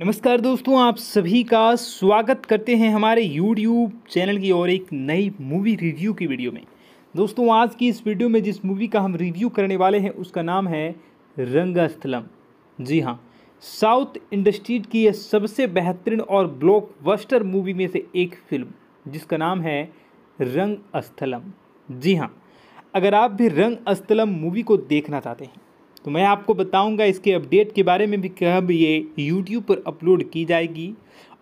नमस्कार दोस्तों आप सभी का स्वागत करते हैं हमारे YouTube चैनल की और एक नई मूवी रिव्यू की वीडियो में दोस्तों आज की इस वीडियो में जिस मूवी का हम रिव्यू करने वाले हैं उसका नाम है रंगस्थलम जी हाँ साउथ इंडस्ट्रीज की यह सबसे बेहतरीन और ब्लॉकबस्टर मूवी में से एक फिल्म जिसका नाम है रंग जी हाँ अगर आप भी रंग मूवी को देखना चाहते हैं तो मैं आपको बताऊंगा इसके अपडेट के बारे में भी कब ये यूट्यूब पर अपलोड की जाएगी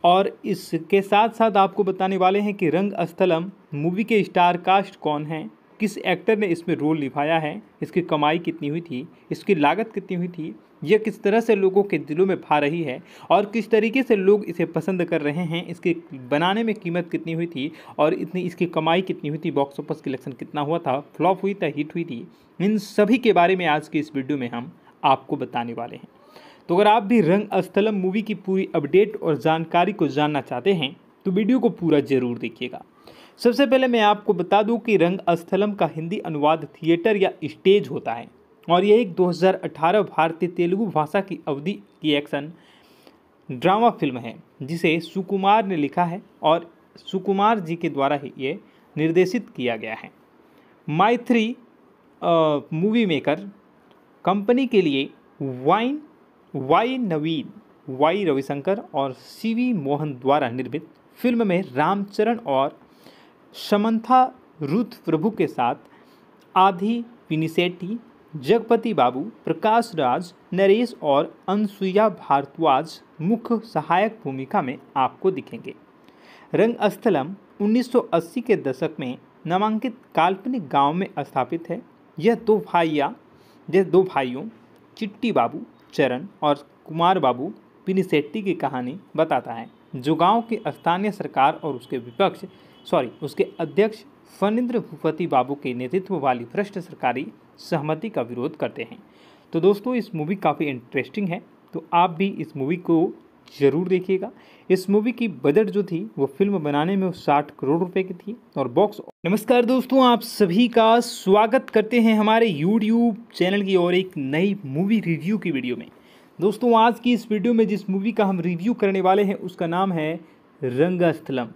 और इसके साथ साथ आपको बताने वाले हैं कि रंग स्थलम मूवी के स्टार कास्ट कौन हैं किस एक्टर ने इसमें रोल निभाया है इसकी कमाई कितनी हुई थी इसकी लागत कितनी हुई थी यह किस तरह से लोगों के दिलों में भा रही है और किस तरीके से लोग इसे पसंद कर रहे हैं इसके बनाने में कीमत कितनी हुई थी और इतनी इसकी कमाई कितनी हुई थी बॉक्स ऑफिस कलेक्शन कितना हुआ था फ्लॉप हुई था हिट हुई थी इन सभी के बारे में आज की इस वीडियो में हम आपको बताने वाले हैं तो अगर आप भी रंग अस्थलम मूवी की पूरी अपडेट और जानकारी को जानना चाहते हैं तो वीडियो को पूरा ज़रूर देखिएगा सबसे पहले मैं आपको बता दूं कि रंग स्थलम का हिंदी अनुवाद थिएटर या स्टेज होता है और यह एक 2018 भारतीय तेलुगु भाषा की अवधि की एक्शन ड्रामा फिल्म है जिसे सुकुमार ने लिखा है और सुकुमार जी के द्वारा ही ये निर्देशित किया गया है माइथ्री मूवी मेकर कंपनी के लिए वाइन वाई नवीन वाई रविशंकर और सीवी मोहन द्वारा निर्मित फिल्म में रामचरण और समन्था रुथ प्रभु के साथ आधि पिनिसेटी जगपति बाबू प्रकाश राज नरेश और अनसुईया भारद्वाज मुख्य सहायक भूमिका में आपको दिखेंगे रंगस्थलम 1980 के दशक में नामांकित काल्पनिक गांव में स्थापित है यह दो भाइया यह दो भाइयों चिट्टी बाबू चरण और कुमार बाबू पिनिसेट्टी की कहानी बताता है जो गांव की स्थानीय सरकार और उसके विपक्ष सॉरी उसके अध्यक्ष फनिंद्र भूपति बाबू के नेतृत्व वाली भ्रष्ट सरकारी सहमति का विरोध करते हैं तो दोस्तों इस मूवी काफ़ी इंटरेस्टिंग है तो आप भी इस मूवी को ज़रूर देखिएगा इस मूवी की बजट जो थी वो फिल्म बनाने में साठ करोड़ रुपए की थी और बॉक्स नमस्कार दोस्तों आप सभी का स्वागत करते हैं हमारे यूट्यूब चैनल की और एक नई मूवी रिव्यू की वीडियो में दोस्तों आज की इस वीडियो में जिस मूवी का हम रिव्यू करने वाले हैं उसका नाम है रंगास्थलम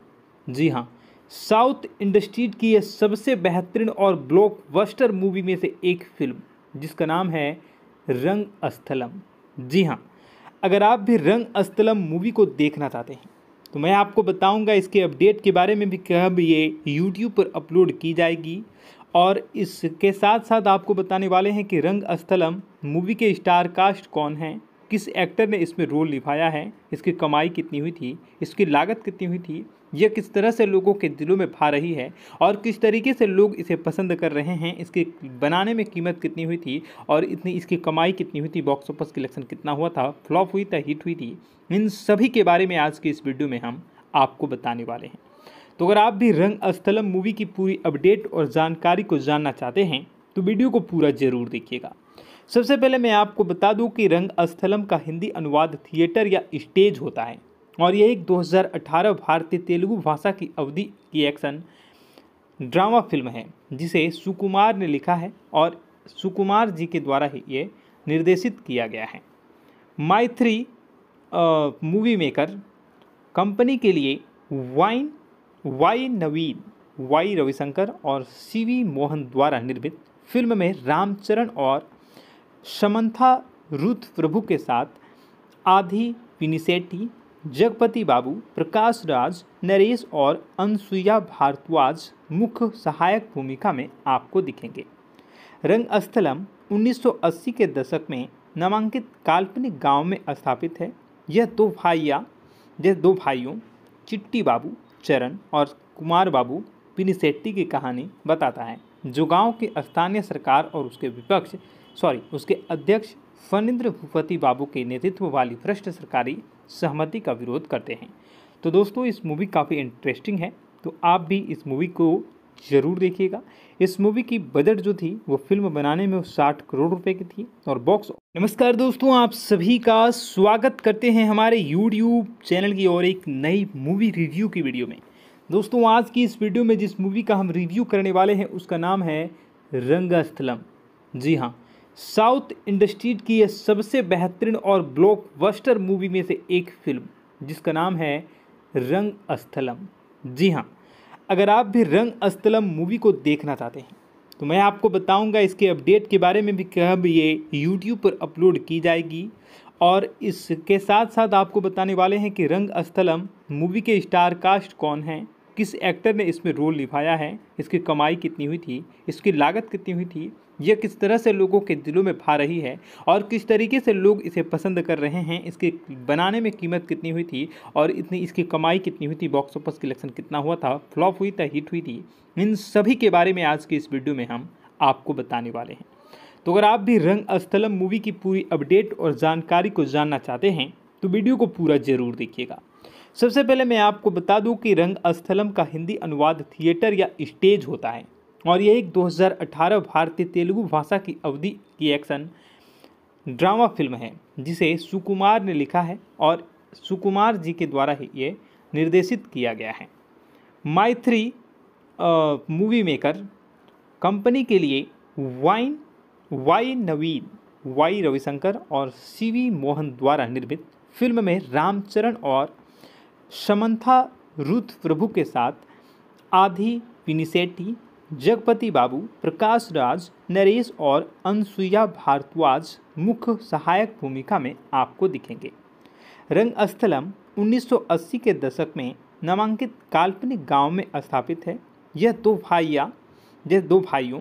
जी हाँ साउथ इंडस्ट्रीज की यह सबसे बेहतरीन और ब्लॉकबस्टर मूवी में से एक फिल्म जिसका नाम है रंग अस्थलम जी हाँ अगर आप भी रंग अस्थलम मूवी को देखना चाहते हैं तो मैं आपको बताऊंगा इसके अपडेट के बारे में भी कब ये यूट्यूब पर अपलोड की जाएगी और इसके साथ साथ आपको बताने वाले हैं कि रंग अस्थलम मूवी के स्टार कास्ट कौन हैं किस एक्टर ने इसमें रोल निभाया है इसकी कमाई कितनी हुई थी इसकी लागत कितनी हुई थी यह किस तरह से लोगों के दिलों में भा रही है और किस तरीके से लोग इसे पसंद कर रहे हैं इसके बनाने में कीमत कितनी हुई थी और इतनी इसकी कमाई कितनी हुई थी बॉक्स ऑफिस कलेक्शन कितना हुआ था फ्लॉप हुई था हिट हुई थी इन सभी के बारे में आज की इस वीडियो में हम आपको बताने वाले हैं तो अगर आप भी रंग अस्थलम मूवी की पूरी अपडेट और जानकारी को जानना चाहते हैं तो वीडियो को पूरा ज़रूर देखिएगा सबसे पहले मैं आपको बता दूं कि रंग अस्थलम का हिंदी अनुवाद थिएटर या स्टेज होता है और ये एक 2018 भारतीय तेलुगु भाषा की अवधि की एक्शन ड्रामा फिल्म है जिसे सुकुमार ने लिखा है और सुकुमार जी के द्वारा ही ये निर्देशित किया गया है माइथ्री मूवी मेकर कंपनी के लिए वाइन वाई नवीन वाई रविशंकर और सीवी मोहन द्वारा निर्मित फिल्म में रामचरण और समंथा रुथ प्रभु के साथ आधी पिनीसेटी जगपति बाबू प्रकाश राज नरेश और अनसुईया भारद्वाज मुख्य सहायक भूमिका में आपको दिखेंगे रंगस्थलम 1980 के दशक में नामांकित काल्पनिक गांव में स्थापित है यह दो भाइया यह दो भाइयों चिट्टी बाबू चरण और कुमार बाबू पिनिसेट्टी की कहानी बताता है जो गांव के स्थानीय सरकार और उसके विपक्ष सॉरी उसके अध्यक्ष फनिंद्र भूपति बाबू के नेतृत्व वाली भ्रष्ट सरकारी सहमति का विरोध करते हैं तो दोस्तों इस मूवी काफ़ी इंटरेस्टिंग है तो आप भी इस मूवी को ज़रूर देखिएगा इस मूवी की बजट जो थी वो फिल्म बनाने में साठ करोड़ रुपए की थी और बॉक्स नमस्कार दोस्तों आप सभी का स्वागत करते हैं हमारे यूट्यूब चैनल की और एक नई मूवी रिव्यू की वीडियो में दोस्तों आज की इस वीडियो में जिस मूवी का हम रिव्यू करने वाले हैं उसका नाम है रंगस्थलम जी हाँ साउथ इंडस्ट्रीज की यह सबसे बेहतरीन और ब्लॉकबस्टर मूवी में से एक फिल्म जिसका नाम है रंग अस्थलम जी हाँ अगर आप भी रंग अस्थलम मूवी को देखना चाहते हैं तो मैं आपको बताऊंगा इसके अपडेट के बारे में भी कब ये यूट्यूब पर अपलोड की जाएगी और इसके साथ साथ आपको बताने वाले हैं कि रंग अस्थलम मूवी के स्टार कास्ट कौन हैं किस एक्टर ने इसमें रोल निभाया है इसकी कमाई कितनी हुई थी इसकी लागत कितनी हुई थी यह किस तरह से लोगों के दिलों में भा रही है और किस तरीके से लोग इसे पसंद कर रहे हैं इसके बनाने में कीमत कितनी हुई थी और इतनी इसकी कमाई कितनी हुई थी बॉक्स ऑफिस कलेक्शन कितना हुआ था फ्लॉप हुई था हिट हुई थी इन सभी के बारे में आज की इस वीडियो में हम आपको बताने वाले हैं तो अगर आप भी रंग अस्थलम मूवी की पूरी अपडेट और जानकारी को जानना चाहते हैं तो वीडियो को पूरा ज़रूर देखिएगा सबसे पहले मैं आपको बता दूं कि रंग अस्थलम का हिंदी अनुवाद थिएटर या स्टेज होता है और यह एक 2018 भारतीय तेलुगु भाषा की अवधि की एक्शन ड्रामा फिल्म है जिसे सुकुमार ने लिखा है और सुकुमार जी के द्वारा ही ये निर्देशित किया गया है Mythri three movie maker company के लिए वाइन वाई नवीन वाई रविशंकर और सीवी मोहन द्वारा निर्मित फिल्म में रामचरण और समंथा रुथ प्रभु के साथ आधी पिनिसेटी जगपति बाबू प्रकाश राज नरेश और अनसुईया भारद्वाज मुख्य सहायक भूमिका में आपको दिखेंगे रंगस्थलम 1980 के दशक में नामांकित काल्पनिक गांव में स्थापित है यह दो भाइया यह दो भाइयों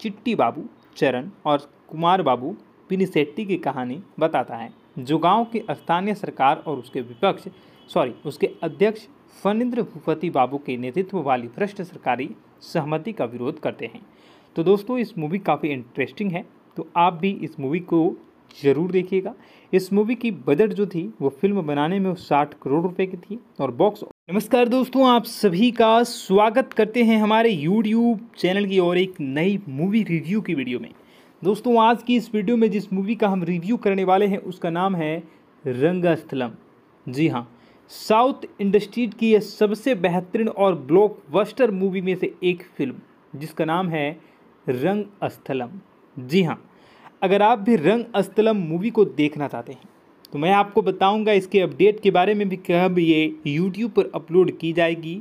चिट्टी बाबू चरण और कुमार बाबू पिनिसेट्टी की कहानी बताता है जो गांव की स्थानीय सरकार और उसके विपक्ष सॉरी उसके अध्यक्ष फनिंद्र भूपति बाबू के नेतृत्व वाली भ्रष्ट सरकारी सहमति का विरोध करते हैं तो दोस्तों इस मूवी काफ़ी इंटरेस्टिंग है तो आप भी इस मूवी को ज़रूर देखिएगा इस मूवी की बजट जो थी वो फिल्म बनाने में साठ करोड़ रुपए की थी और बॉक्स नमस्कार दोस्तों आप सभी का स्वागत करते हैं हमारे यूट्यूब चैनल की और एक नई मूवी रिव्यू की वीडियो में दोस्तों आज की इस वीडियो में जिस मूवी का हम रिव्यू करने वाले हैं उसका नाम है रंगास्थलम जी हाँ साउथ इंडस्ट्रीज की यह सबसे बेहतरीन और ब्लॉकबस्टर मूवी में से एक फिल्म जिसका नाम है रंग अस्थलम जी हाँ अगर आप भी रंग अस्थलम मूवी को देखना चाहते हैं तो मैं आपको बताऊंगा इसके अपडेट के बारे में भी कब ये यूट्यूब पर अपलोड की जाएगी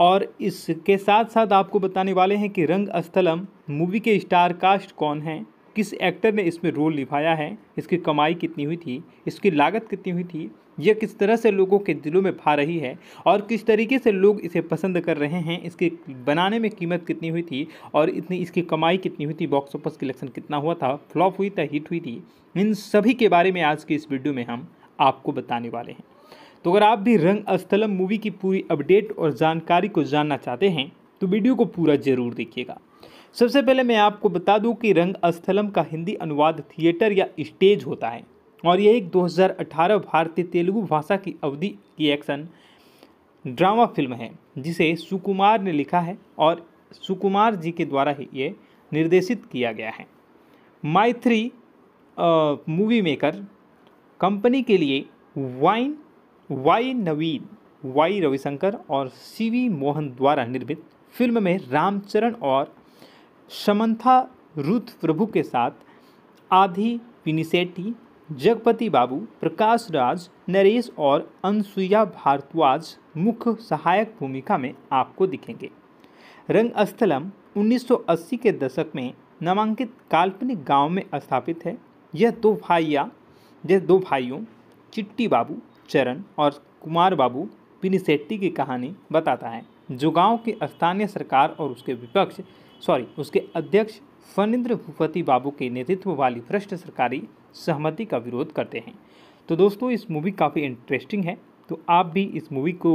और इसके साथ साथ आपको बताने वाले हैं कि रंग अस्थलम मूवी के स्टार कास्ट कौन हैं किस एक्टर ने इसमें रोल निभाया है इसकी कमाई कितनी हुई थी इसकी लागत कितनी हुई थी यह किस तरह से लोगों के दिलों में भा रही है और किस तरीके से लोग इसे पसंद कर रहे हैं इसके बनाने में कीमत कितनी हुई थी और इतनी इसकी कमाई कितनी हुई थी बॉक्स ऑफिस कलेक्शन कितना हुआ था फ्लॉप हुई था हिट हुई थी इन सभी के बारे में आज की इस वीडियो में हम आपको बताने वाले हैं तो अगर आप भी रंग अस्थलम मूवी की पूरी अपडेट और जानकारी को जानना चाहते हैं तो वीडियो को पूरा ज़रूर देखिएगा सबसे पहले मैं आपको बता दूं कि रंग अस्थलम का हिंदी अनुवाद थिएटर या स्टेज होता है और यह एक 2018 भारतीय तेलुगु भाषा की अवधि की एक्शन ड्रामा फिल्म है जिसे सुकुमार ने लिखा है और सुकुमार जी के द्वारा ही ये निर्देशित किया गया है माइथ्री मूवी मेकर कंपनी के लिए वाइन वाई नवीन वाई रविशंकर और सीवी मोहन द्वारा निर्मित फिल्म में रामचरण और समंथा रुथ प्रभु के साथ आधी पिनीसेटी जगपति बाबू प्रकाश राज नरेश और अनसुईया भारद्वाज मुख्य सहायक भूमिका में आपको दिखेंगे रंगस्थलम 1980 के दशक में नामांकित काल्पनिक गांव में स्थापित है यह दो भाइया यह दो भाइयों चिट्टी बाबू चरण और कुमार बाबू पिनिसेट्टी की कहानी बताता है जो गांव के स्थानीय सरकार और उसके विपक्ष सॉरी उसके अध्यक्ष फनिंद्र भूपति बाबू के नेतृत्व वाली भ्रष्ट सरकारी सहमति का विरोध करते हैं तो दोस्तों इस मूवी काफ़ी इंटरेस्टिंग है तो आप भी इस मूवी को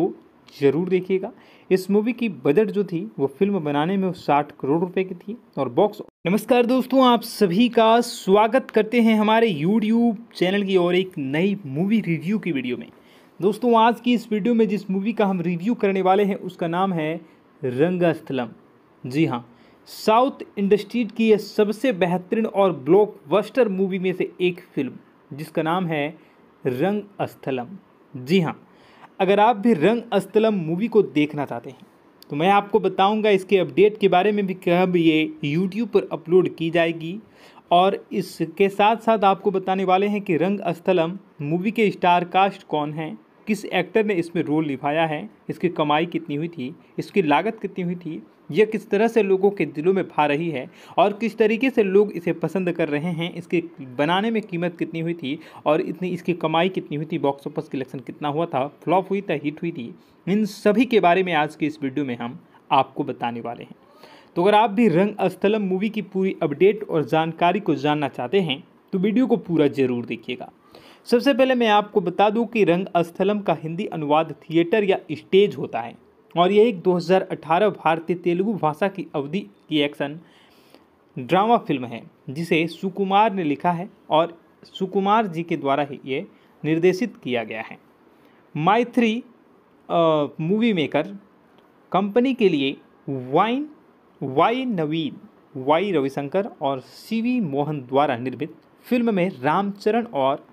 ज़रूर देखिएगा इस मूवी की बजट जो थी वो फिल्म बनाने में साठ करोड़ रुपए की थी और बॉक्स नमस्कार दोस्तों आप सभी का स्वागत करते हैं हमारे यूट्यूब चैनल की और एक नई मूवी रिव्यू की वीडियो में दोस्तों आज की इस वीडियो में जिस मूवी का हम रिव्यू करने वाले हैं उसका नाम है रंगास्थलम जी हाँ साउथ इंडस्ट्रीज की यह सबसे बेहतरीन और ब्लॉकबस्टर मूवी में से एक फिल्म जिसका नाम है रंग अस्थलम जी हाँ अगर आप भी रंग अस्थलम मूवी को देखना चाहते हैं तो मैं आपको बताऊंगा इसके अपडेट के बारे में भी कब ये यूट्यूब पर अपलोड की जाएगी और इसके साथ साथ आपको बताने वाले हैं कि रंग अस्थलम मूवी के स्टार कास्ट कौन हैं किस एक्टर ने इसमें रोल निभाया है इसकी कमाई कितनी हुई थी इसकी लागत कितनी हुई थी यह किस तरह से लोगों के दिलों में भा रही है और किस तरीके से लोग इसे पसंद कर रहे हैं इसके बनाने में कीमत कितनी हुई थी और इतनी इसकी कमाई कितनी हुई थी बॉक्स ऑफिस कलेक्शन कितना हुआ था फ्लॉप हुई था हिट हुई थी इन सभी के बारे में आज की इस वीडियो में हम आपको बताने वाले हैं तो अगर आप भी रंग अस्थलम मूवी की पूरी अपडेट और जानकारी को जानना चाहते हैं तो वीडियो को पूरा ज़रूर देखिएगा सबसे पहले मैं आपको बता दूं कि रंग अस्थलम का हिंदी अनुवाद थिएटर या स्टेज होता है और ये एक 2018 भारतीय तेलुगु भाषा की अवधि की एक्शन ड्रामा फिल्म है जिसे सुकुमार ने लिखा है और सुकुमार जी के द्वारा ही ये निर्देशित किया गया है माइथ्री मूवी मेकर कंपनी के लिए वाइन वाई नवीन वाई रविशंकर और सीवी मोहन द्वारा निर्मित फिल्म में रामचरण और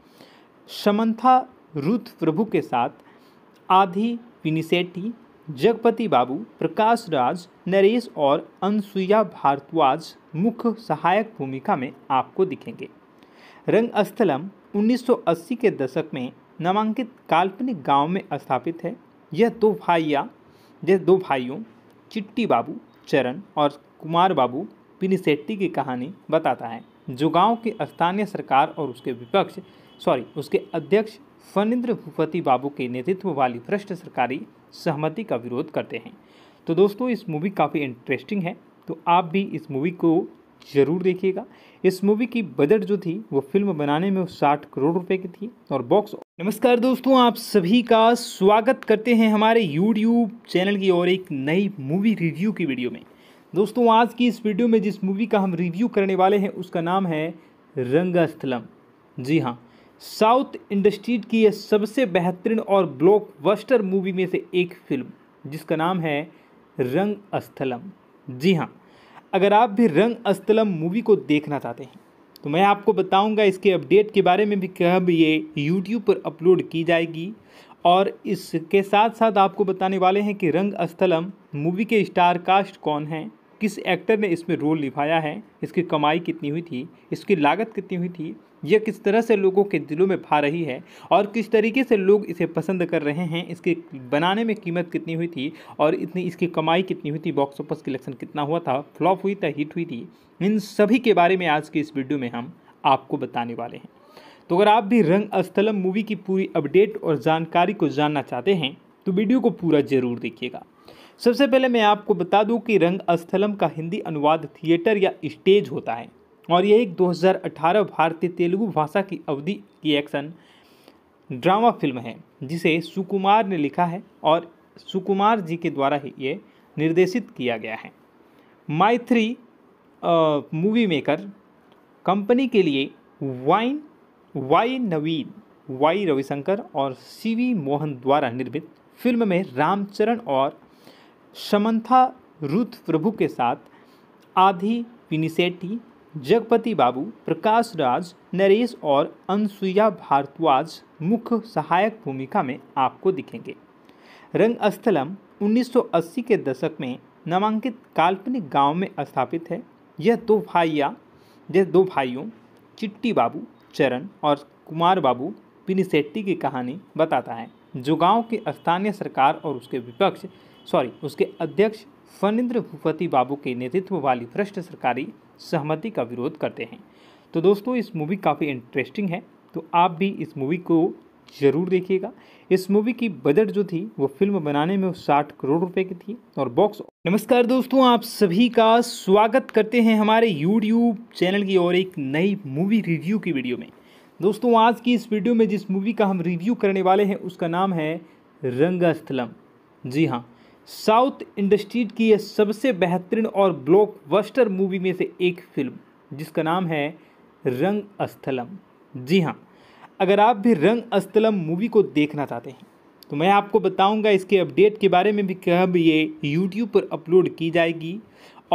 समंथा रुथ प्रभु के साथ आधी पिनिसेटी जगपति बाबू प्रकाश राज नरेश और अनसुईया भारद्वाज मुख्य सहायक भूमिका में आपको दिखेंगे रंगस्थलम 1980 के दशक में नामांकित काल्पनिक गांव में स्थापित है यह दो भाइया जैसे दो भाइयों चिट्टी बाबू चरण और कुमार बाबू पिनिसेट्टी की कहानी बताता है जो गांव के स्थानीय सरकार और उसके विपक्ष सॉरी उसके अध्यक्ष फनिंद्र भूपति बाबू के नेतृत्व वाली भ्रष्ट सरकारी सहमति का विरोध करते हैं तो दोस्तों इस मूवी काफ़ी इंटरेस्टिंग है तो आप भी इस मूवी को ज़रूर देखिएगा इस मूवी की बजट जो थी वो फिल्म बनाने में साठ करोड़ रुपए की थी और बॉक्स नमस्कार दोस्तों आप सभी का स्वागत करते हैं हमारे यूट्यूब चैनल की और एक नई मूवी रिव्यू की वीडियो में दोस्तों आज की इस वीडियो में जिस मूवी का हम रिव्यू करने वाले हैं उसका नाम है रंगस्थलम जी हाँ साउथ इंडस्ट्रीज की यह सबसे बेहतरीन और ब्लॉकबस्टर मूवी में से एक फिल्म जिसका नाम है रंग अस्थलम जी हाँ अगर आप भी रंग अस्थलम मूवी को देखना चाहते हैं तो मैं आपको बताऊंगा इसके अपडेट के बारे में भी कब ये यूट्यूब पर अपलोड की जाएगी और इसके साथ साथ आपको बताने वाले हैं कि रंग अस्थलम मूवी के स्टार कास्ट कौन हैं किस एक्टर ने इसमें रोल निभाया है इसकी कमाई कितनी हुई थी इसकी लागत कितनी हुई थी यह किस तरह से लोगों के दिलों में भा रही है और किस तरीके से लोग इसे पसंद कर रहे हैं इसके बनाने में कीमत कितनी हुई थी और इतनी इसकी कमाई कितनी हुई थी बॉक्स ऑफिस कलेक्शन कितना हुआ था फ्लॉप हुई था हिट हुई थी इन सभी के बारे में आज के इस वीडियो में हम आपको बताने वाले हैं तो अगर आप भी रंग अस्थलम मूवी की पूरी अपडेट और जानकारी को जानना चाहते हैं तो वीडियो को पूरा ज़रूर देखिएगा सबसे पहले मैं आपको बता दूं कि रंग अस्थलम का हिंदी अनुवाद थिएटर या स्टेज होता है और यह एक 2018 भारतीय तेलुगु भाषा की अवधि की एक्शन ड्रामा फिल्म है जिसे सुकुमार ने लिखा है और सुकुमार जी के द्वारा ही ये निर्देशित किया गया है Mythri movie maker company के लिए वाइन वाई नवीन वाई रविशंकर और सीवी मोहन द्वारा निर्मित फिल्म में रामचरण और समंथा रुथ प्रभु के साथ आधी पिनीसेटी जगपति बाबू प्रकाश राज नरेश और अनसुईया भारद्वाज मुख्य सहायक भूमिका में आपको दिखेंगे रंगस्थलम 1980 के दशक में नामांकित काल्पनिक गांव में स्थापित है यह दो भाइया यह दो भाइयों चिट्टी बाबू चरण और कुमार बाबू पिनिसेट्टी की कहानी बताता है जो गांव के स्थानीय सरकार और उसके विपक्ष सॉरी उसके अध्यक्ष फनिंद्र भूपति बाबू के नेतृत्व वाली भ्रष्ट सरकारी सहमति का विरोध करते हैं तो दोस्तों इस मूवी काफ़ी इंटरेस्टिंग है तो आप भी इस मूवी को ज़रूर देखिएगा इस मूवी की बजट जो थी वो फिल्म बनाने में साठ करोड़ रुपए की थी और बॉक्स नमस्कार दोस्तों आप सभी का स्वागत करते हैं हमारे यूट्यूब चैनल की और एक नई मूवी रिव्यू की वीडियो में दोस्तों आज की इस वीडियो में जिस मूवी का हम रिव्यू करने वाले हैं उसका नाम है रंगस्थलम जी हाँ साउथ इंडस्ट्री की यह सबसे बेहतरीन और ब्लॉकबस्टर मूवी में से एक फिल्म जिसका नाम है रंग अस्थलम जी हाँ अगर आप भी रंग अस्थलम मूवी को देखना चाहते हैं तो मैं आपको बताऊंगा इसके अपडेट के बारे में भी कब ये यूट्यूब पर अपलोड की जाएगी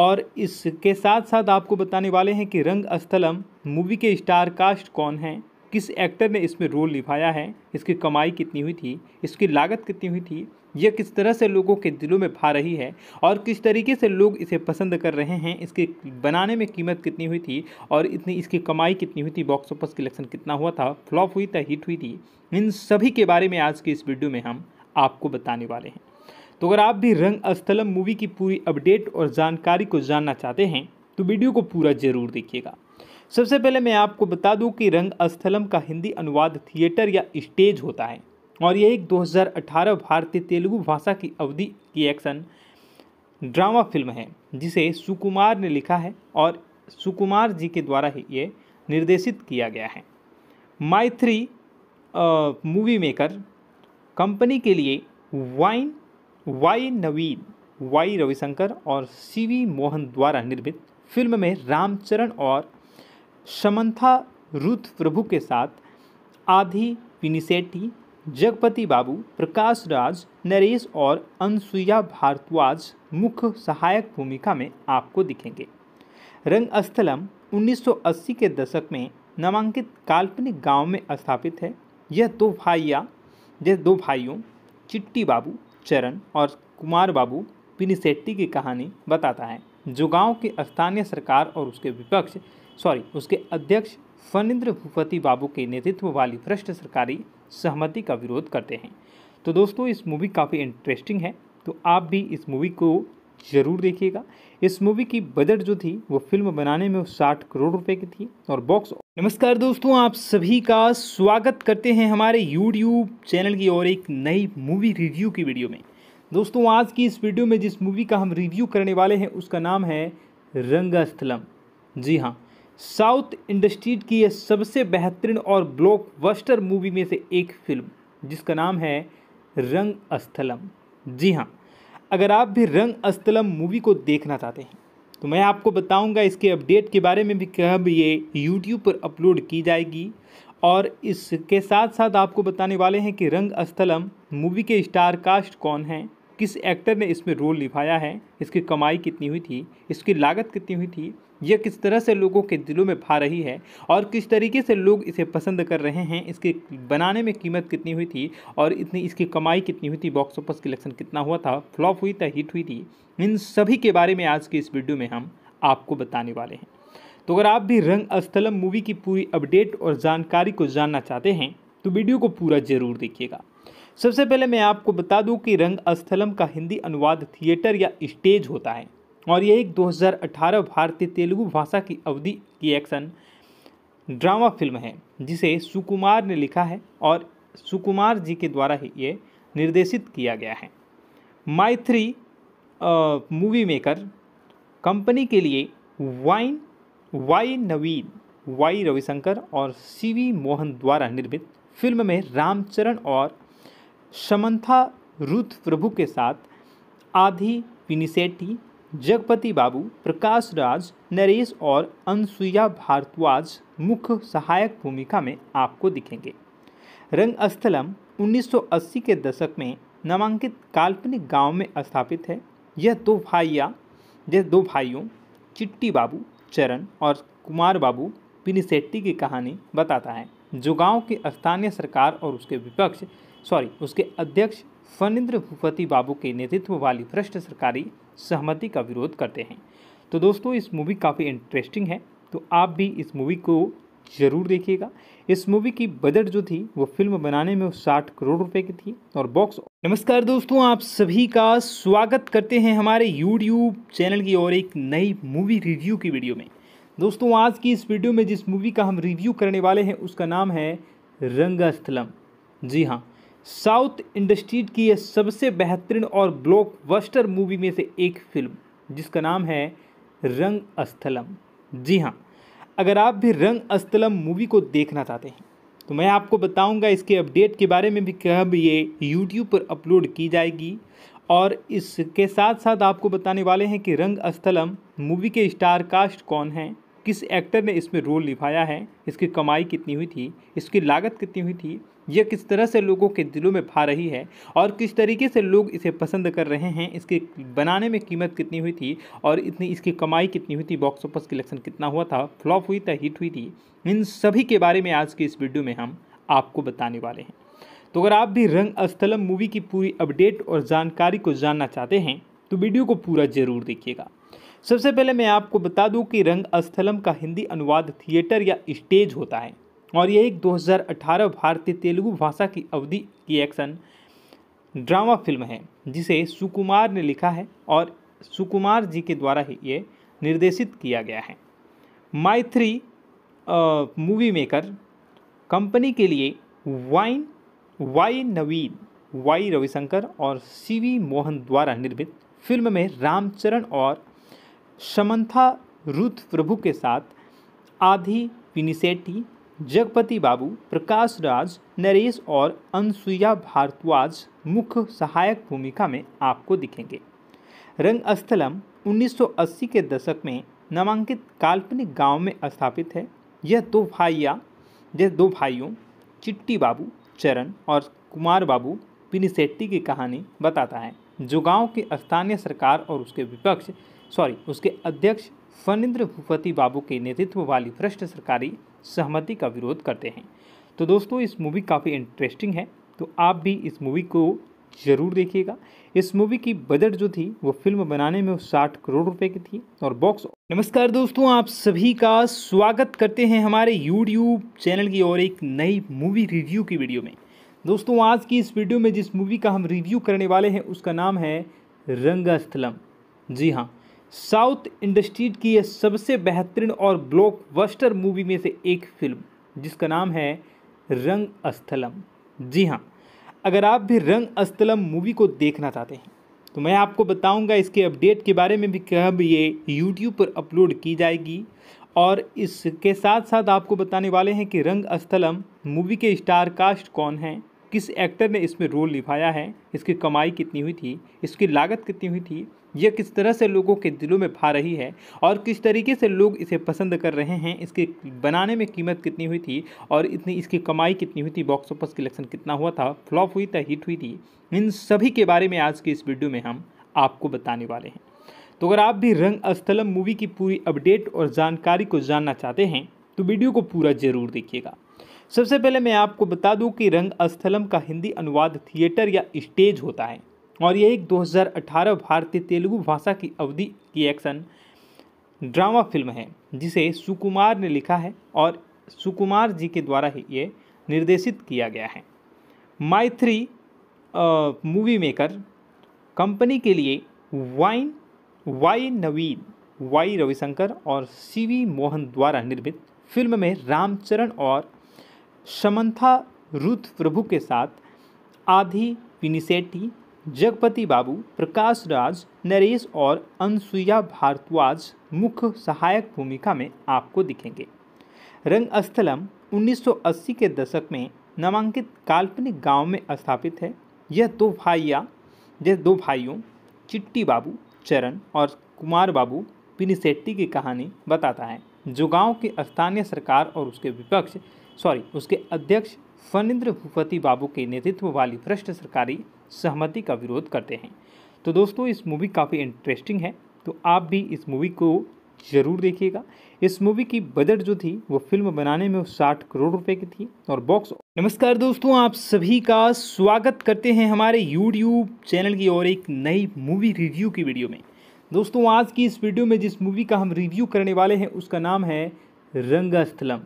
और इसके साथ साथ आपको बताने वाले हैं कि रंग अस्थलम मूवी के स्टार कास्ट कौन हैं किस एक्टर ने इसमें रोल निभाया है इसकी कमाई कितनी हुई थी इसकी लागत कितनी हुई थी यह किस तरह से लोगों के दिलों में भा रही है और किस तरीके से लोग इसे पसंद कर रहे हैं इसके बनाने में कीमत कितनी हुई थी और इतनी इसकी कमाई कितनी हुई थी बॉक्स ऑफिस कलेक्शन कितना हुआ था फ्लॉप हुई था हिट हुई थी इन सभी के बारे में आज की इस वीडियो में हम आपको बताने वाले हैं तो अगर आप भी रंग अस्थलम मूवी की पूरी अपडेट और जानकारी को जानना चाहते हैं तो वीडियो को पूरा ज़रूर देखिएगा सबसे पहले मैं आपको बता दूं कि रंग स्थलम का हिंदी अनुवाद थिएटर या स्टेज होता है और यह एक 2018 भारतीय तेलुगु भाषा की अवधि की एक्शन ड्रामा फिल्म है जिसे सुकुमार ने लिखा है और सुकुमार जी के द्वारा ही ये निर्देशित किया गया है माइथ्री मूवी मेकर कंपनी के लिए वाइन वाई नवीन वाई रविशंकर और सीवी मोहन द्वारा निर्मित फिल्म में रामचरण और समंथा रुथ प्रभु के साथ आधि पिनिसेटी जगपति बाबू प्रकाश राज नरेश और अनसुईया भारद्वाज मुख्य सहायक भूमिका में आपको दिखेंगे रंगस्थलम 1980 के दशक में नामांकित काल्पनिक गांव में स्थापित है यह दो भाइया यह दो भाइयों चिट्टी बाबू चरण और कुमार बाबू पिनिसेट्टी की कहानी बताता है जो गांव के स्थानीय सरकार और उसके विपक्ष सॉरी उसके अध्यक्ष फनिंद्र भूपति बाबू के नेतृत्व वाली भ्रष्ट सरकारी सहमति का विरोध करते हैं तो दोस्तों इस मूवी काफ़ी इंटरेस्टिंग है तो आप भी इस मूवी को ज़रूर देखिएगा इस मूवी की बजट जो थी वो फिल्म बनाने में साठ करोड़ रुपए की थी और बॉक्स नमस्कार दोस्तों आप सभी का स्वागत करते हैं हमारे यूट्यूब चैनल की और एक नई मूवी रिव्यू की वीडियो में दोस्तों आज की इस वीडियो में जिस मूवी का हम रिव्यू करने वाले हैं उसका नाम है रंगास्थलम जी हाँ साउथ इंडस्ट्रीज की यह सबसे बेहतरीन और ब्लॉकबस्टर मूवी में से एक फिल्म जिसका नाम है रंग अस्थलम जी हाँ अगर आप भी रंग अस्थलम मूवी को देखना चाहते हैं तो मैं आपको बताऊंगा इसके अपडेट के बारे में भी कब ये यूट्यूब पर अपलोड की जाएगी और इसके साथ साथ आपको बताने वाले हैं कि रंग अस्थलम मूवी के स्टार कास्ट कौन हैं किस एक्टर ने इसमें रोल निभाया है इसकी कमाई कितनी हुई थी इसकी लागत कितनी हुई थी यह किस तरह से लोगों के दिलों में भा रही है और किस तरीके से लोग इसे पसंद कर रहे हैं इसके बनाने में कीमत कितनी हुई थी और इतनी इसकी कमाई कितनी हुई थी बॉक्स ऑफिस कलेक्शन कितना हुआ था फ्लॉप हुई था हिट हुई थी इन सभी के बारे में आज की इस वीडियो में हम आपको बताने वाले हैं तो अगर आप भी रंग अस्थलम मूवी की पूरी अपडेट और जानकारी को जानना चाहते हैं तो वीडियो को पूरा ज़रूर देखिएगा सबसे पहले मैं आपको बता दूं कि रंग अस्थलम का हिंदी अनुवाद थिएटर या स्टेज होता है और ये एक 2018 भारतीय तेलुगु भाषा की अवधि की एक्शन ड्रामा फिल्म है जिसे सुकुमार ने लिखा है और सुकुमार जी के द्वारा ही ये निर्देशित किया गया है माइथ्री मूवी मेकर कंपनी के लिए वाइन वाई नवीन वाई रविशंकर और सीवी मोहन द्वारा निर्मित फिल्म में रामचरण और समंथा रुथ प्रभु के साथ आधी पिनीसेटी जगपति बाबू प्रकाश राज नरेश और अनसुईया भारद्वाज मुख्य सहायक भूमिका में आपको दिखेंगे रंगस्थलम 1980 के दशक में नामांकित काल्पनिक गांव में स्थापित है यह दो भाइया यह दो भाइयों चिट्टी बाबू चरण और कुमार बाबू पिनिसेट्टी की कहानी बताता है जो गांव के स्थानीय सरकार और उसके विपक्ष सॉरी उसके अध्यक्ष फनिंद्र भूपति बाबू के नेतृत्व वाली भ्रष्ट सरकारी सहमति का विरोध करते हैं तो दोस्तों इस मूवी काफ़ी इंटरेस्टिंग है तो आप भी इस मूवी को ज़रूर देखिएगा इस मूवी की बजट जो थी वो फिल्म बनाने में साठ करोड़ रुपए की थी और बॉक्स नमस्कार दोस्तों आप सभी का स्वागत करते हैं हमारे यूट्यूब चैनल की और एक नई मूवी रिव्यू की वीडियो में दोस्तों आज की इस वीडियो में जिस मूवी का हम रिव्यू करने वाले हैं उसका नाम है रंगस्थलम जी हाँ साउथ इंडस्ट्रीज की यह सबसे बेहतरीन और ब्लॉकबस्टर मूवी में से एक फिल्म जिसका नाम है रंग अस्थलम जी हाँ अगर आप भी रंग अस्थलम मूवी को देखना चाहते हैं तो मैं आपको बताऊंगा इसके अपडेट के बारे में भी कब ये यूट्यूब पर अपलोड की जाएगी और इसके साथ साथ आपको बताने वाले हैं कि रंग अस्थलम मूवी के स्टार कास्ट कौन हैं किस एक्टर ने इसमें रोल निभाया है इसकी कमाई कितनी हुई थी इसकी लागत कितनी हुई थी यह किस तरह से लोगों के दिलों में भा रही है और किस तरीके से लोग इसे पसंद कर रहे हैं इसके बनाने में कीमत कितनी हुई थी और इतनी इसकी कमाई कितनी हुई थी बॉक्स ऑफिस कलेक्शन कितना हुआ था फ्लॉप हुई था हिट हुई थी इन सभी के बारे में आज के इस वीडियो में हम आपको बताने वाले हैं तो अगर आप भी रंग अस्थलम मूवी की पूरी अपडेट और जानकारी को जानना चाहते हैं तो वीडियो को पूरा ज़रूर देखिएगा सबसे पहले मैं आपको बता दूं कि रंग अस्थलम का हिंदी अनुवाद थिएटर या स्टेज होता है और यह एक 2018 भारतीय तेलुगु भाषा की अवधि की एक्शन ड्रामा फिल्म है जिसे सुकुमार ने लिखा है और सुकुमार जी के द्वारा ही ये निर्देशित किया गया है Mythri three movie maker company के लिए वाइन वाई नवीन वाई रविशंकर और सीवी मोहन द्वारा निर्मित फिल्म में रामचरण और समंथा रुथ प्रभु के साथ आधी पिनीसेटी जगपति बाबू प्रकाश राज नरेश और अनसुईया भारद्वाज मुख्य सहायक भूमिका में आपको दिखेंगे रंगस्थलम 1980 के दशक में नामांकित काल्पनिक गांव में स्थापित है यह दो भाइया यह दो भाइयों चिट्टी बाबू चरण और कुमार बाबू पिनिसेट्टी की कहानी बताता है जो गांव की स्थानीय सरकार और उसके विपक्ष सॉरी उसके अध्यक्ष फनिंद्र भूपति बाबू के नेतृत्व वाली भ्रष्ट सरकारी सहमति का विरोध करते हैं तो दोस्तों इस मूवी काफ़ी इंटरेस्टिंग है तो आप भी इस मूवी को ज़रूर देखिएगा इस मूवी की बजट जो थी वो फिल्म बनाने में साठ करोड़ रुपए की थी और बॉक्स नमस्कार दोस्तों आप सभी का स्वागत करते हैं हमारे यूट्यूब चैनल की और एक नई मूवी रिव्यू की वीडियो में दोस्तों आज की इस वीडियो में जिस मूवी का हम रिव्यू करने वाले हैं उसका नाम है रंगस्थलम जी हाँ साउथ इंडस्ट्री की यह सबसे बेहतरीन और ब्लॉकबस्टर मूवी में से एक फिल्म जिसका नाम है रंग अस्थलम जी हाँ अगर आप भी रंग अस्थलम मूवी को देखना चाहते हैं तो मैं आपको बताऊंगा इसके अपडेट के बारे में भी कब ये यूट्यूब पर अपलोड की जाएगी और इसके साथ साथ आपको बताने वाले हैं कि रंग अस्थलम मूवी के स्टार कास्ट कौन हैं किस एक्टर ने इसमें रोल निभाया है इसकी कमाई कितनी हुई थी इसकी लागत कितनी हुई थी यह किस तरह से लोगों के दिलों में भा रही है और किस तरीके से लोग इसे पसंद कर रहे हैं इसके बनाने में कीमत कितनी हुई थी और इतनी इसकी कमाई कितनी हुई थी बॉक्स ऑफिस कलेक्शन कितना हुआ था फ्लॉप हुई था हिट हुई थी इन सभी के बारे में आज की इस वीडियो में हम आपको बताने वाले हैं तो अगर आप भी रंग अस्थलम मूवी की पूरी अपडेट और जानकारी को जानना चाहते हैं तो वीडियो को पूरा ज़रूर देखिएगा सबसे पहले मैं आपको बता दूं कि रंग अस्थलम का हिंदी अनुवाद थिएटर या स्टेज होता है और ये एक 2018 भारतीय तेलुगु भाषा की अवधि की एक्शन ड्रामा फिल्म है जिसे सुकुमार ने लिखा है और सुकुमार जी के द्वारा ही ये निर्देशित किया गया है माइथ्री मूवी मेकर कंपनी के लिए वाइन वाई नवीन वाई रविशंकर और सीवी मोहन द्वारा निर्मित फिल्म में रामचरण और समंथा रुथ प्रभु के साथ आधी पिनीसेटी जगपति बाबू प्रकाश राज नरेश और अनसुईया भारद्वाज मुख्य सहायक भूमिका में आपको दिखेंगे रंगस्थलम 1980 के दशक में नामांकित काल्पनिक गांव में स्थापित है यह दो भाइया यह दो भाइयों चिट्टी बाबू चरण और कुमार बाबू पिनिसेट्टी की कहानी बताता है जो गांव की स्थानीय सरकार और उसके विपक्ष सॉरी उसके अध्यक्ष फनिंद्र भूपति बाबू के नेतृत्व वाली भ्रष्ट सरकारी सहमति का विरोध करते हैं तो दोस्तों इस मूवी काफ़ी इंटरेस्टिंग है तो आप भी इस मूवी को ज़रूर देखिएगा इस मूवी की बजट जो थी वो फिल्म बनाने में साठ करोड़ रुपए की थी और बॉक्स नमस्कार दोस्तों आप सभी का स्वागत करते हैं हमारे यूट्यूब चैनल की और एक नई मूवी रिव्यू की वीडियो में दोस्तों आज की इस वीडियो में जिस मूवी का हम रिव्यू करने वाले हैं उसका नाम है रंगास्थलम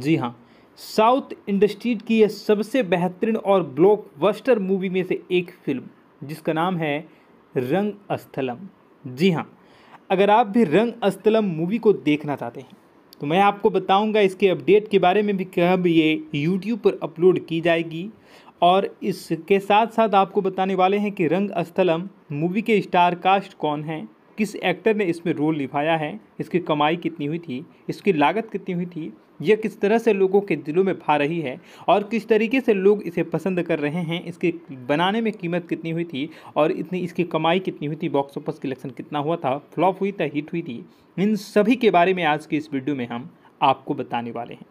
जी हाँ साउथ इंडस्ट्री की यह सबसे बेहतरीन और ब्लॉकबस्टर मूवी में से एक फिल्म जिसका नाम है रंग अस्थलम जी हाँ अगर आप भी रंग अस्थलम मूवी को देखना चाहते हैं तो मैं आपको बताऊंगा इसके अपडेट के बारे में भी कब ये यूट्यूब पर अपलोड की जाएगी और इसके साथ साथ आपको बताने वाले हैं कि रंग अस्थलम मूवी के स्टार कास्ट कौन हैं किस एक्टर ने इसमें रोल निभाया है इसकी कमाई कितनी हुई थी इसकी लागत कितनी हुई थी यह किस तरह से लोगों के दिलों में भा रही है और किस तरीके से लोग इसे पसंद कर रहे हैं इसके बनाने में कीमत कितनी हुई थी और इतनी इसकी कमाई कितनी हुई थी बॉक्स ऑफिस कलेक्शन कितना हुआ था फ्लॉप हुई था हिट हुई थी इन सभी के बारे में आज की इस वीडियो में हम आपको बताने वाले हैं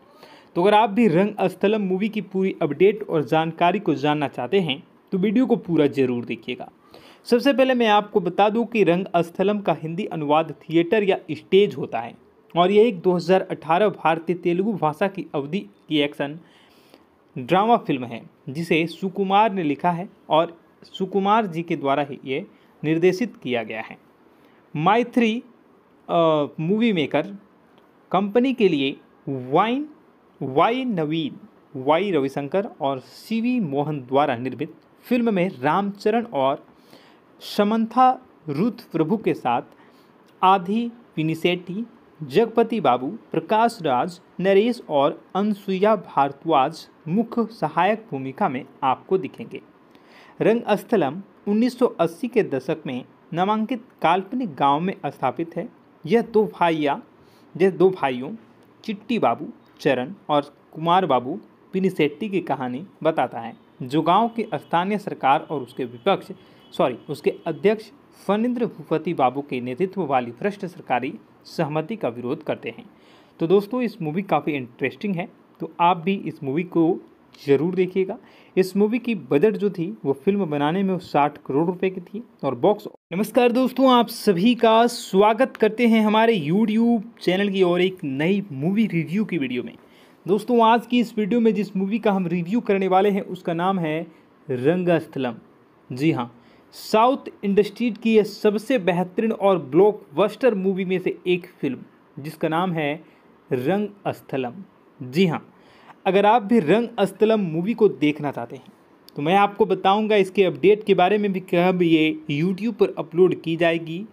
तो अगर आप भी रंग अस्थलम मूवी की पूरी अपडेट और जानकारी को जानना चाहते हैं तो वीडियो को पूरा ज़रूर देखिएगा सबसे पहले मैं आपको बता दूं कि रंग स्थलम का हिंदी अनुवाद थिएटर या स्टेज होता है और यह एक 2018 भारतीय तेलुगु भाषा की अवधि की एक्शन ड्रामा फिल्म है जिसे सुकुमार ने लिखा है और सुकुमार जी के द्वारा ही ये निर्देशित किया गया है माइथ्री मूवी मेकर कंपनी के लिए वाइन वाई नवीन वाई रविशंकर और सीवी मोहन द्वारा निर्मित फिल्म में रामचरण और समंथा रुथ प्रभु के साथ आधि पिनिसेटी जगपति बाबू प्रकाश राज नरेश और अनसुईया भारद्वाज मुख्य सहायक भूमिका में आपको दिखेंगे रंगस्थलम 1980 के दशक में नामांकित काल्पनिक गांव में स्थापित है यह दो भाइया यह दो भाइयों चिट्टी बाबू चरण और कुमार बाबू पिनिसेट्टी की कहानी बताता है जो गांव की स्थानीय सरकार और उसके विपक्ष सॉरी उसके अध्यक्ष फनिंद्र भूपति बाबू के नेतृत्व वाली भ्रष्ट सरकारी सहमति का विरोध करते हैं तो दोस्तों इस मूवी काफ़ी इंटरेस्टिंग है तो आप भी इस मूवी को ज़रूर देखिएगा इस मूवी की बजट जो थी वो फिल्म बनाने में साठ करोड़ रुपए की थी और बॉक्स नमस्कार दोस्तों आप सभी का स्वागत करते हैं हमारे यूट्यूब चैनल की और एक नई मूवी रिव्यू की वीडियो में दोस्तों आज की इस वीडियो में जिस मूवी का हम रिव्यू करने वाले हैं उसका नाम है रंगस्थलम जी हाँ साउथ इंडस्ट्रीज की यह सबसे बेहतरीन और ब्लॉकबस्टर मूवी में से एक फिल्म जिसका नाम है रंग अस्थलम जी हाँ अगर आप भी रंग अस्थलम मूवी को देखना चाहते हैं तो मैं आपको बताऊंगा इसके अपडेट के बारे में भी कब ये यूट्यूब पर अपलोड की जाएगी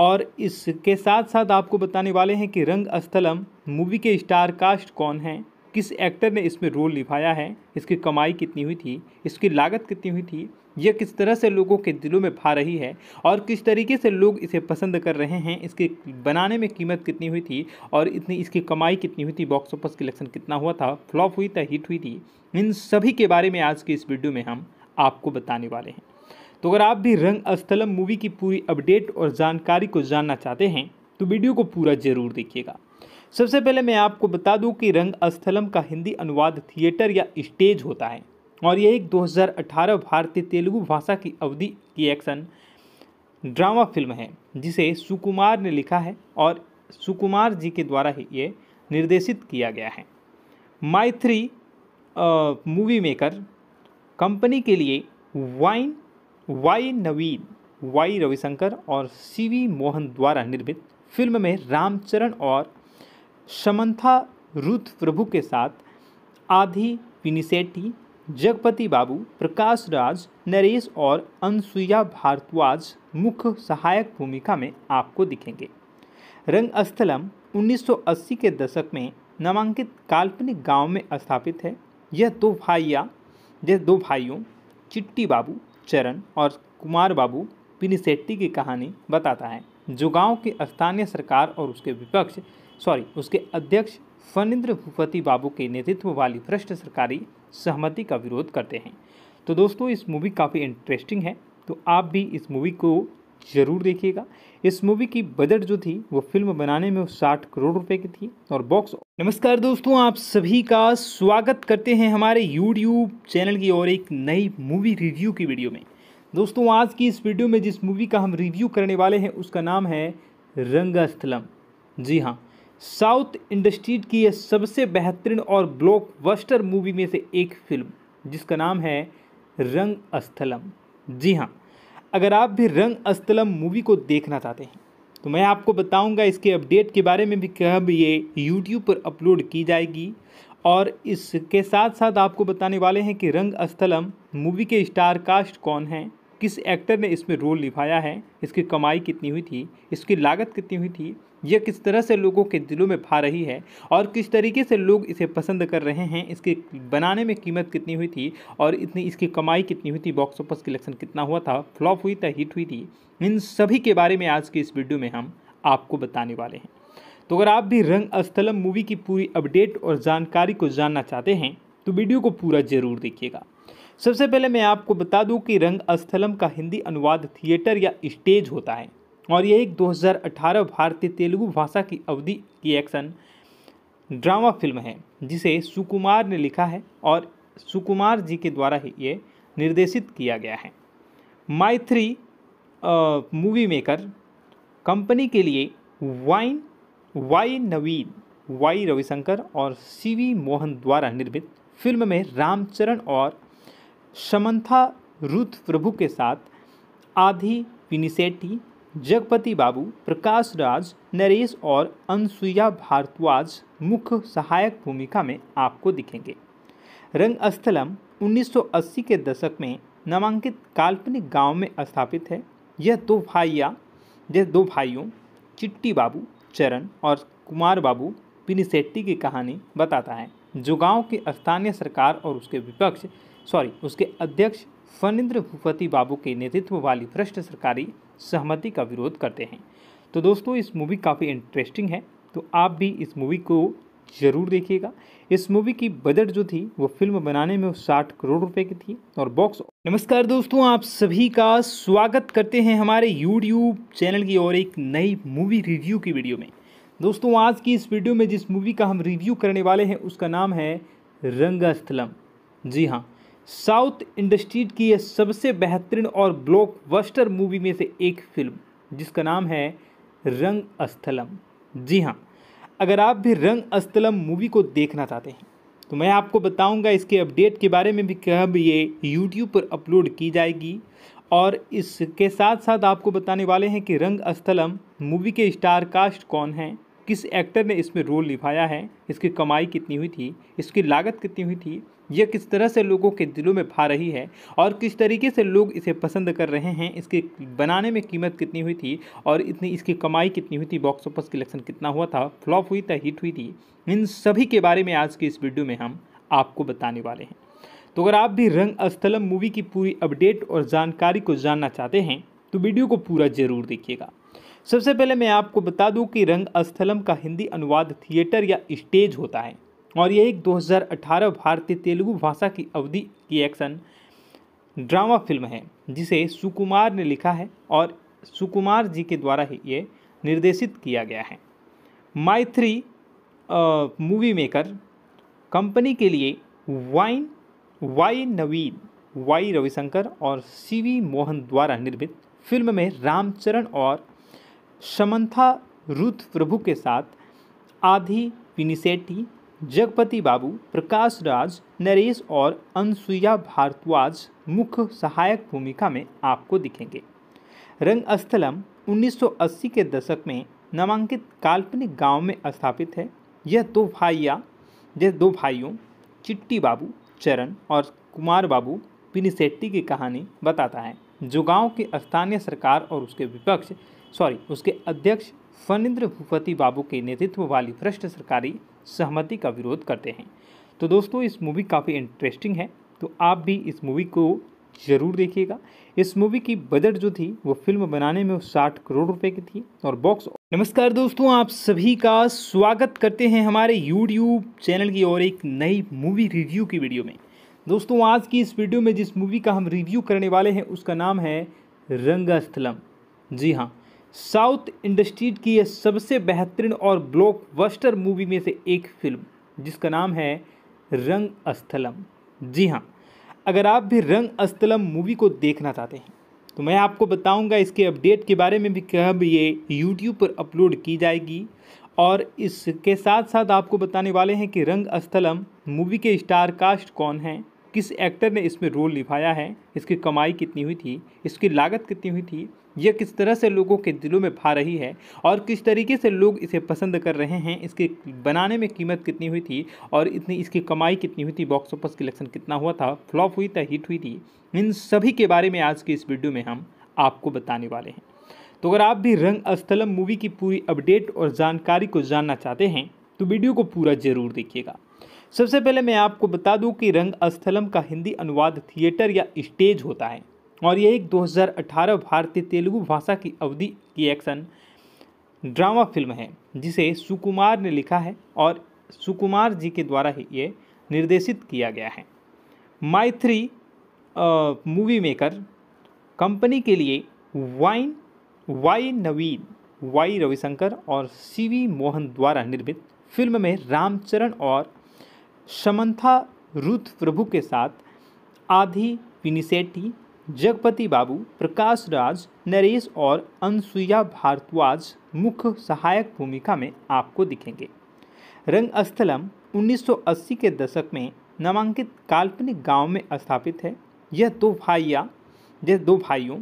और इसके साथ साथ आपको बताने वाले हैं कि रंग अस्थलम मूवी के स्टार कास्ट कौन हैं किस एक्टर ने इसमें रोल निभाया है इसकी कमाई कितनी हुई थी इसकी लागत कितनी हुई थी यह किस तरह से लोगों के दिलों में भा रही है और किस तरीके से लोग इसे पसंद कर रहे हैं इसके बनाने में कीमत कितनी हुई थी और इतनी इसकी कमाई कितनी हुई थी बॉक्स ऑफिस कलेक्शन कितना हुआ था फ्लॉप हुई था हिट हुई थी इन सभी के बारे में आज की इस वीडियो में हम आपको बताने वाले हैं तो अगर आप भी रंग अस्थलम मूवी की पूरी अपडेट और जानकारी को जानना चाहते हैं तो वीडियो को पूरा ज़रूर देखिएगा सबसे पहले मैं आपको बता दूं कि रंग स्थलम का हिंदी अनुवाद थिएटर या स्टेज होता है और यह एक 2018 भारतीय तेलुगु भाषा की अवधि की एक्शन ड्रामा फिल्म है जिसे सुकुमार ने लिखा है और सुकुमार जी के द्वारा ही ये निर्देशित किया गया है Mythri movie maker company के लिए वाइन वाई नवीन वाई रविशंकर और सीवी मोहन द्वारा निर्मित फिल्म में रामचरण और समंथा रुथ प्रभु के साथ आधी विनिसेटी जगपति बाबू प्रकाश राज नरेश और अनसुईया भारद्वाज मुख्य सहायक भूमिका में आपको दिखेंगे रंगस्थलम 1980 के दशक में नामांकित काल्पनिक गांव में स्थापित है यह दो भाइया यह दो भाइयों चिट्टी बाबू चरण और कुमार बाबू पिनिसेट्टी की कहानी बताता है जो गांव की स्थानीय सरकार और उसके विपक्ष सॉरी उसके अध्यक्ष फनिंद्र भूपति बाबू के नेतृत्व वाली भ्रष्ट सरकारी सहमति का विरोध करते हैं तो दोस्तों इस मूवी काफ़ी इंटरेस्टिंग है तो आप भी इस मूवी को ज़रूर देखिएगा इस मूवी की बजट जो थी वो फिल्म बनाने में साठ करोड़ रुपए की थी और बॉक्स नमस्कार दोस्तों आप सभी का स्वागत करते हैं हमारे यूट्यूब चैनल की और एक नई मूवी रिव्यू की वीडियो में दोस्तों आज की इस वीडियो में जिस मूवी का हम रिव्यू करने वाले हैं उसका नाम है रंगास्थलम जी हाँ साउथ इंडस्ट्री की यह सबसे बेहतरीन और ब्लॉकबस्टर मूवी में से एक फिल्म जिसका नाम है रंग अस्थलम जी हाँ अगर आप भी रंग अस्थलम मूवी को देखना चाहते हैं तो मैं आपको बताऊंगा इसके अपडेट के बारे में भी कब ये यूट्यूब पर अपलोड की जाएगी और इसके साथ साथ आपको बताने वाले हैं कि रंग अस्थलम मूवी के स्टार कास्ट कौन हैं किस एक्टर ने इसमें रोल निभाया है इसकी कमाई कितनी हुई थी इसकी लागत कितनी हुई थी यह किस तरह से लोगों के दिलों में भा रही है और किस तरीके से लोग इसे पसंद कर रहे हैं इसके बनाने में कीमत कितनी हुई थी और इतनी इसकी कमाई कितनी हुई थी बॉक्स ऑफिस कलेक्शन कितना हुआ था फ्लॉप हुई था हिट हुई थी इन सभी के बारे में आज की इस वीडियो में हम आपको बताने वाले हैं तो अगर आप भी रंग अस्थलम मूवी की पूरी अपडेट और जानकारी को जानना चाहते हैं तो वीडियो को पूरा ज़रूर देखिएगा सबसे पहले मैं आपको बता दूं कि रंग अस्थलम का हिंदी अनुवाद थिएटर या स्टेज होता है और ये एक 2018 भारतीय तेलुगु भाषा की अवधि की एक्शन ड्रामा फिल्म है जिसे सुकुमार ने लिखा है और सुकुमार जी के द्वारा ही ये निर्देशित किया गया है माइथ्री मूवी मेकर कंपनी के लिए वाइन वाई नवीन वाई रविशंकर और सीवी मोहन द्वारा निर्मित फिल्म में रामचरण और समंथा रुथ प्रभु के साथ आधी पिनिसेटी जगपति बाबू प्रकाश राज नरेश और अनसुईया भारद्वाज मुख्य सहायक भूमिका में आपको दिखेंगे रंगस्थलम 1980 के दशक में नामांकित काल्पनिक गांव में स्थापित है यह दो भाइया यह दो भाइयों चिट्टी बाबू चरण और कुमार बाबू पिनिसेट्टी की कहानी बताता है जो गांव की स्थानीय सरकार और उसके विपक्ष सॉरी उसके अध्यक्ष फनिंद्र भूपति बाबू के नेतृत्व वाली भ्रष्ट सरकारी सहमति का विरोध करते हैं तो दोस्तों इस मूवी काफ़ी इंटरेस्टिंग है तो आप भी इस मूवी को ज़रूर देखिएगा इस मूवी की बजट जो थी वो फिल्म बनाने में साठ करोड़ रुपए की थी और बॉक्स नमस्कार दोस्तों आप सभी का स्वागत करते हैं हमारे यूट्यूब चैनल की और एक नई मूवी रिव्यू की वीडियो में दोस्तों आज की इस वीडियो में जिस मूवी का हम रिव्यू करने वाले हैं उसका नाम है रंगास्थलम जी हाँ साउथ इंडस्ट्रीज की यह सबसे बेहतरीन और ब्लॉकबस्टर मूवी में से एक फिल्म जिसका नाम है रंग अस्थलम जी हाँ अगर आप भी रंग अस्थलम मूवी को देखना चाहते हैं तो मैं आपको बताऊंगा इसके अपडेट के बारे में भी कब ये यूट्यूब पर अपलोड की जाएगी और इसके साथ साथ आपको बताने वाले हैं कि रंग अस्थलम मूवी के स्टार कास्ट कौन हैं किस एक्टर ने इसमें रोल निभाया है इसकी कमाई कितनी हुई थी इसकी लागत कितनी हुई थी यह किस तरह से लोगों के दिलों में भा रही है और किस तरीके से लोग इसे पसंद कर रहे हैं इसके बनाने में कीमत कितनी हुई थी और इतनी इसकी कमाई कितनी हुई थी बॉक्स ऑफिस कलेक्शन कितना हुआ था फ्लॉप हुई था हिट हुई थी इन सभी के बारे में आज की इस वीडियो में हम आपको बताने वाले हैं तो अगर आप भी रंग अस्थलम मूवी की पूरी अपडेट और जानकारी को जानना चाहते हैं तो वीडियो को पूरा ज़रूर देखिएगा सबसे पहले मैं आपको बता दूं कि रंग अस्थलम का हिंदी अनुवाद थिएटर या स्टेज होता है और ये एक 2018 भारतीय तेलुगु भाषा की अवधि की एक्शन ड्रामा फिल्म है जिसे सुकुमार ने लिखा है और सुकुमार जी के द्वारा ही ये निर्देशित किया गया है माइथ्री मूवी मेकर कंपनी के लिए वाइन वाई नवीन वाई रविशंकर और सीवी मोहन द्वारा निर्मित फिल्म में रामचरण और समंथा रुथ प्रभु के साथ आधी पिनीसेटी जगपति बाबू प्रकाश राज नरेश और अनसुईया भारद्वाज मुख्य सहायक भूमिका में आपको दिखेंगे रंगस्थलम 1980 के दशक में नामांकित काल्पनिक गांव में स्थापित है यह दो भाइया यह दो भाइयों चिट्टी बाबू चरण और कुमार बाबू पिनिसेट्टी की कहानी बताता है जो गांव के स्थानीय सरकार और उसके विपक्ष सॉरी उसके अध्यक्ष फनिंद्र भूपति बाबू के नेतृत्व वाली भ्रष्ट सरकारी सहमति का विरोध करते हैं तो दोस्तों इस मूवी काफ़ी इंटरेस्टिंग है तो आप भी इस मूवी को ज़रूर देखिएगा इस मूवी की बजट जो थी वो फिल्म बनाने में साठ करोड़ रुपए की थी और बॉक्स नमस्कार दोस्तों आप सभी का स्वागत करते हैं हमारे यूट्यूब चैनल की और एक नई मूवी रिव्यू की वीडियो में दोस्तों आज की इस वीडियो में जिस मूवी का हम रिव्यू करने वाले हैं उसका नाम है रंगस्थलम जी हाँ साउथ इंडस्ट्रीज की यह सबसे बेहतरीन और ब्लॉकबस्टर मूवी में से एक फिल्म जिसका नाम है रंग अस्थलम जी हाँ अगर आप भी रंग अस्थलम मूवी को देखना चाहते हैं तो मैं आपको बताऊंगा इसके अपडेट के बारे में भी कब ये यूट्यूब पर अपलोड की जाएगी और इसके साथ साथ आपको बताने वाले हैं कि रंग अस्थलम मूवी के स्टार कास्ट कौन हैं किस एक्टर ने इसमें रोल निभाया है इसकी कमाई कितनी हुई थी इसकी लागत कितनी हुई थी यह किस तरह से लोगों के दिलों में भा रही है और किस तरीके से लोग इसे पसंद कर रहे हैं इसके बनाने में कीमत कितनी हुई थी और इतनी इसकी कमाई कितनी हुई थी बॉक्स ऑफिस कलेक्शन कितना हुआ था फ्लॉप हुई था हिट हुई थी इन सभी के बारे में आज की इस वीडियो में हम आपको बताने वाले हैं तो अगर आप भी रंग अस्थलम मूवी की पूरी अपडेट और जानकारी को जानना चाहते हैं तो वीडियो को पूरा ज़रूर देखिएगा सबसे पहले मैं आपको बता दूं कि रंग अस्थलम का हिंदी अनुवाद थिएटर या स्टेज होता है और यह एक 2018 भारतीय तेलुगु भाषा की अवधि की एक्शन ड्रामा फिल्म है जिसे सुकुमार ने लिखा है और सुकुमार जी के द्वारा ही ये निर्देशित किया गया है Mythri three movie maker company के लिए वाइन वाई नवीन वाई रविशंकर और सीवी मोहन द्वारा निर्मित फिल्म में रामचरण और समंथा रुथ प्रभु के साथ आधी पिनिसेटी जगपति बाबू प्रकाश राज नरेश और अनसुईया भारद्वाज मुख्य सहायक भूमिका में आपको दिखेंगे रंगस्थलम 1980 के दशक में नामांकित काल्पनिक गांव में स्थापित है यह दो भाइया यह दो भाइयों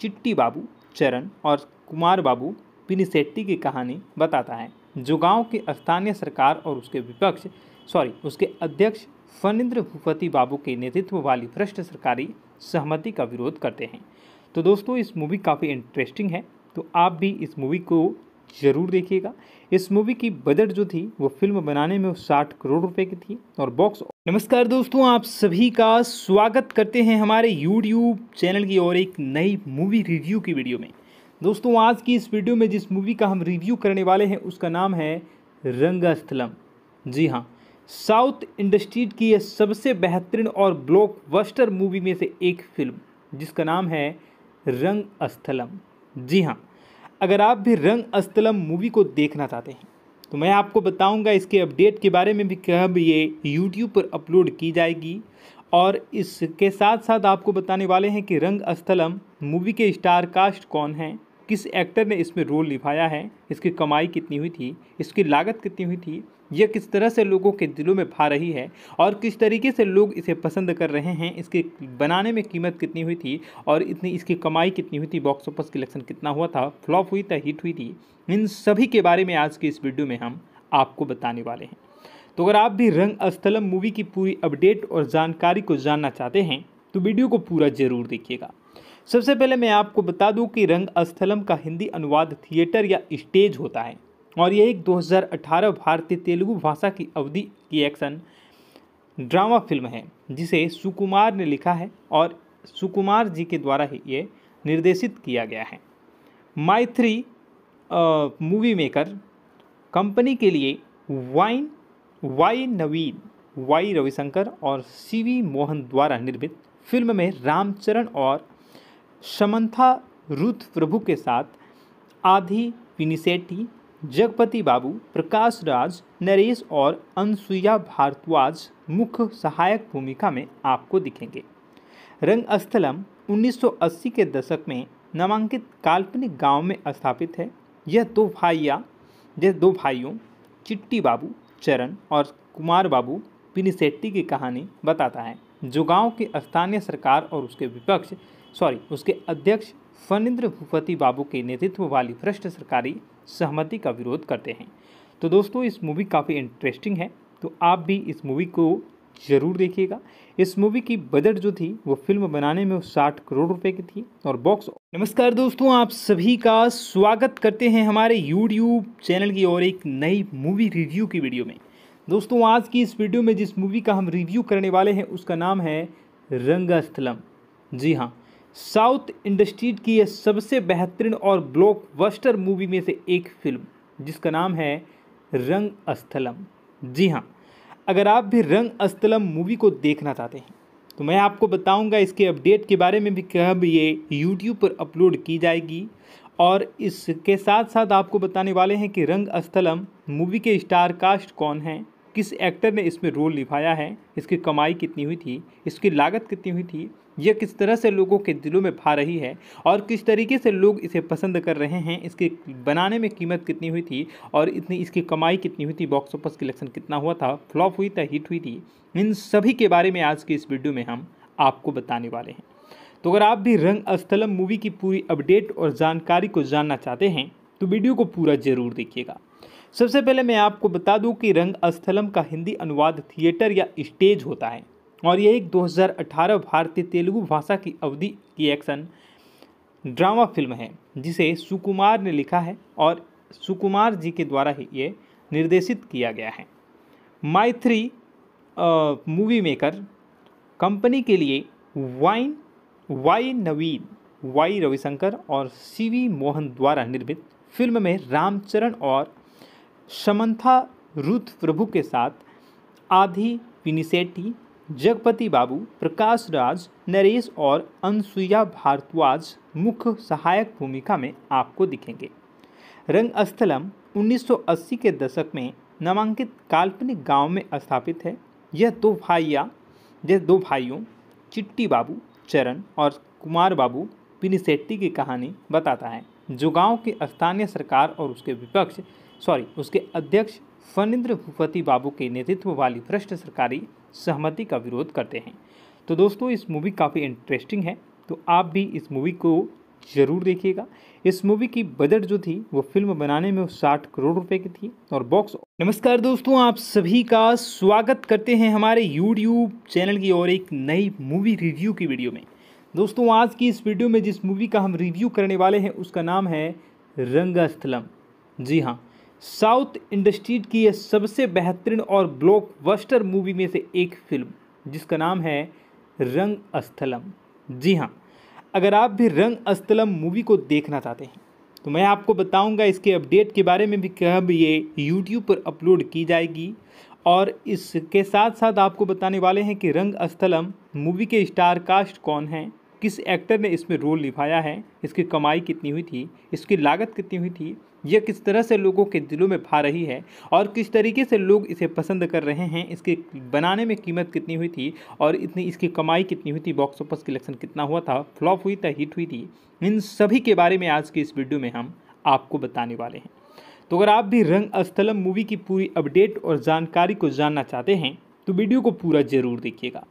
चिट्टी बाबू चरण और कुमार बाबू पिनीसेट्टी की कहानी बताता है जो गांव के स्थानीय सरकार और उसके विपक्ष सॉरी उसके अध्यक्ष फनिंद्र भूपति बाबू के नेतृत्व वाली भ्रष्ट सरकारी सहमति का विरोध करते हैं तो दोस्तों इस मूवी काफ़ी इंटरेस्टिंग है तो आप भी इस मूवी को ज़रूर देखिएगा इस मूवी की बजट जो थी वो फिल्म बनाने में साठ करोड़ रुपए की थी और बॉक्स नमस्कार दोस्तों आप सभी का स्वागत करते हैं हमारे यूट्यूब चैनल की और एक नई मूवी रिव्यू की वीडियो में दोस्तों आज की इस वीडियो में जिस मूवी का हम रिव्यू करने वाले हैं उसका नाम है रंगास्थलम जी हाँ साउथ इंडस्ट्री की यह सबसे बेहतरीन और ब्लॉकबस्टर मूवी में से एक फिल्म जिसका नाम है रंग अस्थलम जी हाँ अगर आप भी रंग अस्थलम मूवी को देखना चाहते हैं तो मैं आपको बताऊंगा इसके अपडेट के बारे में भी कब ये यूट्यूब पर अपलोड की जाएगी और इसके साथ साथ आपको बताने वाले हैं कि रंग अस्थलम मूवी के स्टार कास्ट कौन हैं किस एक्टर ने इसमें रोल निभाया है इसकी कमाई कितनी हुई थी इसकी लागत कितनी हुई थी यह किस तरह से लोगों के दिलों में भा रही है और किस तरीके से लोग इसे पसंद कर रहे हैं इसके बनाने में कीमत कितनी हुई थी और इतनी इसकी कमाई कितनी हुई थी बॉक्स ऑफिस कलेक्शन कितना हुआ था फ्लॉप हुई था हिट हुई थी इन सभी के बारे में आज की इस वीडियो में हम आपको बताने वाले हैं तो अगर आप भी रंग अस्थलम मूवी की पूरी अपडेट और जानकारी को जानना चाहते हैं तो वीडियो को पूरा ज़रूर देखिएगा सबसे पहले मैं आपको बता दूं कि रंग स्थलम का हिंदी अनुवाद थिएटर या स्टेज होता है और यह एक 2018 भारतीय तेलुगु भाषा की अवधि की एक्शन ड्रामा फिल्म है जिसे सुकुमार ने लिखा है और सुकुमार जी के द्वारा ही ये निर्देशित किया गया है माइथ्री मूवी मेकर कंपनी के लिए वाइन वाई नवीन वाई रविशंकर और सीवी मोहन द्वारा निर्मित फिल्म में रामचरण और समंथा रुथ प्रभु के साथ आधि पिनिसेटी जगपति बाबू प्रकाश राज नरेश और अनसुईया भारद्वाज मुख्य सहायक भूमिका में आपको दिखेंगे रंगस्थलम 1980 के दशक में नामांकित काल्पनिक गांव में स्थापित है यह दो भाइया यह दो भाइयों चिट्टी बाबू चरण और कुमार बाबू पिनिसेट्टी की कहानी बताता है जो गांव की स्थानीय सरकार और उसके विपक्ष सॉरी उसके अध्यक्ष फनिंद्र भूपति बाबू के नेतृत्व वाली भ्रष्ट सरकारी सहमति का विरोध करते हैं तो दोस्तों इस मूवी काफ़ी इंटरेस्टिंग है तो आप भी इस मूवी को ज़रूर देखिएगा इस मूवी की बजट जो थी वो फिल्म बनाने में साठ करोड़ रुपए की थी और बॉक्स नमस्कार दोस्तों आप सभी का स्वागत करते हैं हमारे यूट्यूब चैनल की और एक नई मूवी रिव्यू की वीडियो में दोस्तों आज की इस वीडियो में जिस मूवी का हम रिव्यू करने वाले हैं उसका नाम है रंगास्थलम जी हाँ साउथ इंडस्ट्रीज की यह सबसे बेहतरीन और ब्लॉकबस्टर मूवी में से एक फिल्म जिसका नाम है रंग अस्थलम जी हाँ अगर आप भी रंग अस्थलम मूवी को देखना चाहते हैं तो मैं आपको बताऊंगा इसके अपडेट के बारे में भी कब ये यूट्यूब पर अपलोड की जाएगी और इसके साथ साथ आपको बताने वाले हैं कि रंग अस्थलम मूवी के स्टार कास्ट कौन हैं किस एक्टर ने इसमें रोल निभाया है इसकी कमाई कितनी हुई थी इसकी लागत कितनी हुई थी यह किस तरह से लोगों के दिलों में भा रही है और किस तरीके से लोग इसे पसंद कर रहे हैं इसके बनाने में कीमत कितनी हुई थी और इतनी इसकी कमाई कितनी हुई थी बॉक्स ऑफिस कलेक्शन कितना हुआ था फ्लॉप हुई था तो हिट हुई थी इन सभी के बारे में आज के इस वीडियो में हम आपको बताने वाले हैं तो अगर आप भी रंग अस्थलम मूवी की पूरी अपडेट और जानकारी को जानना चाहते हैं तो वीडियो को पूरा ज़रूर देखिएगा सबसे पहले मैं आपको बता दूं कि रंग अस्थलम का हिंदी अनुवाद थिएटर या स्टेज होता है और ये एक 2018 भारतीय तेलुगु भाषा की अवधि की एक्शन ड्रामा फिल्म है जिसे सुकुमार ने लिखा है और सुकुमार जी के द्वारा ही ये निर्देशित किया गया है माइथ्री मूवी मेकर कंपनी के लिए वाइन वाई नवीन वाई रविशंकर और सीवी मोहन द्वारा निर्मित फिल्म में रामचरण और समंथा रुथ प्रभु के साथ आधी पिनिसेटी जगपति बाबू प्रकाश राज नरेश और अनसुईया भारद्वाज मुख्य सहायक भूमिका में आपको दिखेंगे रंगस्थलम 1980 के दशक में नामांकित काल्पनिक गांव में स्थापित है यह दो भाइया यह दो भाइयों चिट्टी बाबू चरण और कुमार बाबू पिनिसेट्टी की कहानी बताता है जो गांव के स्थानीय सरकार और उसके विपक्ष सॉरी उसके अध्यक्ष फनिंद्र भूपति बाबू के नेतृत्व वाली भ्रष्ट सरकारी सहमति का विरोध करते हैं तो दोस्तों इस मूवी काफ़ी इंटरेस्टिंग है तो आप भी इस मूवी को ज़रूर देखिएगा इस मूवी की बजट जो थी वो फिल्म बनाने में साठ करोड़ रुपए की थी और बॉक्स नमस्कार दोस्तों आप सभी का स्वागत करते हैं हमारे यूट्यूब चैनल की और एक नई मूवी रिव्यू की वीडियो में दोस्तों आज की इस वीडियो में जिस मूवी का हम रिव्यू करने वाले हैं उसका नाम है रंगस्थलम जी हाँ साउथ इंडस्ट्रीज की यह सबसे बेहतरीन और ब्लॉकबस्टर मूवी में से एक फिल्म जिसका नाम है रंग अस्थलम जी हाँ अगर आप भी रंग अस्थलम मूवी को देखना चाहते हैं तो मैं आपको बताऊंगा इसके अपडेट के बारे में भी कब ये यूट्यूब पर अपलोड की जाएगी और इसके साथ साथ आपको बताने वाले हैं कि रंग अस्थलम मूवी के स्टार कास्ट कौन हैं किस एक्टर ने इसमें रोल निभाया है इसकी कमाई कितनी हुई थी इसकी लागत कितनी हुई थी यह किस तरह से लोगों के दिलों में भा रही है और किस तरीके से लोग इसे पसंद कर रहे हैं इसके बनाने में कीमत कितनी हुई थी और इतनी इसकी कमाई कितनी हुई थी बॉक्स ऑफिस कलेक्शन कितना हुआ था फ्लॉप हुई था हिट हुई थी इन सभी के बारे में आज की इस वीडियो में हम आपको बताने वाले हैं तो अगर आप भी रंग अस्थलम मूवी की पूरी अपडेट और जानकारी को जानना चाहते हैं तो वीडियो को पूरा ज़रूर देखिएगा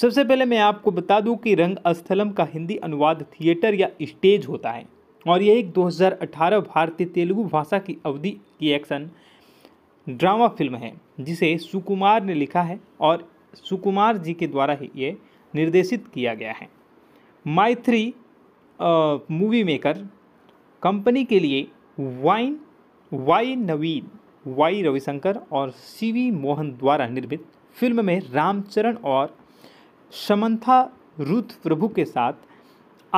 सबसे पहले मैं आपको बता दूं कि रंग अस्थलम का हिंदी अनुवाद थिएटर या स्टेज होता है और यह एक 2018 भारतीय तेलुगु भाषा की अवधि की एक्शन ड्रामा फिल्म है जिसे सुकुमार ने लिखा है और सुकुमार जी के द्वारा ही ये निर्देशित किया गया है Mythri three movie maker company के लिए वाइन वाई नवीन वाई रविशंकर और सीवी मोहन द्वारा निर्मित फिल्म में रामचरण और समंथा रुथ प्रभु के साथ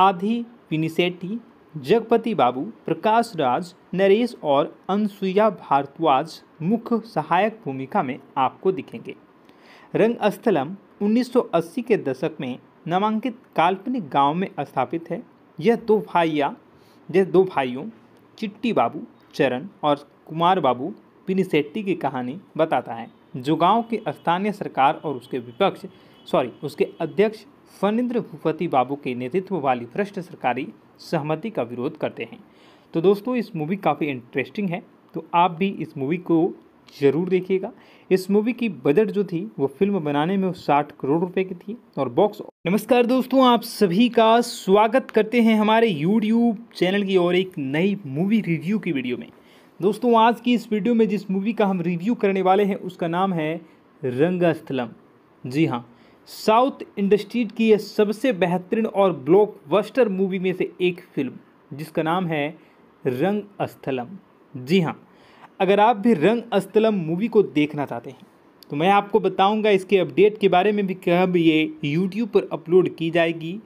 आधी पिनिसेटी जगपति बाबू प्रकाश राज नरेश और अनसुईया भारद्वाज मुख्य सहायक भूमिका में आपको दिखेंगे रंगस्थलम 1980 के दशक में नामांकित काल्पनिक गांव में स्थापित है यह दो भाइया यह दो भाइयों चिट्टी बाबू चरण और कुमार बाबू पिनिसेट्टी की कहानी बताता है जो गांव की स्थानीय सरकार और उसके विपक्ष सॉरी उसके अध्यक्ष फनिंद्र भूपति बाबू के नेतृत्व वाली भ्रष्ट सरकारी सहमति का विरोध करते हैं तो दोस्तों इस मूवी काफ़ी इंटरेस्टिंग है तो आप भी इस मूवी को ज़रूर देखिएगा इस मूवी की बजट जो थी वो फिल्म बनाने में साठ करोड़ रुपए की थी और बॉक्स नमस्कार दोस्तों आप सभी का स्वागत करते हैं हमारे YouTube चैनल की और एक नई मूवी रिव्यू की वीडियो में दोस्तों आज की इस वीडियो में जिस मूवी का हम रिव्यू करने वाले हैं उसका नाम है रंगास्थलम जी हाँ साउथ इंडस्ट्री की यह सबसे बेहतरीन और ब्लॉकबस्टर मूवी में से एक फिल्म जिसका नाम है रंग अस्थलम जी हाँ अगर आप भी रंग अस्थलम मूवी को देखना चाहते हैं तो मैं आपको बताऊंगा इसके अपडेट के बारे में भी कब ये यूट्यूब पर अपलोड की जाएगी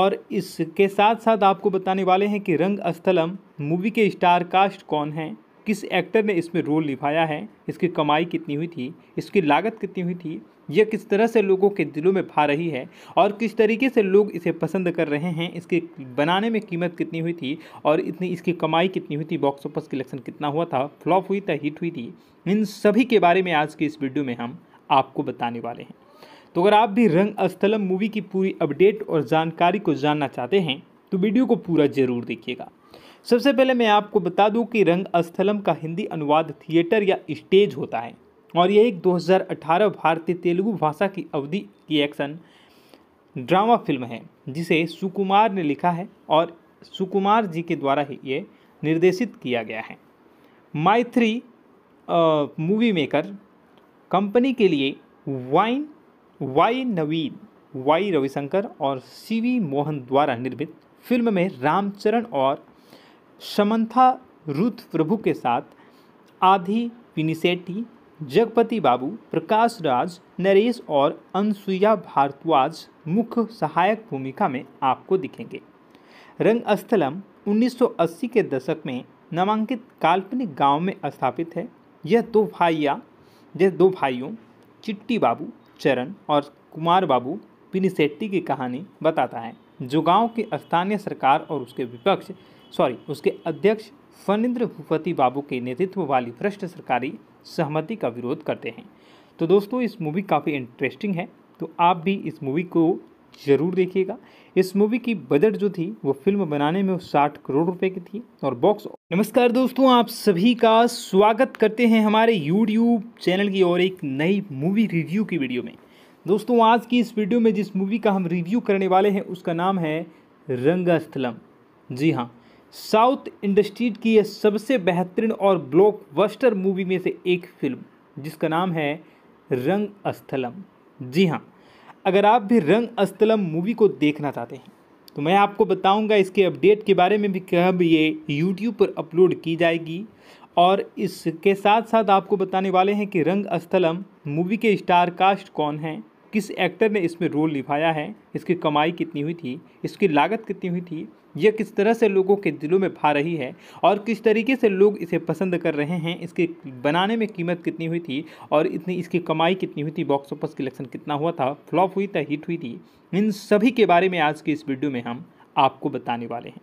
और इसके साथ साथ आपको बताने वाले हैं कि रंग अस्थलम मूवी के स्टार कास्ट कौन हैं किस एक्टर ने इसमें रोल निभाया है इसकी कमाई कितनी हुई थी इसकी लागत कितनी हुई थी यह किस तरह से लोगों के दिलों में भा रही है और किस तरीके से लोग इसे पसंद कर रहे हैं इसके बनाने में कीमत कितनी हुई थी और इतनी इसकी कमाई कितनी हुई थी बॉक्स ऑफिस कलेक्शन कितना हुआ था फ्लॉप हुई था हिट हुई थी इन सभी के बारे में आज की इस वीडियो में हम आपको बताने वाले हैं तो अगर आप भी रंग अस्थलम मूवी की पूरी अपडेट और जानकारी को जानना चाहते हैं तो वीडियो को पूरा जरूर देखिएगा सबसे पहले मैं आपको बता दूं कि रंग अस्थलम का हिंदी अनुवाद थिएटर या स्टेज होता है और ये एक 2018 भारतीय तेलुगु भाषा की अवधि की एक्शन ड्रामा फिल्म है जिसे सुकुमार ने लिखा है और सुकुमार जी के द्वारा ही ये निर्देशित किया गया है माइथ्री मूवी मेकर कंपनी के लिए वाइन वाई नवीन वाई रविशंकर और सीवी मोहन द्वारा निर्मित फिल्म में रामचरण और समंथा रुथ प्रभु के साथ आधी पिनिसेटी जगपति बाबू प्रकाश राज नरेश और अनसुईया भारद्वाज मुख्य सहायक भूमिका में आपको दिखेंगे रंगस्थलम 1980 के दशक में नामांकित काल्पनिक गांव में स्थापित है यह दो भाइया यह दो भाइयों चिट्टी बाबू चरण और कुमार बाबू पिनिसेट्टी की कहानी बताता है जो गांव की स्थानीय सरकार और उसके विपक्ष सॉरी उसके अध्यक्ष फनिंद्र भूपति बाबू के नेतृत्व वाली भ्रष्ट सरकारी सहमति का विरोध करते हैं तो दोस्तों इस मूवी काफ़ी इंटरेस्टिंग है तो आप भी इस मूवी को ज़रूर देखिएगा इस मूवी की बजट जो थी वो फिल्म बनाने में साठ करोड़ रुपए की थी और बॉक्स नमस्कार दोस्तों आप सभी का स्वागत करते हैं हमारे यूट्यूब चैनल की और एक नई मूवी रिव्यू की वीडियो में दोस्तों आज की इस वीडियो में जिस मूवी का हम रिव्यू करने वाले हैं उसका नाम है रंगास्थलम जी हाँ साउथ इंडस्ट्रीज की यह सबसे बेहतरीन और ब्लॉकबस्टर मूवी में से एक फिल्म जिसका नाम है रंग अस्थलम जी हाँ अगर आप भी रंग अस्थलम मूवी को देखना चाहते हैं तो मैं आपको बताऊंगा इसके अपडेट के बारे में भी कब ये यूट्यूब पर अपलोड की जाएगी और इसके साथ साथ आपको बताने वाले हैं कि रंग अस्थलम मूवी के स्टार कास्ट कौन हैं किस एक्टर ने इसमें रोल निभाया है इसकी कमाई कितनी हुई थी इसकी लागत कितनी हुई थी यह किस तरह से लोगों के दिलों में भा रही है और किस तरीके से लोग इसे पसंद कर रहे हैं इसके बनाने में कीमत कितनी हुई थी और इतनी इसकी कमाई कितनी हुई थी बॉक्स ऑफिस कलेक्शन कितना हुआ था फ्लॉप हुई था तो हिट हुई थी इन सभी के बारे में आज के इस वीडियो में हम आपको बताने वाले हैं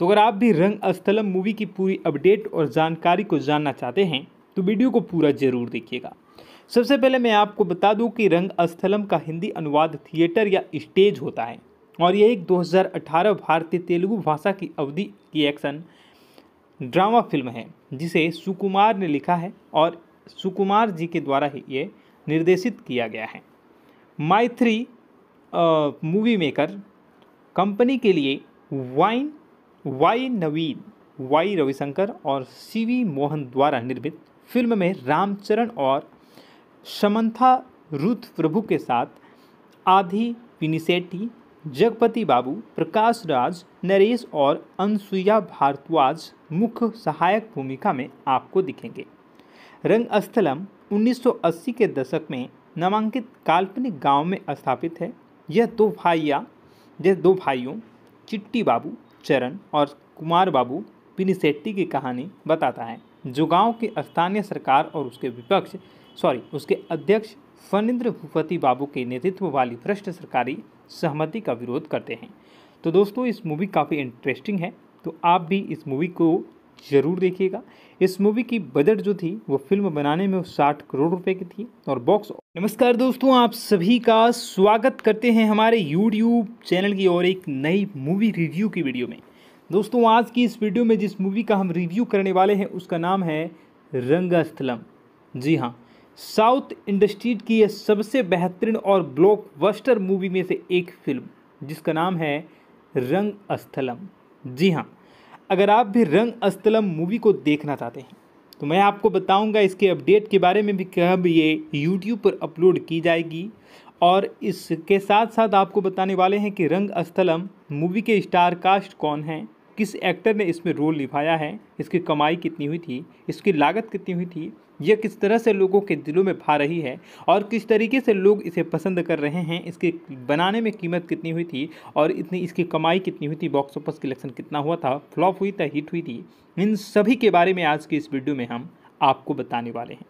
तो अगर आप भी रंग अस्थलम मूवी की पूरी अपडेट और जानकारी को जानना चाहते हैं तो वीडियो को पूरा ज़रूर देखिएगा सबसे पहले मैं आपको बता दूं कि रंग अस्थलम का हिंदी अनुवाद थिएटर या स्टेज होता है और ये एक 2018 भारतीय तेलुगु भाषा की अवधि की एक्शन ड्रामा फिल्म है जिसे सुकुमार ने लिखा है और सुकुमार जी के द्वारा ही ये निर्देशित किया गया है माइथ्री मूवी मेकर कंपनी के लिए वाइन वाई नवीन वाई रविशंकर और सीवी मोहन द्वारा निर्मित फिल्म में रामचरण और समंथा रुथ प्रभु के साथ आधी पिनीसेटी जगपति बाबू प्रकाश राज नरेश और अनसुईया भारद्वाज मुख्य सहायक भूमिका में आपको दिखेंगे रंगस्थलम 1980 के दशक में नामांकित काल्पनिक गांव में स्थापित है यह दो भाइया यह दो भाइयों चिट्टी बाबू चरण और कुमार बाबू पिनिसेट्टी की कहानी बताता है जो गांव के स्थानीय सरकार और उसके विपक्ष सॉरी उसके अध्यक्ष फनिंद्र भूपति बाबू के नेतृत्व वाली भ्रष्ट सरकारी सहमति का विरोध करते हैं तो दोस्तों इस मूवी काफ़ी इंटरेस्टिंग है तो आप भी इस मूवी को ज़रूर देखिएगा इस मूवी की बजट जो थी वो फिल्म बनाने में साठ करोड़ रुपए की थी और बॉक्स नमस्कार दोस्तों आप सभी का स्वागत करते हैं हमारे यूट्यूब चैनल की और एक नई मूवी रिव्यू की वीडियो में दोस्तों आज की इस वीडियो में जिस मूवी का हम रिव्यू करने वाले हैं उसका नाम है रंगस्थलम जी हाँ साउथ इंडस्ट्रीज की यह सबसे बेहतरीन और ब्लॉकबस्टर मूवी में से एक फिल्म जिसका नाम है रंग अस्थलम जी हाँ अगर आप भी रंग अस्थलम मूवी को देखना चाहते हैं तो मैं आपको बताऊंगा इसके अपडेट के बारे में भी कब ये यूट्यूब पर अपलोड की जाएगी और इसके साथ साथ आपको बताने वाले हैं कि रंग अस्थलम मूवी के स्टार कास्ट कौन हैं किस एक्टर ने इसमें रोल निभाया है इसकी कमाई कितनी हुई थी इसकी लागत कितनी हुई थी यह किस तरह से लोगों के दिलों में भा रही है और किस तरीके से लोग इसे पसंद कर रहे हैं इसके बनाने में कीमत कितनी हुई थी और इतनी इसकी कमाई कितनी हुई थी बॉक्स ऑफिस कलेक्शन कितना हुआ था फ्लॉप हुई था हिट हुई थी इन सभी के बारे में आज की इस वीडियो में हम आपको बताने वाले हैं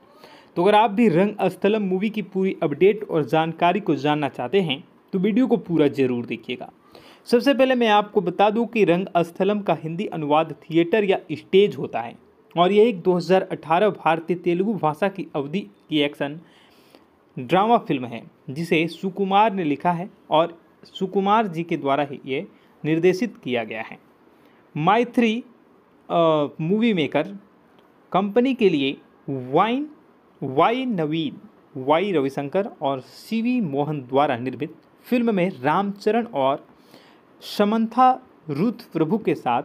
तो अगर आप भी रंग अस्थलम मूवी की पूरी अपडेट और जानकारी को जानना चाहते हैं तो वीडियो को पूरा ज़रूर देखिएगा सबसे पहले मैं आपको बता दूं कि रंग स्थलम का हिंदी अनुवाद थिएटर या स्टेज होता है और यह एक 2018 भारतीय तेलुगु भाषा की अवधि की एक्शन ड्रामा फिल्म है जिसे सुकुमार ने लिखा है और सुकुमार जी के द्वारा ही ये निर्देशित किया गया है Mythri movie maker company के लिए वाइन वाई नवीन वाई रविशंकर और सीवी मोहन द्वारा निर्मित फिल्म में रामचरण और समंथा रुथ प्रभु के साथ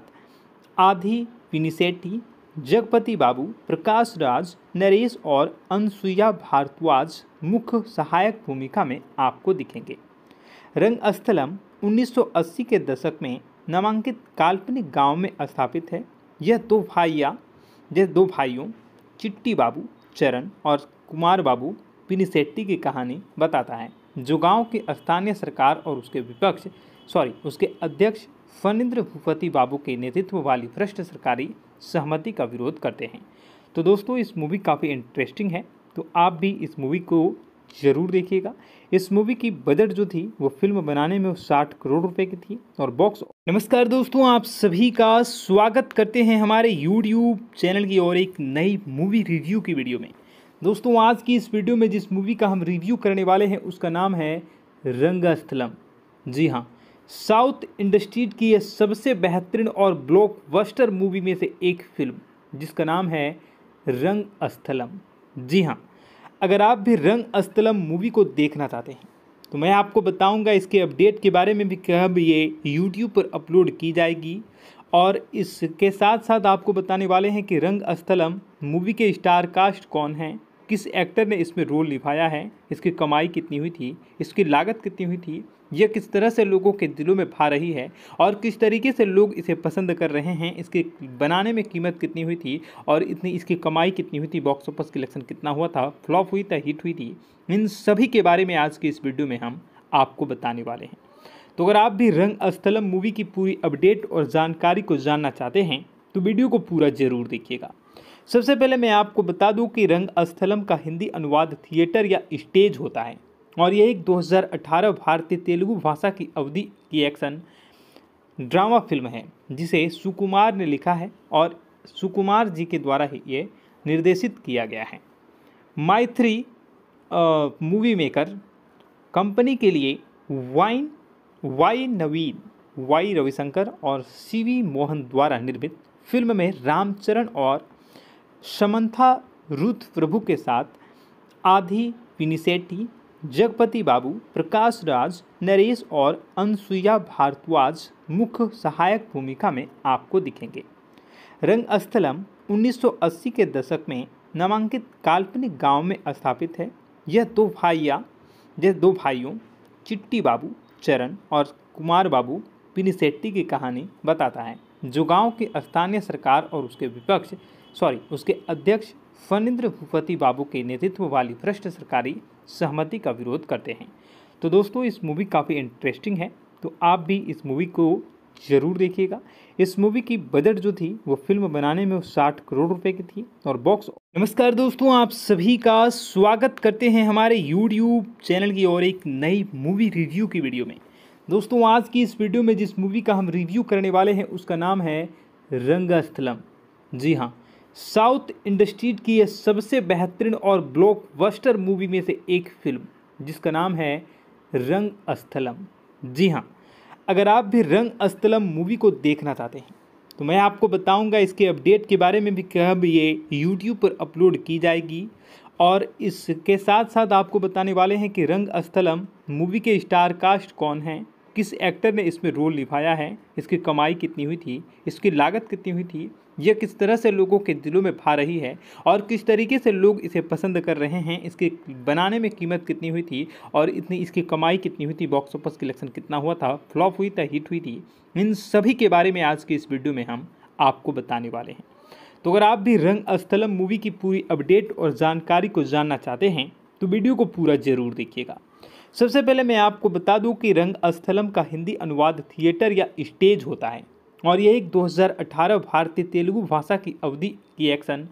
आधी पिनिसेट्टी जगपति बाबू प्रकाश राज नरेश और अनसुईया भारद्वाज मुख्य सहायक भूमिका में आपको दिखेंगे रंगस्थलम 1980 के दशक में नामांकित काल्पनिक गांव में स्थापित है यह दो भाइया यह दो भाइयों चिट्टी बाबू चरण और कुमार बाबू पिनिसेट्टी की कहानी बताता है जो गांव की स्थानीय सरकार और उसके विपक्ष सॉरी उसके अध्यक्ष फनिंद्र भूपति बाबू के नेतृत्व वाली भ्रष्ट सरकारी सहमति का विरोध करते हैं तो दोस्तों इस मूवी काफ़ी इंटरेस्टिंग है तो आप भी इस मूवी को ज़रूर देखिएगा इस मूवी की बजट जो थी वो फिल्म बनाने में साठ करोड़ रुपए की थी और बॉक्स नमस्कार दोस्तों आप सभी का स्वागत करते हैं हमारे YouTube चैनल की और एक नई मूवी रिव्यू की वीडियो में दोस्तों आज की इस वीडियो में जिस मूवी का हम रिव्यू करने वाले हैं उसका नाम है रंगस्थलम जी हाँ साउथ इंडस्ट्री की यह सबसे बेहतरीन और ब्लॉकबस्टर मूवी में से एक फिल्म जिसका नाम है रंग अस्थलम जी हाँ अगर आप भी रंग अस्थलम मूवी को देखना चाहते हैं तो मैं आपको बताऊंगा इसके अपडेट के बारे में भी कब ये यूट्यूब पर अपलोड की जाएगी और इसके साथ साथ आपको बताने वाले हैं कि रंग अस्थलम मूवी के स्टार कास्ट कौन हैं किस एक्टर ने इसमें रोल निभाया है इसकी कमाई कितनी हुई थी इसकी लागत कितनी हुई थी यह किस तरह से लोगों के दिलों में भा रही है और किस तरीके से लोग इसे पसंद कर रहे हैं इसके बनाने में कीमत कितनी हुई थी और इतनी इसकी कमाई कितनी हुई थी बॉक्स ऑफिस कलेक्शन कितना हुआ था फ्लॉप हुई था हिट हुई थी इन सभी के बारे में आज की इस वीडियो में हम आपको बताने वाले हैं तो अगर आप भी रंग अस्थलम मूवी की पूरी अपडेट और जानकारी को जानना चाहते हैं तो वीडियो को पूरा जरूर देखिएगा सबसे पहले मैं आपको बता दूं कि रंग अस्थलम का हिंदी अनुवाद थिएटर या स्टेज होता है और ये एक 2018 भारतीय तेलुगु भाषा की अवधि की एक्शन ड्रामा फिल्म है जिसे सुकुमार ने लिखा है और सुकुमार जी के द्वारा ही ये निर्देशित किया गया है माइथ्री मूवी मेकर कंपनी के लिए वाइन वाई नवीन वाई रविशंकर और सीवी मोहन द्वारा निर्मित फिल्म में रामचरण और समंथा रुथ प्रभु के साथ आधी पिनीसेटी जगपति बाबू प्रकाश राज नरेश और अनसुईया भारद्वाज मुख्य सहायक भूमिका में आपको दिखेंगे रंगस्थलम 1980 के दशक में नामांकित काल्पनिक गांव में स्थापित है यह दो भाइया यह दो भाइयों चिट्टी बाबू चरण और कुमार बाबू पिनिसेट्टी की कहानी बताता है जो गांव की स्थानीय सरकार और उसके विपक्ष सॉरी उसके अध्यक्ष फनिंद्र भूपति बाबू के नेतृत्व वाली भ्रष्ट सरकारी सहमति का विरोध करते हैं तो दोस्तों इस मूवी काफ़ी इंटरेस्टिंग है तो आप भी इस मूवी को ज़रूर देखिएगा इस मूवी की बजट जो थी वो फिल्म बनाने में साठ करोड़ रुपए की थी और बॉक्स नमस्कार दोस्तों आप सभी का स्वागत करते हैं हमारे यूट्यूब चैनल की और एक नई मूवी रिव्यू की वीडियो में दोस्तों आज की इस वीडियो में जिस मूवी का हम रिव्यू करने वाले हैं उसका नाम है रंगस्थलम जी हाँ साउथ इंडस्ट्रीज की यह सबसे बेहतरीन और ब्लॉकबस्टर मूवी में से एक फिल्म जिसका नाम है रंग अस्थलम जी हाँ अगर आप भी रंग अस्थलम मूवी को देखना चाहते हैं तो मैं आपको बताऊंगा इसके अपडेट के बारे में भी कब ये यूट्यूब पर अपलोड की जाएगी और इसके साथ साथ आपको बताने वाले हैं कि रंग अस्थलम मूवी के स्टार कास्ट कौन हैं किस एक्टर ने इसमें रोल निभाया है इसकी कमाई कितनी हुई थी इसकी लागत कितनी हुई थी यह किस तरह से लोगों के दिलों में भा रही है और किस तरीके से लोग इसे पसंद कर रहे हैं इसके बनाने में कीमत कितनी हुई थी और इतनी इसकी कमाई कितनी हुई थी बॉक्स ऑफिस कलेक्शन कितना हुआ था फ्लॉप हुई था हिट हुई थी इन सभी के बारे में आज के इस वीडियो में हम आपको बताने वाले हैं तो अगर आप भी रंग अस्थलम मूवी की पूरी अपडेट और जानकारी को जानना चाहते हैं तो वीडियो को पूरा ज़रूर देखिएगा सबसे पहले मैं आपको बता दूं कि रंग अस्थलम का हिंदी अनुवाद थिएटर या स्टेज होता है और ये एक 2018 भारतीय तेलुगु भाषा की अवधि की एक्शन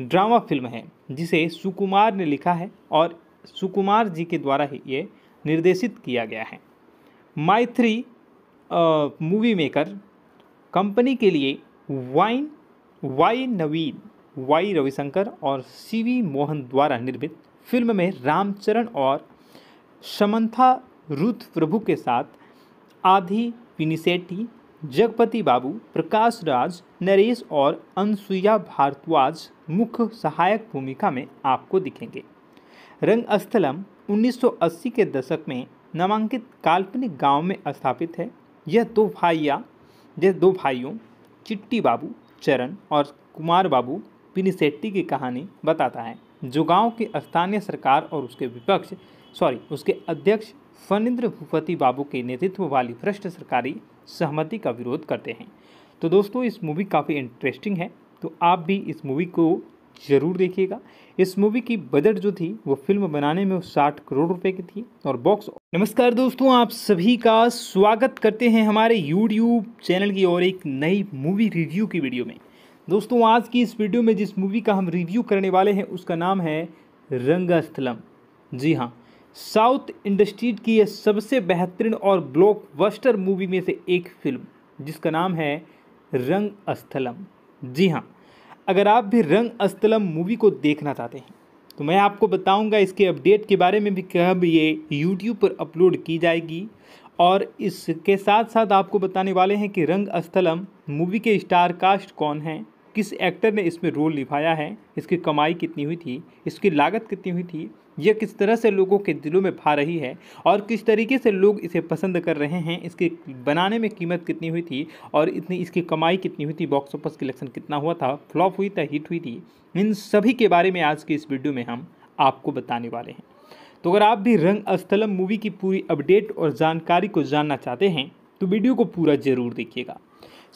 ड्रामा फिल्म है जिसे सुकुमार ने लिखा है और सुकुमार जी के द्वारा ही ये निर्देशित किया गया है माइथ्री मूवी मेकर कंपनी के लिए वाइन वाई नवीन वाई रविशंकर और सीवी मोहन द्वारा निर्मित फिल्म में रामचरण और समंथा रुथ प्रभु के साथ आधी पिनीसेटी जगपति बाबू प्रकाश राज नरेश और अनसुईया भारद्वाज मुख्य सहायक भूमिका में आपको दिखेंगे रंगस्थलम 1980 के दशक में नामांकित काल्पनिक गांव में स्थापित है यह दो भाइया यह दो भाइयों चिट्टी बाबू चरण और कुमार बाबू पिनिसेट्टी की कहानी बताता है जो गांव के स्थानीय सरकार और उसके विपक्ष सॉरी उसके अध्यक्ष फनिंद्र भूपति बाबू के नेतृत्व वाली भ्रष्ट सरकारी सहमति का विरोध करते हैं तो दोस्तों इस मूवी काफ़ी इंटरेस्टिंग है तो आप भी इस मूवी को ज़रूर देखिएगा इस मूवी की बजट जो थी वो फिल्म बनाने में साठ करोड़ रुपए की थी और बॉक्स नमस्कार दोस्तों आप सभी का स्वागत करते हैं हमारे यूट्यूब चैनल की और एक नई मूवी रिव्यू की वीडियो में दोस्तों आज की इस वीडियो में जिस मूवी का हम रिव्यू करने वाले हैं उसका नाम है रंगस्थलम जी हाँ साउथ इंडस्ट्रीज की यह सबसे बेहतरीन और ब्लॉकबस्टर मूवी में से एक फिल्म जिसका नाम है रंग अस्थलम जी हाँ अगर आप भी रंग अस्थलम मूवी को देखना चाहते हैं तो मैं आपको बताऊंगा इसके अपडेट के बारे में भी कब ये यूट्यूब पर अपलोड की जाएगी और इसके साथ साथ आपको बताने वाले हैं कि रंग अस्थलम मूवी के स्टार कास्ट कौन हैं किस एक्टर ने इसमें रोल निभाया है इसकी कमाई कितनी हुई थी इसकी लागत कितनी हुई थी यह किस तरह से लोगों के दिलों में भा रही है और किस तरीके से लोग इसे पसंद कर रहे हैं इसके बनाने में कीमत कितनी हुई थी और इतनी इसकी कमाई कितनी हुई थी बॉक्स ऑफिस कलेक्शन कितना हुआ था फ्लॉप हुई था हिट हुई थी इन सभी के बारे में आज की इस वीडियो में हम आपको बताने वाले हैं तो अगर आप भी रंग अस्थलम मूवी की पूरी अपडेट और जानकारी को जानना चाहते हैं तो वीडियो को पूरा ज़रूर देखिएगा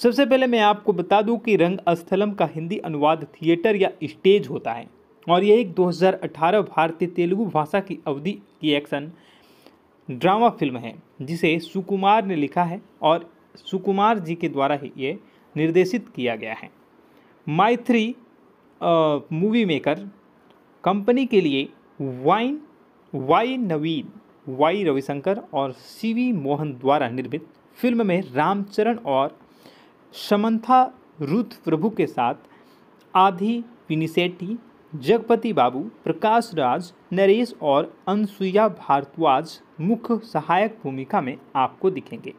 सबसे पहले मैं आपको बता दूं कि रंग अस्थलम का हिंदी अनुवाद थिएटर या स्टेज होता है और ये एक 2018 भारतीय तेलुगु भाषा की अवधि की एक्शन ड्रामा फिल्म है जिसे सुकुमार ने लिखा है और सुकुमार जी के द्वारा ही ये निर्देशित किया गया है Mythri movie maker company के लिए वाइन वाई नवीन वाई रविशंकर और सीवी मोहन द्वारा निर्मित फिल्म में रामचरण और समंथा रुथ प्रभु के साथ आधी पिनिसेटी जगपति बाबू प्रकाश राज नरेश और अनसुईया भारद्वाज मुख्य सहायक भूमिका में आपको दिखेंगे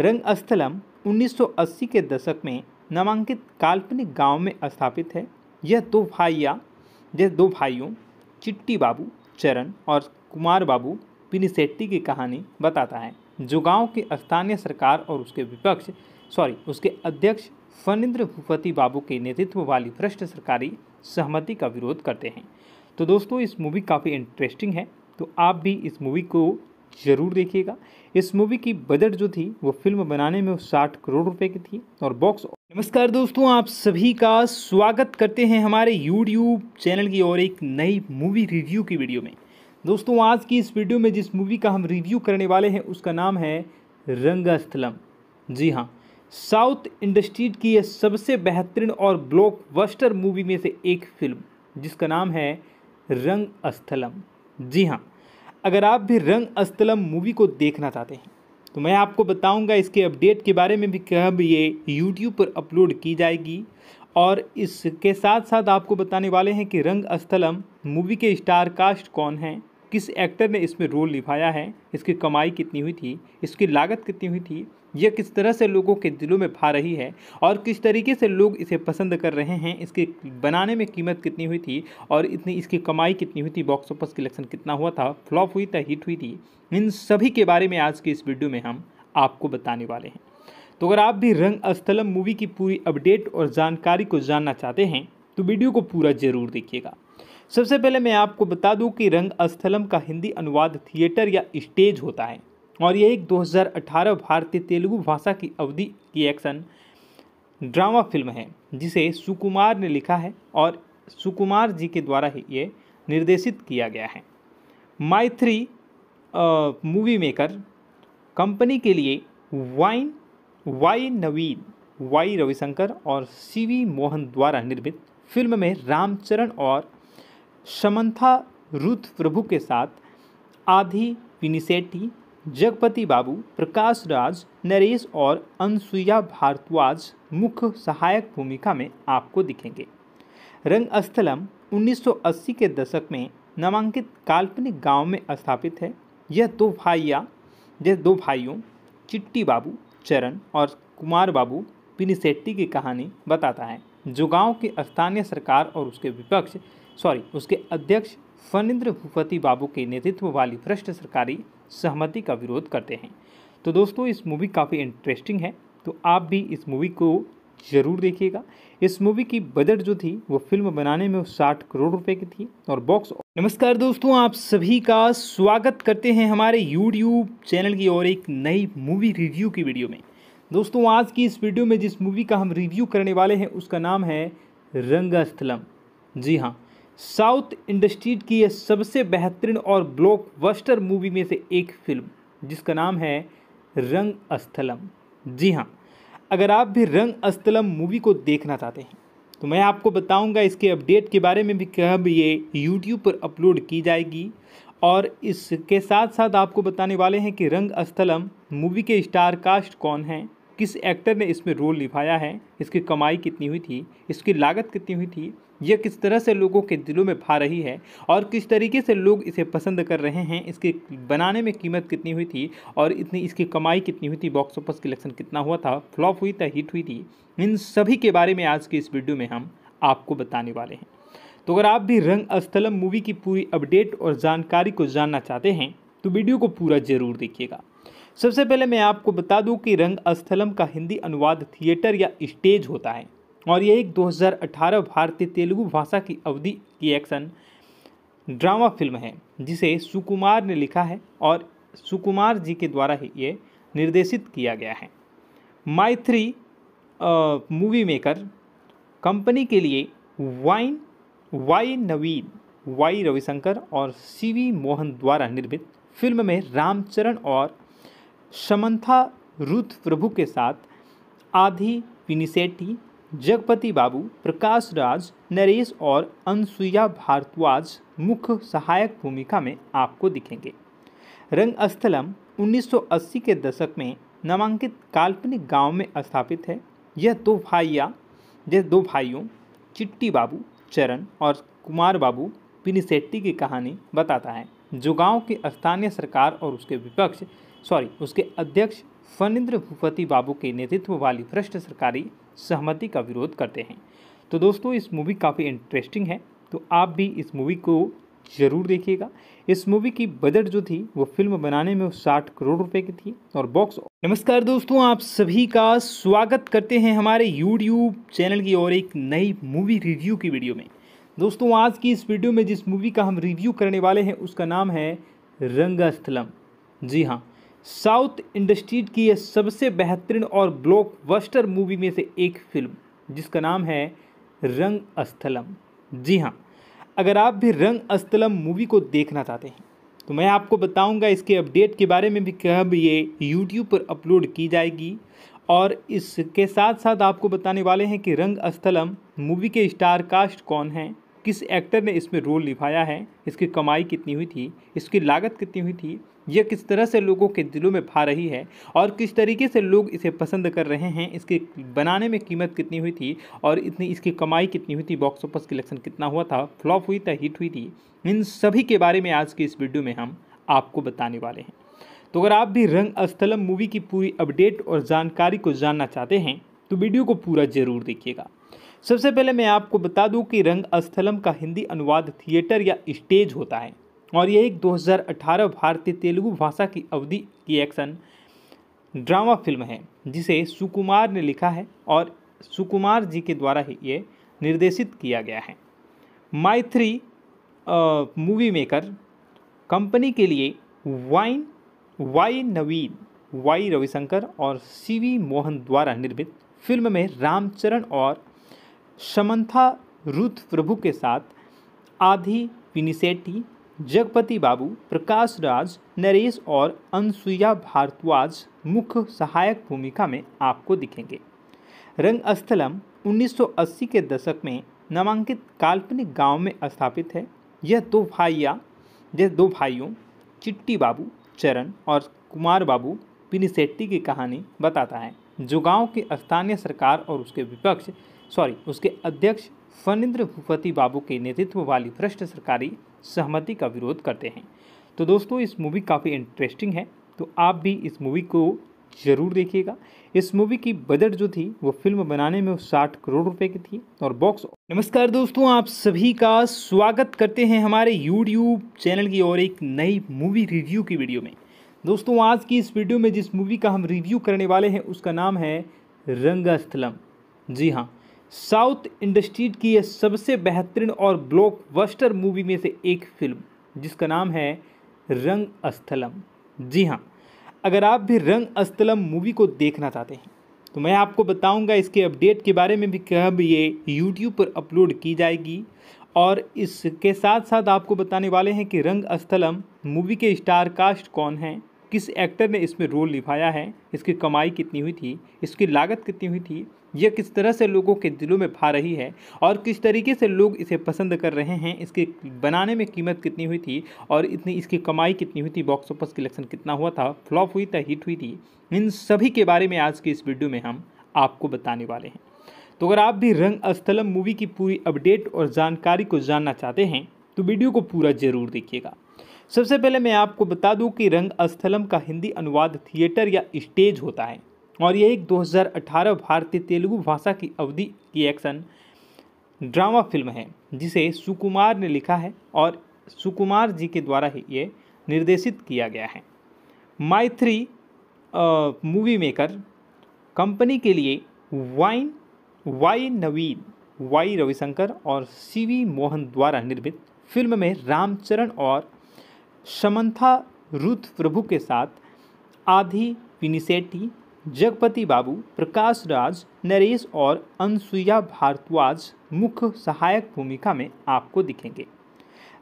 रंगस्थलम 1980 के दशक में नामांकित काल्पनिक गांव में स्थापित है यह दो भाइया यह दो भाइयों चिट्टी बाबू चरण और कुमार बाबू पिनिसेट्टी की कहानी बताता है जो गांव के स्थानीय सरकार और उसके विपक्ष सॉरी उसके अध्यक्ष फनिंद्र भूपति बाबू के नेतृत्व वाली भ्रष्ट सरकारी सहमति का विरोध करते हैं तो दोस्तों इस मूवी काफ़ी इंटरेस्टिंग है तो आप भी इस मूवी को ज़रूर देखिएगा इस मूवी की बजट जो थी वो फिल्म बनाने में साठ करोड़ रुपए की थी और बॉक्स नमस्कार दोस्तों आप सभी का स्वागत करते हैं हमारे YouTube चैनल की और एक नई मूवी रिव्यू की वीडियो में दोस्तों आज की इस वीडियो में जिस मूवी का हम रिव्यू करने वाले हैं उसका नाम है रंगस्थलम जी हाँ साउथ इंडस्ट्रीज की यह सबसे बेहतरीन और ब्लॉकबस्टर मूवी में से एक फिल्म जिसका नाम है रंग अस्थलम जी हाँ अगर आप भी रंग अस्थलम मूवी को देखना चाहते हैं तो मैं आपको बताऊंगा इसके अपडेट के बारे में भी कब ये यूट्यूब पर अपलोड की जाएगी और इसके साथ साथ आपको बताने वाले हैं कि रंग अस्थलम मूवी के स्टार कास्ट कौन हैं किस एक्टर ने इसमें रोल निभाया है इसकी कमाई कितनी हुई थी इसकी लागत कितनी हुई थी यह किस तरह से लोगों के दिलों में भा रही है और किस तरीके से लोग इसे पसंद कर रहे हैं इसके बनाने में कीमत कितनी हुई थी और इतनी इसकी कमाई कितनी हुई थी बॉक्स ऑफिस कलेक्शन कितना हुआ था फ्लॉप हुई था हिट हुई थी इन सभी के बारे में आज की इस वीडियो में हम आपको बताने वाले हैं तो अगर आप भी रंग अस्थलम मूवी की पूरी अपडेट और जानकारी को जानना चाहते हैं तो वीडियो को पूरा ज़रूर देखिएगा सबसे पहले मैं आपको बता दूं कि रंग अस्थलम का हिंदी अनुवाद थिएटर या स्टेज होता है और ये एक 2018 भारतीय तेलुगु भाषा की अवधि की एक्शन ड्रामा फिल्म है जिसे सुकुमार ने लिखा है और सुकुमार जी के द्वारा ही ये निर्देशित किया गया है माइथ्री मूवी मेकर कंपनी के लिए वाइन वाई नवीन वाई रविशंकर और सीवी मोहन द्वारा निर्मित फिल्म में रामचरण और समंथा रुथ प्रभु के साथ आधी पिनिसेटी जगपति बाबू प्रकाश राज नरेश और अनसुईया भारद्वाज मुख्य सहायक भूमिका में आपको दिखेंगे रंगस्थलम 1980 के दशक में नामांकित काल्पनिक गांव में स्थापित है यह दो भाइया यह दो भाइयों चिट्टी बाबू चरण और कुमार बाबू पिनिसेट्टी की कहानी बताता है जो गांव की स्थानीय सरकार और उसके विपक्ष सॉरी उसके अध्यक्ष फनिंद्र भूपति बाबू के नेतृत्व वाली भ्रष्ट सरकारी सहमति का विरोध करते हैं तो दोस्तों इस मूवी काफ़ी इंटरेस्टिंग है तो आप भी इस मूवी को ज़रूर देखिएगा इस मूवी की बजट जो थी वो फिल्म बनाने में साठ करोड़ रुपए की थी और बॉक्स नमस्कार दोस्तों आप सभी का स्वागत करते हैं हमारे यूट्यूब चैनल की और एक नई मूवी रिव्यू की वीडियो में दोस्तों आज की इस वीडियो में जिस मूवी का हम रिव्यू करने वाले हैं उसका नाम है रंगस्थलम जी हाँ साउथ इंडस्ट्रीज की यह सबसे बेहतरीन और ब्लॉकबस्टर मूवी में से एक फिल्म जिसका नाम है रंग अस्थलम जी हाँ अगर आप भी रंग अस्थलम मूवी को देखना चाहते हैं तो मैं आपको बताऊंगा इसके अपडेट के बारे में भी कब ये यूट्यूब पर अपलोड की जाएगी और इसके साथ साथ आपको बताने वाले हैं कि रंग अस्थलम मूवी के स्टार कास्ट कौन हैं किस एक्टर ने इसमें रोल निभाया है इसकी कमाई कितनी हुई थी इसकी लागत कितनी हुई थी यह किस तरह से लोगों के दिलों में भा रही है और किस तरीके से लोग इसे पसंद कर रहे हैं इसके बनाने में कीमत कितनी हुई थी और इतनी इसकी कमाई कितनी हुई थी बॉक्स ऑफिस कलेक्शन कितना हुआ था फ्लॉप हुई था हिट हुई थी इन सभी के बारे में आज की इस वीडियो में हम आपको बताने वाले हैं तो अगर आप भी रंग अस्थलम मूवी की पूरी अपडेट और जानकारी को जानना चाहते हैं तो वीडियो को पूरा ज़रूर देखिएगा सबसे पहले मैं आपको बता दूं कि रंग अस्थलम का हिंदी अनुवाद थिएटर या स्टेज होता है और ये एक 2018 भारतीय तेलुगु भाषा की अवधि की एक्शन ड्रामा फिल्म है जिसे सुकुमार ने लिखा है और सुकुमार जी के द्वारा ही ये निर्देशित किया गया है माइथ्री मूवी मेकर कंपनी के लिए वाइन वाई नवीन वाई रविशंकर और सीवी मोहन द्वारा निर्मित फिल्म में रामचरण और समंथा रुथ प्रभु के साथ आधी पिनीसेटी जगपति बाबू प्रकाश राज नरेश और अनसुईया भारद्वाज मुख्य सहायक भूमिका में आपको दिखेंगे रंगस्थलम 1980 के दशक में नामांकित काल्पनिक गांव में स्थापित है यह दो भाइया यह दो भाइयों चिट्टी बाबू चरण और कुमार बाबू पिनिसेट्टी की कहानी बताता है जो गांव के स्थानीय सरकार और उसके विपक्ष सॉरी उसके अध्यक्ष फनिंद्र भूपति बाबू के नेतृत्व वाली भ्रष्ट सरकारी सहमति का विरोध करते हैं तो दोस्तों इस मूवी काफ़ी इंटरेस्टिंग है तो आप भी इस मूवी को ज़रूर देखिएगा इस मूवी की बजट जो थी वो फिल्म बनाने में साठ करोड़ रुपए की थी और बॉक्स नमस्कार दोस्तों आप सभी का स्वागत करते हैं हमारे यूट्यूब चैनल की और एक नई मूवी रिव्यू की वीडियो में दोस्तों आज की इस वीडियो में जिस मूवी का हम रिव्यू करने वाले हैं उसका नाम है रंगस्थलम जी हाँ साउथ इंडस्ट्रीज की यह सबसे बेहतरीन और ब्लॉकबस्टर मूवी में से एक फिल्म जिसका नाम है रंग अस्थलम जी हाँ अगर आप भी रंग अस्थलम मूवी को देखना चाहते हैं तो मैं आपको बताऊंगा इसके अपडेट के बारे में भी कब ये यूट्यूब पर अपलोड की जाएगी और इसके साथ साथ आपको बताने वाले हैं कि रंग अस्थलम मूवी के स्टार कास्ट कौन हैं किस एक्टर ने इसमें रोल निभाया है इसकी कमाई कितनी हुई थी इसकी लागत कितनी हुई थी यह किस तरह से लोगों के दिलों में भा रही है और किस तरीके से लोग इसे पसंद कर रहे हैं इसके बनाने में कीमत कितनी हुई थी और इतनी इसकी कमाई कितनी हुई थी बॉक्स ऑफिस कलेक्शन कितना हुआ था फ्लॉप हुई था हिट हुई थी इन सभी के बारे में आज की इस वीडियो में हम आपको बताने वाले हैं तो अगर आप भी रंग अस्थलम मूवी की पूरी अपडेट और जानकारी को जानना चाहते हैं तो वीडियो को पूरा ज़रूर देखिएगा सबसे पहले मैं आपको बता दूं कि रंग अस्थलम का हिंदी अनुवाद थिएटर या स्टेज होता है और ये एक 2018 भारतीय तेलुगु भाषा की अवधि की एक्शन ड्रामा फिल्म है जिसे सुकुमार ने लिखा है और सुकुमार जी के द्वारा ही ये निर्देशित किया गया है Mythri three movie maker company के लिए वाइन वाई नवीन वाई रविशंकर और सीवी मोहन द्वारा निर्मित फिल्म में रामचरण और समंथा रुथ प्रभु के साथ आधी पिनिसेटी जगपति बाबू प्रकाश राज नरेश और अनसुईया भारद्वाज मुख्य सहायक भूमिका में आपको दिखेंगे रंगस्थलम 1980 के दशक में नामांकित काल्पनिक गांव में स्थापित है यह दो भाइया यह दो भाइयों चिट्टी बाबू चरण और कुमार बाबू पिनिसेट्टी की कहानी बताता है जो गांव की स्थानीय सरकार और उसके विपक्ष सॉरी उसके अध्यक्ष फनिंद्र भूपति बाबू के नेतृत्व वाली भ्रष्ट सरकारी सहमति का विरोध करते हैं तो दोस्तों इस मूवी काफ़ी इंटरेस्टिंग है तो आप भी इस मूवी को ज़रूर देखिएगा इस मूवी की बजट जो थी वो फिल्म बनाने में साठ करोड़ रुपए की थी और बॉक्स नमस्कार दोस्तों आप सभी का स्वागत करते हैं हमारे YouTube चैनल की और एक नई मूवी रिव्यू की वीडियो में दोस्तों आज की इस वीडियो में जिस मूवी का हम रिव्यू करने वाले हैं उसका नाम है रंगास्थलम जी हाँ साउथ इंडस्ट्री की यह सबसे बेहतरीन और ब्लॉकबस्टर मूवी में से एक फिल्म जिसका नाम है रंग अस्थलम जी हाँ अगर आप भी रंग अस्थलम मूवी को देखना चाहते हैं तो मैं आपको बताऊंगा इसके अपडेट के बारे में भी कब ये यूट्यूब पर अपलोड की जाएगी और इसके साथ साथ आपको बताने वाले हैं कि रंग अस्थलम मूवी के स्टार कास्ट कौन हैं किस एक्टर ने इसमें रोल निभाया है इसकी कमाई कितनी हुई थी इसकी लागत कितनी हुई थी यह किस तरह से लोगों के दिलों में भा रही है और किस तरीके से लोग इसे पसंद कर रहे हैं इसके बनाने में कीमत कितनी हुई थी और इतनी इसकी कमाई कितनी हुई थी बॉक्स ऑफिस कलेक्शन कितना हुआ था फ्लॉप हुई था हिट हुई थी इन सभी के बारे में आज की इस वीडियो में हम आपको बताने वाले हैं तो अगर आप भी रंग अस्थलम मूवी की पूरी अपडेट और जानकारी को जानना चाहते हैं तो वीडियो को पूरा ज़रूर देखिएगा सबसे पहले मैं आपको बता दूं कि रंग अस्थलम का हिंदी अनुवाद थिएटर या स्टेज होता है और ये एक 2018 भारतीय तेलुगु भाषा की अवधि की एक्शन ड्रामा फिल्म है जिसे सुकुमार ने लिखा है और सुकुमार जी के द्वारा ही ये निर्देशित किया गया है माइथ्री मूवी मेकर कंपनी के लिए वाइन वाई नवीन वाई रविशंकर और सीवी मोहन द्वारा निर्मित फिल्म में रामचरण और समंथा रुथ प्रभु के साथ आधी पिनिसेटी जगपति बाबू प्रकाश राज नरेश और अनसुईया भारद्वाज मुख्य सहायक भूमिका में आपको दिखेंगे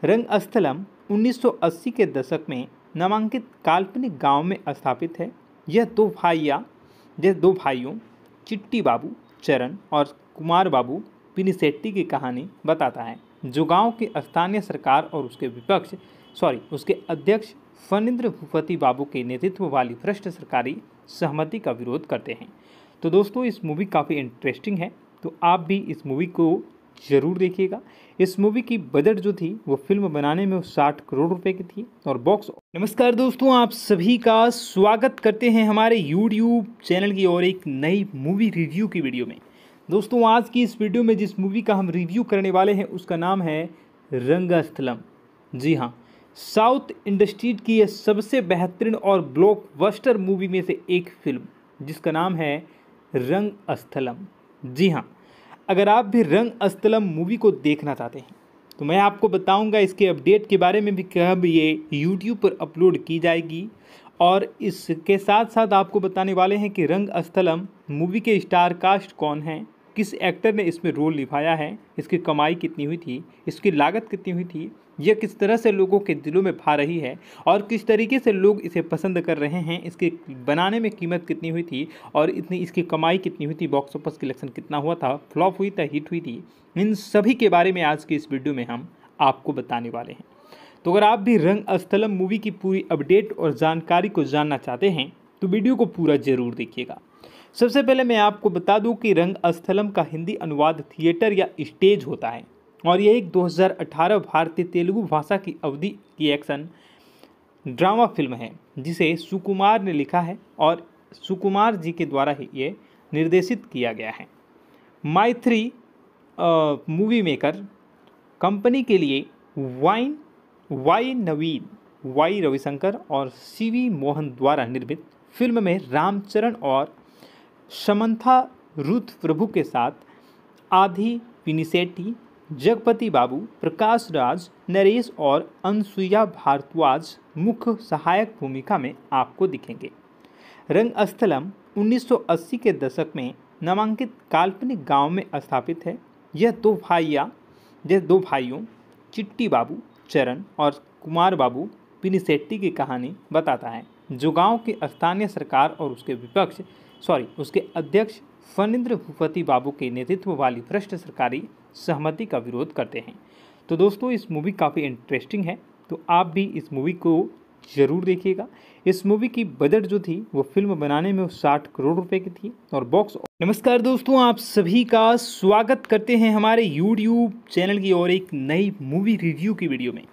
रंगस्थलम 1980 के दशक में नामांकित काल्पनिक गांव में स्थापित है यह दो भाइया यह दो भाइयों चिट्टी बाबू चरण और कुमार बाबू पिनिसेट्टी की कहानी बताता है जो गांव की स्थानीय सरकार और उसके विपक्ष सॉरी उसके अध्यक्ष फनिंद्र भूपति बाबू के नेतृत्व वाली भ्रष्ट सरकारी सहमति का विरोध करते हैं तो दोस्तों इस मूवी काफ़ी इंटरेस्टिंग है तो आप भी इस मूवी को ज़रूर देखिएगा इस मूवी की बजट जो थी वो फिल्म बनाने में साठ करोड़ रुपए की थी और बॉक्स नमस्कार दोस्तों आप सभी का स्वागत करते हैं हमारे यूट्यूब चैनल की और एक नई मूवी रिव्यू की वीडियो में दोस्तों आज की इस वीडियो में जिस मूवी का हम रिव्यू करने वाले हैं उसका नाम है रंगस्थलम जी हाँ साउथ इंडस्ट्रीज की यह सबसे बेहतरीन और ब्लॉकबस्टर मूवी में से एक फिल्म जिसका नाम है रंग अस्थलम जी हाँ अगर आप भी रंग अस्थलम मूवी को देखना चाहते हैं तो मैं आपको बताऊंगा इसके अपडेट के बारे में भी कब ये यूट्यूब पर अपलोड की जाएगी और इसके साथ साथ आपको बताने वाले हैं कि रंग अस्थलम मूवी के स्टार कास्ट कौन हैं किस एक्टर ने इसमें रोल निभाया है इसकी कमाई कितनी हुई थी इसकी लागत कितनी हुई थी यह किस तरह से लोगों के दिलों में भा रही है और किस तरीके से लोग इसे पसंद कर रहे हैं इसके बनाने में कीमत कितनी हुई थी और इतनी इसकी कमाई कितनी हुई थी बॉक्स ऑफिस कलेक्शन कितना हुआ था फ्लॉप हुई था हिट हुई थी इन सभी के बारे में आज की इस वीडियो में हम आपको बताने वाले हैं तो अगर आप भी रंग अस्थलम मूवी की पूरी अपडेट और जानकारी को जानना चाहते हैं तो वीडियो को पूरा ज़रूर देखिएगा सबसे पहले मैं आपको बता दूं कि रंग अस्थलम का हिंदी अनुवाद थिएटर या स्टेज होता है और ये एक 2018 भारतीय तेलुगु भाषा की अवधि की एक्शन ड्रामा फिल्म है जिसे सुकुमार ने लिखा है और सुकुमार जी के द्वारा ही ये निर्देशित किया गया है माइथ्री मूवी मेकर कंपनी के लिए वाइन वाई नवीन वाई रविशंकर और सीवी मोहन द्वारा निर्मित फिल्म में रामचरण और समंथा रुथ प्रभु के साथ आधी पिनीसेटी जगपति बाबू प्रकाश राज नरेश और अनसुईया भारद्वाज मुख्य सहायक भूमिका में आपको दिखेंगे रंगस्थलम 1980 के दशक में नामांकित काल्पनिक गांव में स्थापित है यह दो भाइया यह दो भाइयों चिट्टी बाबू चरण और कुमार बाबू पिनिसेट्टी की कहानी बताता है जो गांव के स्थानीय सरकार और उसके विपक्ष सॉरी उसके अध्यक्ष फनिंद्र भूपति बाबू के नेतृत्व वाली भ्रष्ट सरकारी सहमति का विरोध करते हैं तो दोस्तों इस मूवी काफ़ी इंटरेस्टिंग है तो आप भी इस मूवी को ज़रूर देखिएगा इस मूवी की बजट जो थी वो फिल्म बनाने में साठ करोड़ रुपए की थी और बॉक्स नमस्कार दोस्तों आप सभी का स्वागत करते हैं हमारे यूट्यूब चैनल की और एक नई मूवी रिव्यू की वीडियो में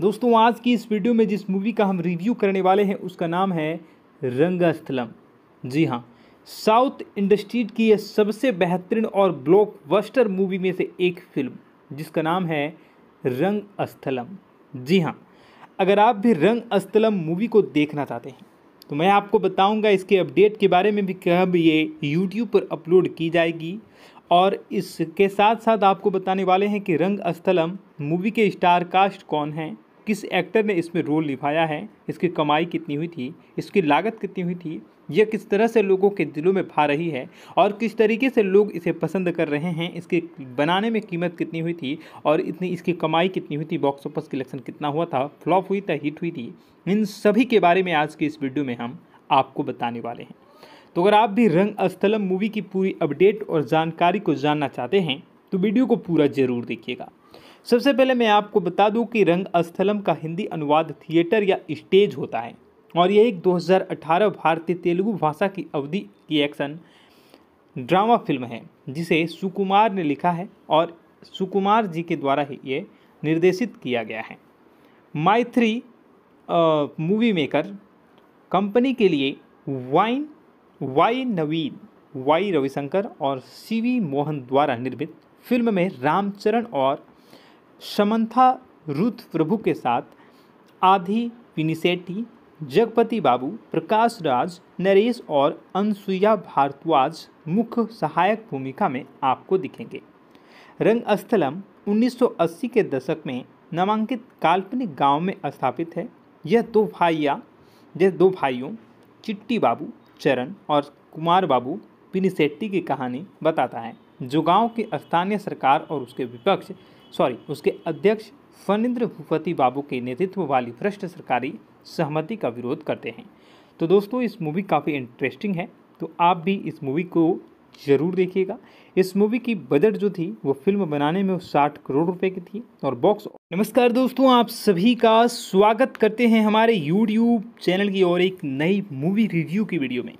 दोस्तों आज की इस वीडियो में जिस मूवी का हम रिव्यू करने वाले हैं उसका नाम है रंगस्थलम जी हाँ साउथ इंडस्ट्रीज की यह सबसे बेहतरीन और ब्लॉकबस्टर मूवी में से एक फिल्म जिसका नाम है रंग अस्थलम जी हाँ अगर आप भी रंग अस्थलम मूवी को देखना चाहते हैं तो मैं आपको बताऊंगा इसके अपडेट के बारे में भी कब ये यूट्यूब पर अपलोड की जाएगी और इसके साथ साथ आपको बताने वाले हैं कि रंग अस्थलम मूवी के स्टार कास्ट कौन हैं किस एक्टर ने इसमें रोल निभाया है इसकी कमाई कितनी हुई थी इसकी लागत कितनी हुई थी यह किस तरह से लोगों के दिलों में भा रही है और किस तरीके से लोग इसे पसंद कर रहे हैं इसके बनाने में कीमत कितनी हुई थी और इतनी इसकी कमाई कितनी हुई थी बॉक्स ऑफिस कलेक्शन कितना हुआ था फ्लॉप हुई था हिट हुई थी इन सभी के बारे में आज की इस वीडियो में हम आपको बताने वाले हैं तो अगर आप भी रंग अस्थलम मूवी की पूरी अपडेट और जानकारी को जानना चाहते हैं तो वीडियो को पूरा ज़रूर देखिएगा सबसे पहले मैं आपको बता दूं कि रंग अस्थलम का हिंदी अनुवाद थिएटर या स्टेज होता है और ये एक 2018 भारतीय तेलुगु भाषा की अवधि की एक्शन ड्रामा फिल्म है जिसे सुकुमार ने लिखा है और सुकुमार जी के द्वारा ही ये निर्देशित किया गया है Mythri three movie maker company के लिए वाइन वाई नवीन वाई रविशंकर और सीवी मोहन द्वारा निर्मित फिल्म में रामचरण और समंथा रुथ प्रभु के साथ आधी पिनिसेटी जगपति बाबू प्रकाश राज नरेश और अनसुईया भारद्वाज मुख्य सहायक भूमिका में आपको दिखेंगे रंगस्थलम 1980 के दशक में नामांकित काल्पनिक गांव में स्थापित है यह दो भाइया यह दो भाइयों चिट्टी बाबू चरण और कुमार बाबू पिनिसेट्टी की कहानी बताता है जो गांव की स्थानीय सरकार और उसके विपक्ष सॉरी उसके अध्यक्ष फनिंद्र भूपति बाबू के नेतृत्व वाली भ्रष्ट सरकारी सहमति का विरोध करते हैं तो दोस्तों इस मूवी काफ़ी इंटरेस्टिंग है तो आप भी इस मूवी को ज़रूर देखिएगा इस मूवी की बजट जो थी वो फिल्म बनाने में साठ करोड़ रुपए की थी और बॉक्स नमस्कार दोस्तों आप सभी का स्वागत करते हैं हमारे यूट्यूब चैनल की और एक नई मूवी रिव्यू की वीडियो में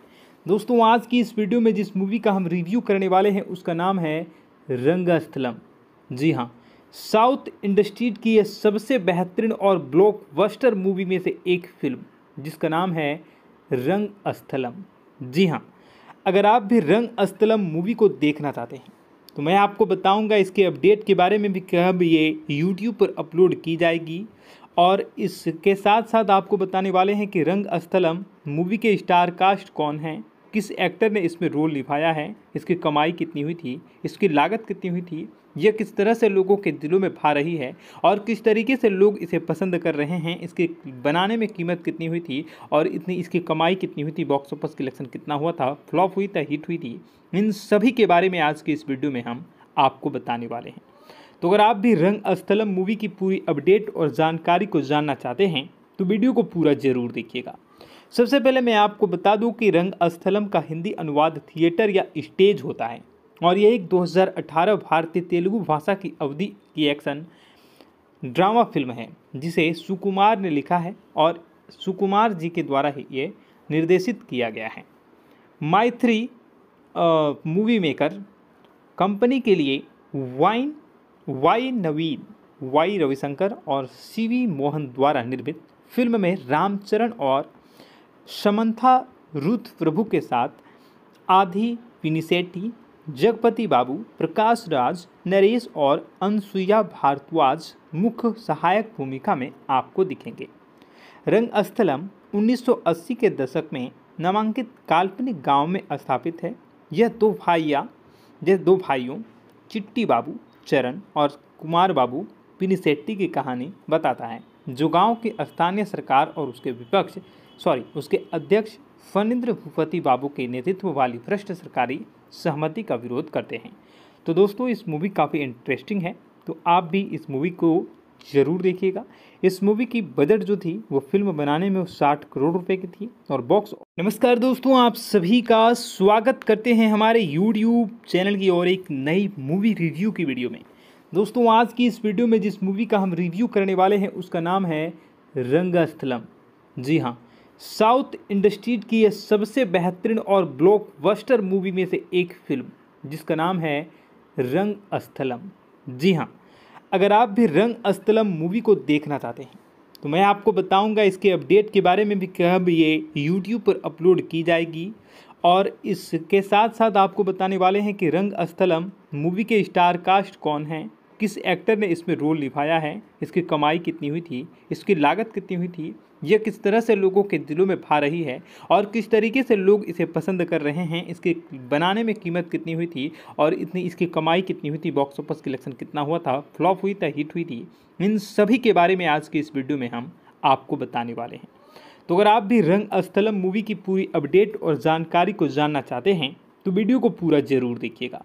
दोस्तों आज की इस वीडियो में जिस मूवी का हम रिव्यू करने वाले हैं उसका नाम है रंगास्थलम जी हाँ साउथ इंडस्ट्री की यह सबसे बेहतरीन और ब्लॉकबस्टर मूवी में से एक फिल्म जिसका नाम है रंग अस्थलम जी हाँ अगर आप भी रंग अस्थलम मूवी को देखना चाहते हैं तो मैं आपको बताऊंगा इसके अपडेट के बारे में भी कब ये यूट्यूब पर अपलोड की जाएगी और इसके साथ साथ आपको बताने वाले हैं कि रंग अस्थलम मूवी के स्टार कास्ट कौन हैं किस एक्टर ने इसमें रोल निभाया है इसकी कमाई कितनी हुई थी इसकी लागत कितनी हुई थी यह किस तरह से लोगों के दिलों में भा रही है और किस तरीके से लोग इसे पसंद कर रहे हैं इसके बनाने में कीमत कितनी हुई थी और इतनी इसकी कमाई कितनी हुई थी बॉक्स ऑफिस कलेक्शन कितना हुआ था फ्लॉप हुई था हिट हुई थी इन सभी के बारे में आज की इस वीडियो में हम आपको बताने वाले हैं तो अगर आप भी रंग अस्थलम मूवी की पूरी अपडेट और जानकारी को जानना चाहते हैं तो वीडियो को पूरा ज़रूर देखिएगा सबसे पहले मैं आपको बता दूं कि रंग अस्थलम का हिंदी अनुवाद थिएटर या स्टेज होता है और ये एक 2018 भारतीय तेलुगु भाषा की अवधि की एक्शन ड्रामा फिल्म है जिसे सुकुमार ने लिखा है और सुकुमार जी के द्वारा ही ये निर्देशित किया गया है Mythri three movie maker company के लिए वाइन वाई नवीन वाई रविशंकर और सीवी मोहन द्वारा निर्मित फिल्म में रामचरण और समंथा रुथ प्रभु के साथ आधी पिनीसेटी जगपति बाबू प्रकाश राज नरेश और अनसुईया भारद्वाज मुख्य सहायक भूमिका में आपको दिखेंगे रंगस्थलम 1980 के दशक में नामांकित काल्पनिक गांव में स्थापित है यह दो भाइया यह दो भाइयों चिट्टी बाबू चरण और कुमार बाबू पिनिसेट्टी की कहानी बताता है जो गांव की स्थानीय सरकार और उसके विपक्ष सॉरी उसके अध्यक्ष फनिंद्र भूपति बाबू के नेतृत्व वाली भ्रष्ट सरकारी सहमति का विरोध करते हैं तो दोस्तों इस मूवी काफ़ी इंटरेस्टिंग है तो आप भी इस मूवी को ज़रूर देखिएगा इस मूवी की बजट जो थी वो फिल्म बनाने में साठ करोड़ रुपए की थी और बॉक्स नमस्कार दोस्तों आप सभी का स्वागत करते हैं हमारे यूट्यूब चैनल की और एक नई मूवी रिव्यू की वीडियो में दोस्तों आज की इस वीडियो में जिस मूवी का हम रिव्यू करने वाले हैं उसका नाम है रंगस्थलम जी हाँ साउथ इंडस्ट्रीज की यह सबसे बेहतरीन और ब्लॉकबस्टर मूवी में से एक फिल्म जिसका नाम है रंग अस्थलम जी हाँ अगर आप भी रंग अस्थलम मूवी को देखना चाहते हैं तो मैं आपको बताऊंगा इसके अपडेट के बारे में भी कब ये यूट्यूब पर अपलोड की जाएगी और इसके साथ साथ आपको बताने वाले हैं कि रंग अस्थलम मूवी के स्टार कास्ट कौन हैं किस एक्टर ने इसमें रोल निभाया है इसकी कमाई कितनी हुई थी इसकी लागत कितनी हुई थी यह किस तरह से लोगों के दिलों में भा रही है और किस तरीके से लोग इसे पसंद कर रहे हैं इसके बनाने में कीमत कितनी हुई थी और इतनी इसकी कमाई कितनी हुई थी बॉक्स ऑफिस कलेक्शन कितना हुआ था फ्लॉप हुई था हिट हुई थी इन सभी के बारे में आज की इस वीडियो में हम आपको बताने वाले हैं तो अगर आप भी रंग अस्थलम मूवी की पूरी अपडेट और जानकारी को जानना चाहते हैं तो वीडियो को पूरा ज़रूर देखिएगा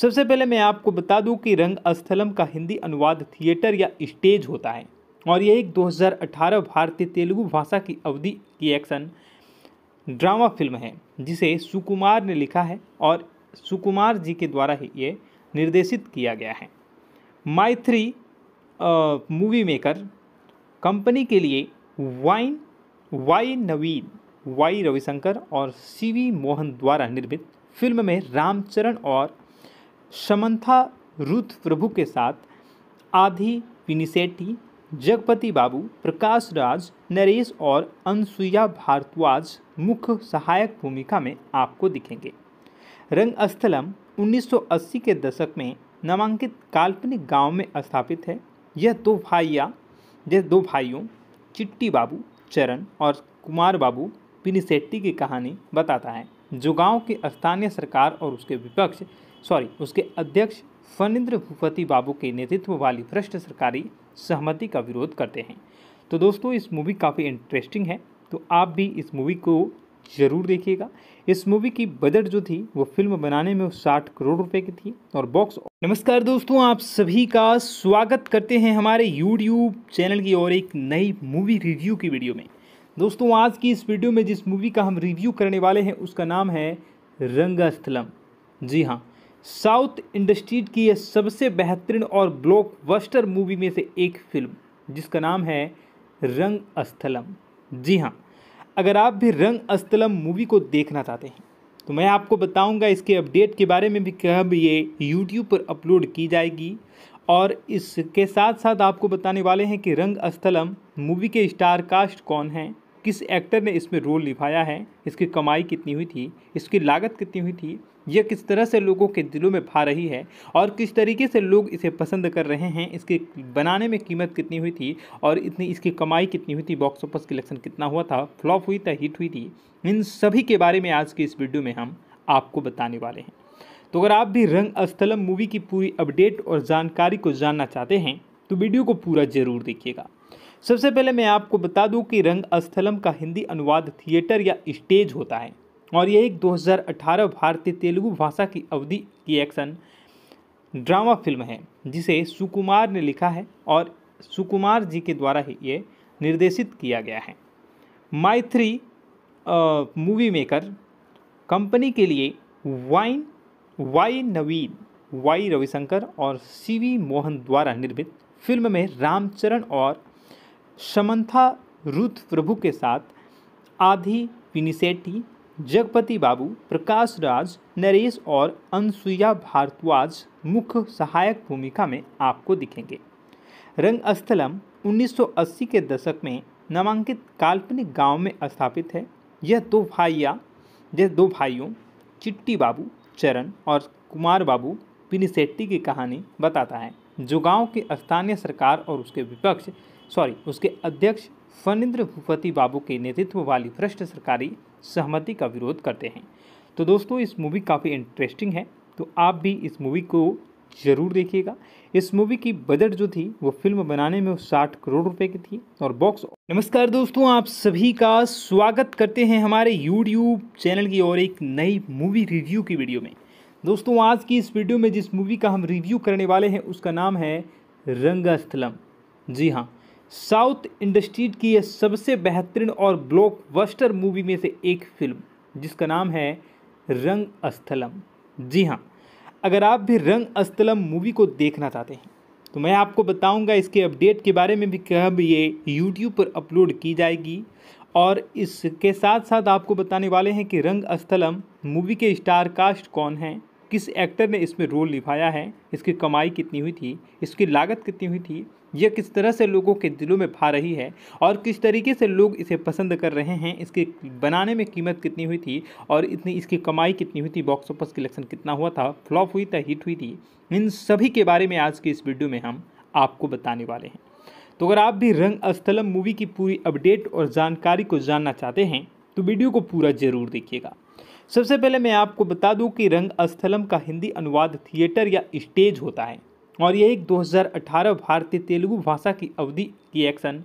सबसे पहले मैं आपको बता दूं कि रंग स्थलम का हिंदी अनुवाद थिएटर या स्टेज होता है और यह एक 2018 भारतीय तेलुगु भाषा की अवधि की एक्शन ड्रामा फिल्म है जिसे सुकुमार ने लिखा है और सुकुमार जी के द्वारा ही ये निर्देशित किया गया है Mythri three movie maker company के लिए वाइन वाई नवीन वाई रविशंकर और सीवी मोहन द्वारा निर्मित फिल्म में रामचरण और समंथा रुथ प्रभु के साथ आधि पिनिसेटी जगपति बाबू प्रकाश राज नरेश और अनसुईया भारद्वाज मुख्य सहायक भूमिका में आपको दिखेंगे रंगस्थलम 1980 के दशक में नामांकित काल्पनिक गांव में स्थापित है यह दो भाइया यह दो भाइयों चिट्टी बाबू चरण और कुमार बाबू पिनिसेट्टी की कहानी बताता है जो गांव की स्थानीय सरकार और उसके विपक्ष सॉरी उसके अध्यक्ष फनिंद्र भूपति बाबू के नेतृत्व वाली भ्रष्ट सरकारी सहमति का विरोध करते हैं तो दोस्तों इस मूवी काफ़ी इंटरेस्टिंग है तो आप भी इस मूवी को ज़रूर देखिएगा इस मूवी की बजट जो थी वो फिल्म बनाने में साठ करोड़ रुपए की थी और बॉक्स नमस्कार दोस्तों आप सभी का स्वागत करते हैं हमारे यूट्यूब चैनल की और एक नई मूवी रिव्यू की वीडियो में दोस्तों आज की इस वीडियो में जिस मूवी का हम रिव्यू करने वाले हैं उसका नाम है रंगस्थलम जी हाँ साउथ इंडस्ट्रीज की यह सबसे बेहतरीन और ब्लॉकबस्टर मूवी में से एक फिल्म जिसका नाम है रंग अस्थलम जी हाँ अगर आप भी रंग अस्थलम मूवी को देखना चाहते हैं तो मैं आपको बताऊंगा इसके अपडेट के बारे में भी कब ये यूट्यूब पर अपलोड की जाएगी और इसके साथ साथ आपको बताने वाले हैं कि रंग अस्थलम मूवी के स्टार कास्ट कौन हैं किस एक्टर ने इसमें रोल निभाया है इसकी कमाई कितनी हुई थी इसकी लागत कितनी हुई थी यह किस तरह से लोगों के दिलों में भा रही है और किस तरीके से लोग इसे पसंद कर रहे हैं इसके बनाने में कीमत कितनी हुई थी और इतनी इसकी कमाई कितनी हुई थी बॉक्स ऑफिस कलेक्शन कितना हुआ था फ्लॉप हुई था हिट हुई थी इन सभी के बारे में आज की इस वीडियो में हम आपको बताने वाले हैं तो अगर आप भी रंग अस्थलम मूवी की पूरी अपडेट और जानकारी को जानना चाहते हैं तो वीडियो को पूरा ज़रूर देखिएगा सबसे पहले मैं आपको बता दूं कि रंग अस्थलम का हिंदी अनुवाद थिएटर या स्टेज होता है और ये एक 2018 भारतीय तेलुगु भाषा की अवधि की एक्शन ड्रामा फिल्म है जिसे सुकुमार ने लिखा है और सुकुमार जी के द्वारा ही ये निर्देशित किया गया है Mythri three movie maker company के लिए वाइन वाई नवीन वाई रविशंकर और सीवी मोहन द्वारा निर्मित फिल्म में रामचरण और समंथा रुथ प्रभु के साथ आधी पिनिसेटी जगपति बाबू प्रकाश राज नरेश और अनसुईया भारद्वाज मुख्य सहायक भूमिका में आपको दिखेंगे रंगस्थलम 1980 के दशक में नामांकित काल्पनिक गांव में स्थापित है यह दो भाइया यह दो भाइयों चिट्टी बाबू चरण और कुमार बाबू पिनिसेट्टी की कहानी बताता है जो गांव के स्थानीय सरकार और उसके विपक्ष सॉरी उसके अध्यक्ष फनिंद्र भूपति बाबू के नेतृत्व वाली भ्रष्ट सरकारी सहमति का विरोध करते हैं तो दोस्तों इस मूवी काफ़ी इंटरेस्टिंग है तो आप भी इस मूवी को ज़रूर देखिएगा इस मूवी की बजट जो थी वो फिल्म बनाने में साठ करोड़ रुपए की थी और बॉक्स नमस्कार दोस्तों आप सभी का स्वागत करते हैं हमारे यूट्यूब चैनल की और एक नई मूवी रिव्यू की वीडियो में दोस्तों आज की इस वीडियो में जिस मूवी का हम रिव्यू करने वाले हैं उसका नाम है रंगास्थलम जी हाँ साउथ इंडस्ट्री की यह सबसे बेहतरीन और ब्लॉकबस्टर मूवी में से एक फिल्म जिसका नाम है रंग अस्थलम जी हाँ अगर आप भी रंग अस्थलम मूवी को देखना चाहते हैं तो मैं आपको बताऊंगा इसके अपडेट के बारे में भी कब ये यूट्यूब पर अपलोड की जाएगी और इसके साथ साथ आपको बताने वाले हैं कि रंग अस्थलम मूवी के स्टार कास्ट कौन हैं किस एक्टर ने इसमें रोल निभाया है इसकी कमाई कितनी हुई थी इसकी लागत कितनी हुई थी यह किस तरह से लोगों के दिलों में भा रही है और किस तरीके से लोग इसे पसंद कर रहे हैं इसके बनाने में कीमत कितनी हुई थी और इतनी इसकी कमाई कितनी हुई थी बॉक्स ऑफिस कलेक्शन कितना हुआ था फ्लॉप हुई था हिट हुई थी इन सभी के बारे में आज की इस वीडियो में हम आपको बताने वाले हैं तो अगर आप भी रंग अस्थलम मूवी की पूरी अपडेट और जानकारी को जानना चाहते हैं तो वीडियो को पूरा ज़रूर देखिएगा सबसे पहले मैं आपको बता दूं कि रंग अस्थलम का हिंदी अनुवाद थिएटर या स्टेज होता है और ये एक 2018 भारतीय तेलुगु भाषा की अवधि की एक्शन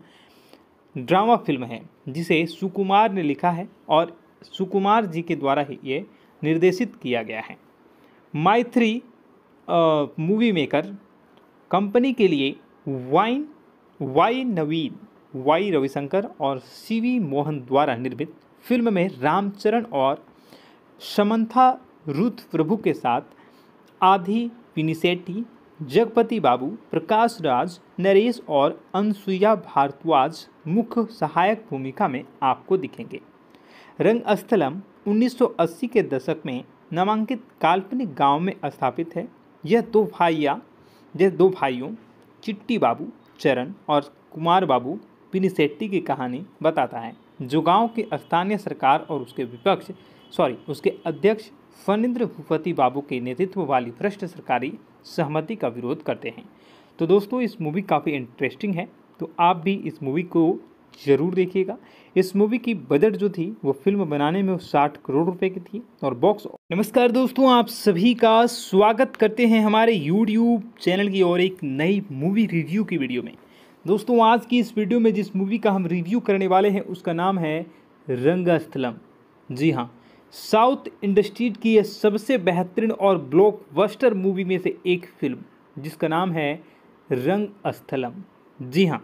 ड्रामा फिल्म है जिसे सुकुमार ने लिखा है और सुकुमार जी के द्वारा ही ये निर्देशित किया गया है माइथ्री मूवी मेकर कंपनी के लिए वाइन वाई नवीन वाई रविशंकर और सीवी मोहन द्वारा निर्मित फिल्म में रामचरण और समंथा रुथ प्रभु के साथ आधी पिनीसेटी जगपति बाबू प्रकाश राज नरेश और अनसुईया भारद्वाज मुख्य सहायक भूमिका में आपको दिखेंगे रंगस्थलम 1980 के दशक में नामांकित काल्पनिक गांव में स्थापित है यह दो भाइया यह दो भाइयों चिट्टी बाबू चरण और कुमार बाबू पिनिसेट्टी की कहानी बताता है जो गांव की स्थानीय सरकार और उसके विपक्ष सॉरी उसके अध्यक्ष फनिंद्र भूपति बाबू के नेतृत्व वाली भ्रष्ट सरकारी सहमति का विरोध करते हैं तो दोस्तों इस मूवी काफ़ी इंटरेस्टिंग है तो आप भी इस मूवी को ज़रूर देखिएगा इस मूवी की बजट जो थी वो फिल्म बनाने में साठ करोड़ रुपए की थी और बॉक्स नमस्कार दोस्तों आप सभी का स्वागत करते हैं हमारे यूट्यूब चैनल की और एक नई मूवी रिव्यू की वीडियो में दोस्तों आज की इस वीडियो में जिस मूवी का हम रिव्यू करने वाले हैं उसका नाम है रंगस्थलम जी हाँ साउथ इंडस्ट्रीज की यह सबसे बेहतरीन और ब्लॉकबस्टर मूवी में से एक फिल्म जिसका नाम है रंग अस्थलम जी हाँ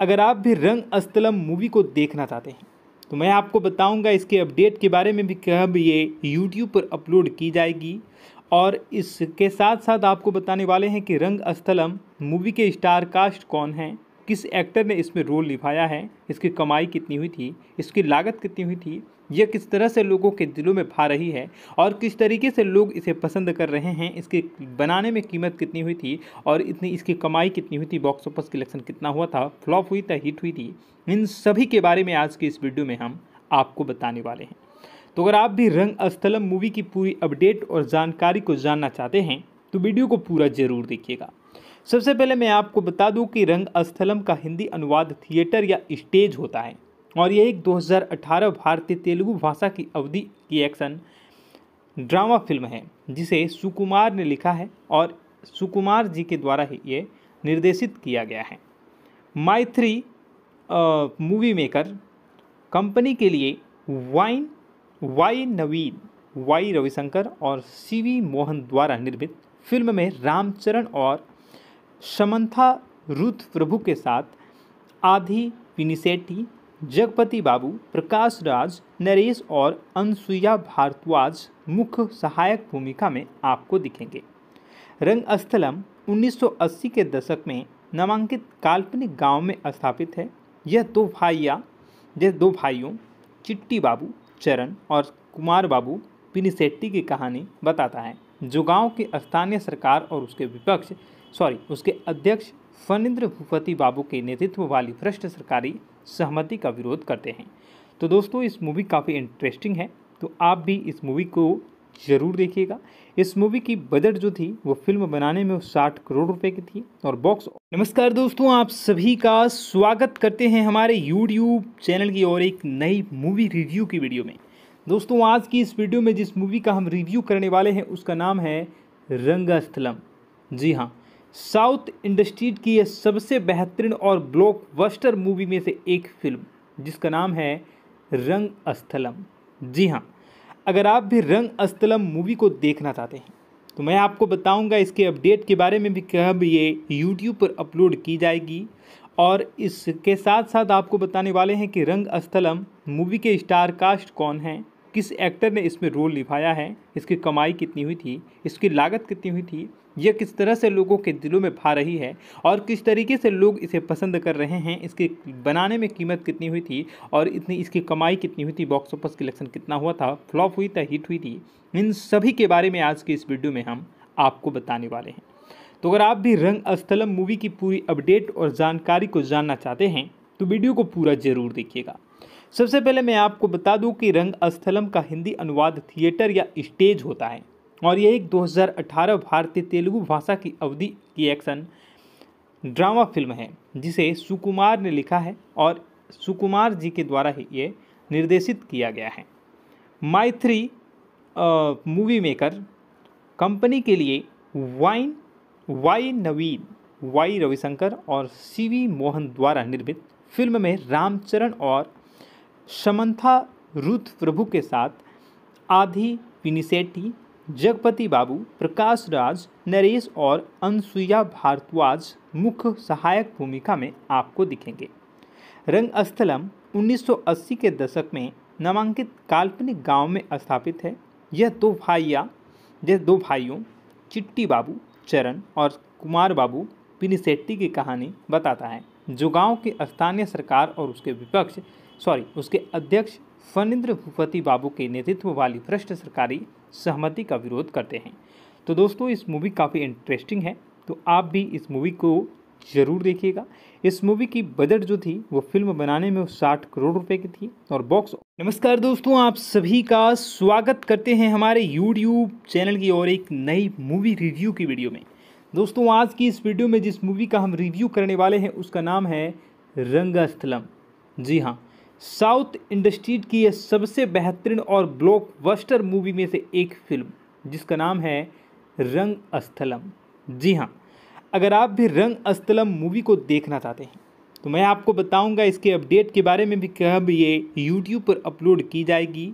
अगर आप भी रंग अस्थलम मूवी को देखना चाहते हैं तो मैं आपको बताऊंगा इसके अपडेट के बारे में भी कब ये यूट्यूब पर अपलोड की जाएगी और इसके साथ साथ आपको बताने वाले हैं कि रंग अस्थलम मूवी के स्टार कास्ट कौन हैं किस एक्टर ने इसमें रोल निभाया है इसकी कमाई कितनी हुई थी इसकी लागत कितनी हुई थी यह किस तरह से लोगों के दिलों में भा रही है और किस तरीके से लोग इसे पसंद कर रहे हैं इसके बनाने में कीमत कितनी हुई थी और इतनी इसकी कमाई कितनी हुई थी बॉक्स ऑफिस कलेक्शन कितना हुआ था फ्लॉप हुई था हिट हुई थी इन सभी के बारे में आज की इस वीडियो में हम आपको बताने वाले हैं तो अगर आप भी रंग अस्थलम मूवी की पूरी अपडेट और जानकारी को जानना चाहते हैं तो वीडियो को पूरा ज़रूर देखिएगा सबसे पहले मैं आपको बता दूं कि रंग अस्थलम का हिंदी अनुवाद थिएटर या स्टेज होता है और ये एक 2018 भारतीय तेलुगु भाषा की अवधि की एक्शन ड्रामा फिल्म है जिसे सुकुमार ने लिखा है और सुकुमार जी के द्वारा ही ये निर्देशित किया गया है माइथ्री मूवी मेकर कंपनी के लिए वाइन वाई नवीन वाई रविशंकर और सीवी मोहन द्वारा निर्मित फिल्म में रामचरण और समंथा रुथ प्रभु के साथ आधी पिनीसेटी जगपति बाबू प्रकाश राज नरेश और अनसुईया भारद्वाज मुख्य सहायक भूमिका में आपको दिखेंगे रंगस्थलम 1980 के दशक में नामांकित काल्पनिक गांव में स्थापित है यह दो भाइया यह दो भाइयों चिट्टी बाबू चरण और कुमार बाबू पिनिसेट्टी की कहानी बताता है जो गांव के स्थानीय सरकार और उसके विपक्ष सॉरी उसके अध्यक्ष फनिंद्र भूपति बाबू के नेतृत्व वाली भ्रष्ट सरकारी सहमति का विरोध करते हैं तो दोस्तों इस मूवी काफ़ी इंटरेस्टिंग है तो आप भी इस मूवी को ज़रूर देखिएगा इस मूवी की बजट जो थी वो फिल्म बनाने में साठ करोड़ रुपए की थी और बॉक्स नमस्कार दोस्तों आप सभी का स्वागत करते हैं हमारे यूट्यूब चैनल की और एक नई मूवी रिव्यू की वीडियो में दोस्तों आज की इस वीडियो में जिस मूवी का हम रिव्यू करने वाले हैं उसका नाम है रंगस्थलम जी हाँ साउथ इंडस्ट्री की यह सबसे बेहतरीन और ब्लॉकबस्टर मूवी में से एक फिल्म जिसका नाम है रंग अस्थलम जी हाँ अगर आप भी रंग अस्थलम मूवी को देखना चाहते हैं तो मैं आपको बताऊंगा इसके अपडेट के बारे में भी कब ये यूट्यूब पर अपलोड की जाएगी और इसके साथ साथ आपको बताने वाले हैं कि रंग अस्थलम मूवी के स्टार कास्ट कौन हैं किस एक्टर ने इसमें रोल निभाया है इसकी कमाई कितनी हुई थी इसकी लागत कितनी हुई थी यह किस तरह से लोगों के दिलों में भा रही है और किस तरीके से लोग इसे पसंद कर रहे हैं इसके बनाने में कीमत कितनी हुई थी और इतनी इसकी कमाई कितनी हुई थी बॉक्स ऑफिस कलेक्शन कितना हुआ था फ्लॉप हुई था हिट हुई थी इन सभी के बारे में आज की इस वीडियो में हम आपको बताने वाले हैं तो अगर आप भी रंग अस्थलम मूवी की पूरी अपडेट और जानकारी को जानना चाहते हैं तो वीडियो को पूरा ज़रूर देखिएगा सबसे पहले मैं आपको बता दूं कि रंग अस्थलम का हिंदी अनुवाद थिएटर या स्टेज होता है और ये एक 2018 भारतीय तेलुगु भाषा की अवधि की एक्शन ड्रामा फिल्म है जिसे सुकुमार ने लिखा है और सुकुमार जी के द्वारा ही ये निर्देशित किया गया है Mythri three movie maker company के लिए वाइन वाई नवीन वाई रविशंकर और सीवी मोहन द्वारा निर्मित फिल्म में रामचरण और समंथा रुथ प्रभु के साथ आधी पिनिसेटी जगपति बाबू प्रकाश राज नरेश और अनसुईया भारद्वाज मुख्य सहायक भूमिका में आपको दिखेंगे रंगस्थलम 1980 के दशक में नामांकित काल्पनिक गांव में स्थापित है यह दो भाइया यह दो भाइयों चिट्टी बाबू चरण और कुमार बाबू पिनिसेट्टी की कहानी बताता है जो गांव की स्थानीय सरकार और उसके विपक्ष सॉरी उसके अध्यक्ष फनिंद्र भूपति बाबू के नेतृत्व वाली भ्रष्ट सरकारी सहमति का विरोध करते हैं तो दोस्तों इस मूवी काफ़ी इंटरेस्टिंग है तो आप भी इस मूवी को ज़रूर देखिएगा इस मूवी की बजट जो थी वो फिल्म बनाने में साठ करोड़ रुपए की थी और बॉक्स नमस्कार दोस्तों आप सभी का स्वागत करते हैं हमारे यूट्यूब चैनल की और एक नई मूवी रिव्यू की वीडियो में दोस्तों आज की इस वीडियो में जिस मूवी का हम रिव्यू करने वाले हैं उसका नाम है रंगास्थलम जी हाँ साउथ इंडस्ट्रीज की यह सबसे बेहतरीन और ब्लॉकबस्टर मूवी में से एक फिल्म जिसका नाम है रंग अस्थलम जी हाँ अगर आप भी रंग अस्थलम मूवी को देखना चाहते हैं तो मैं आपको बताऊंगा इसके अपडेट के बारे में भी कब ये यूट्यूब पर अपलोड की जाएगी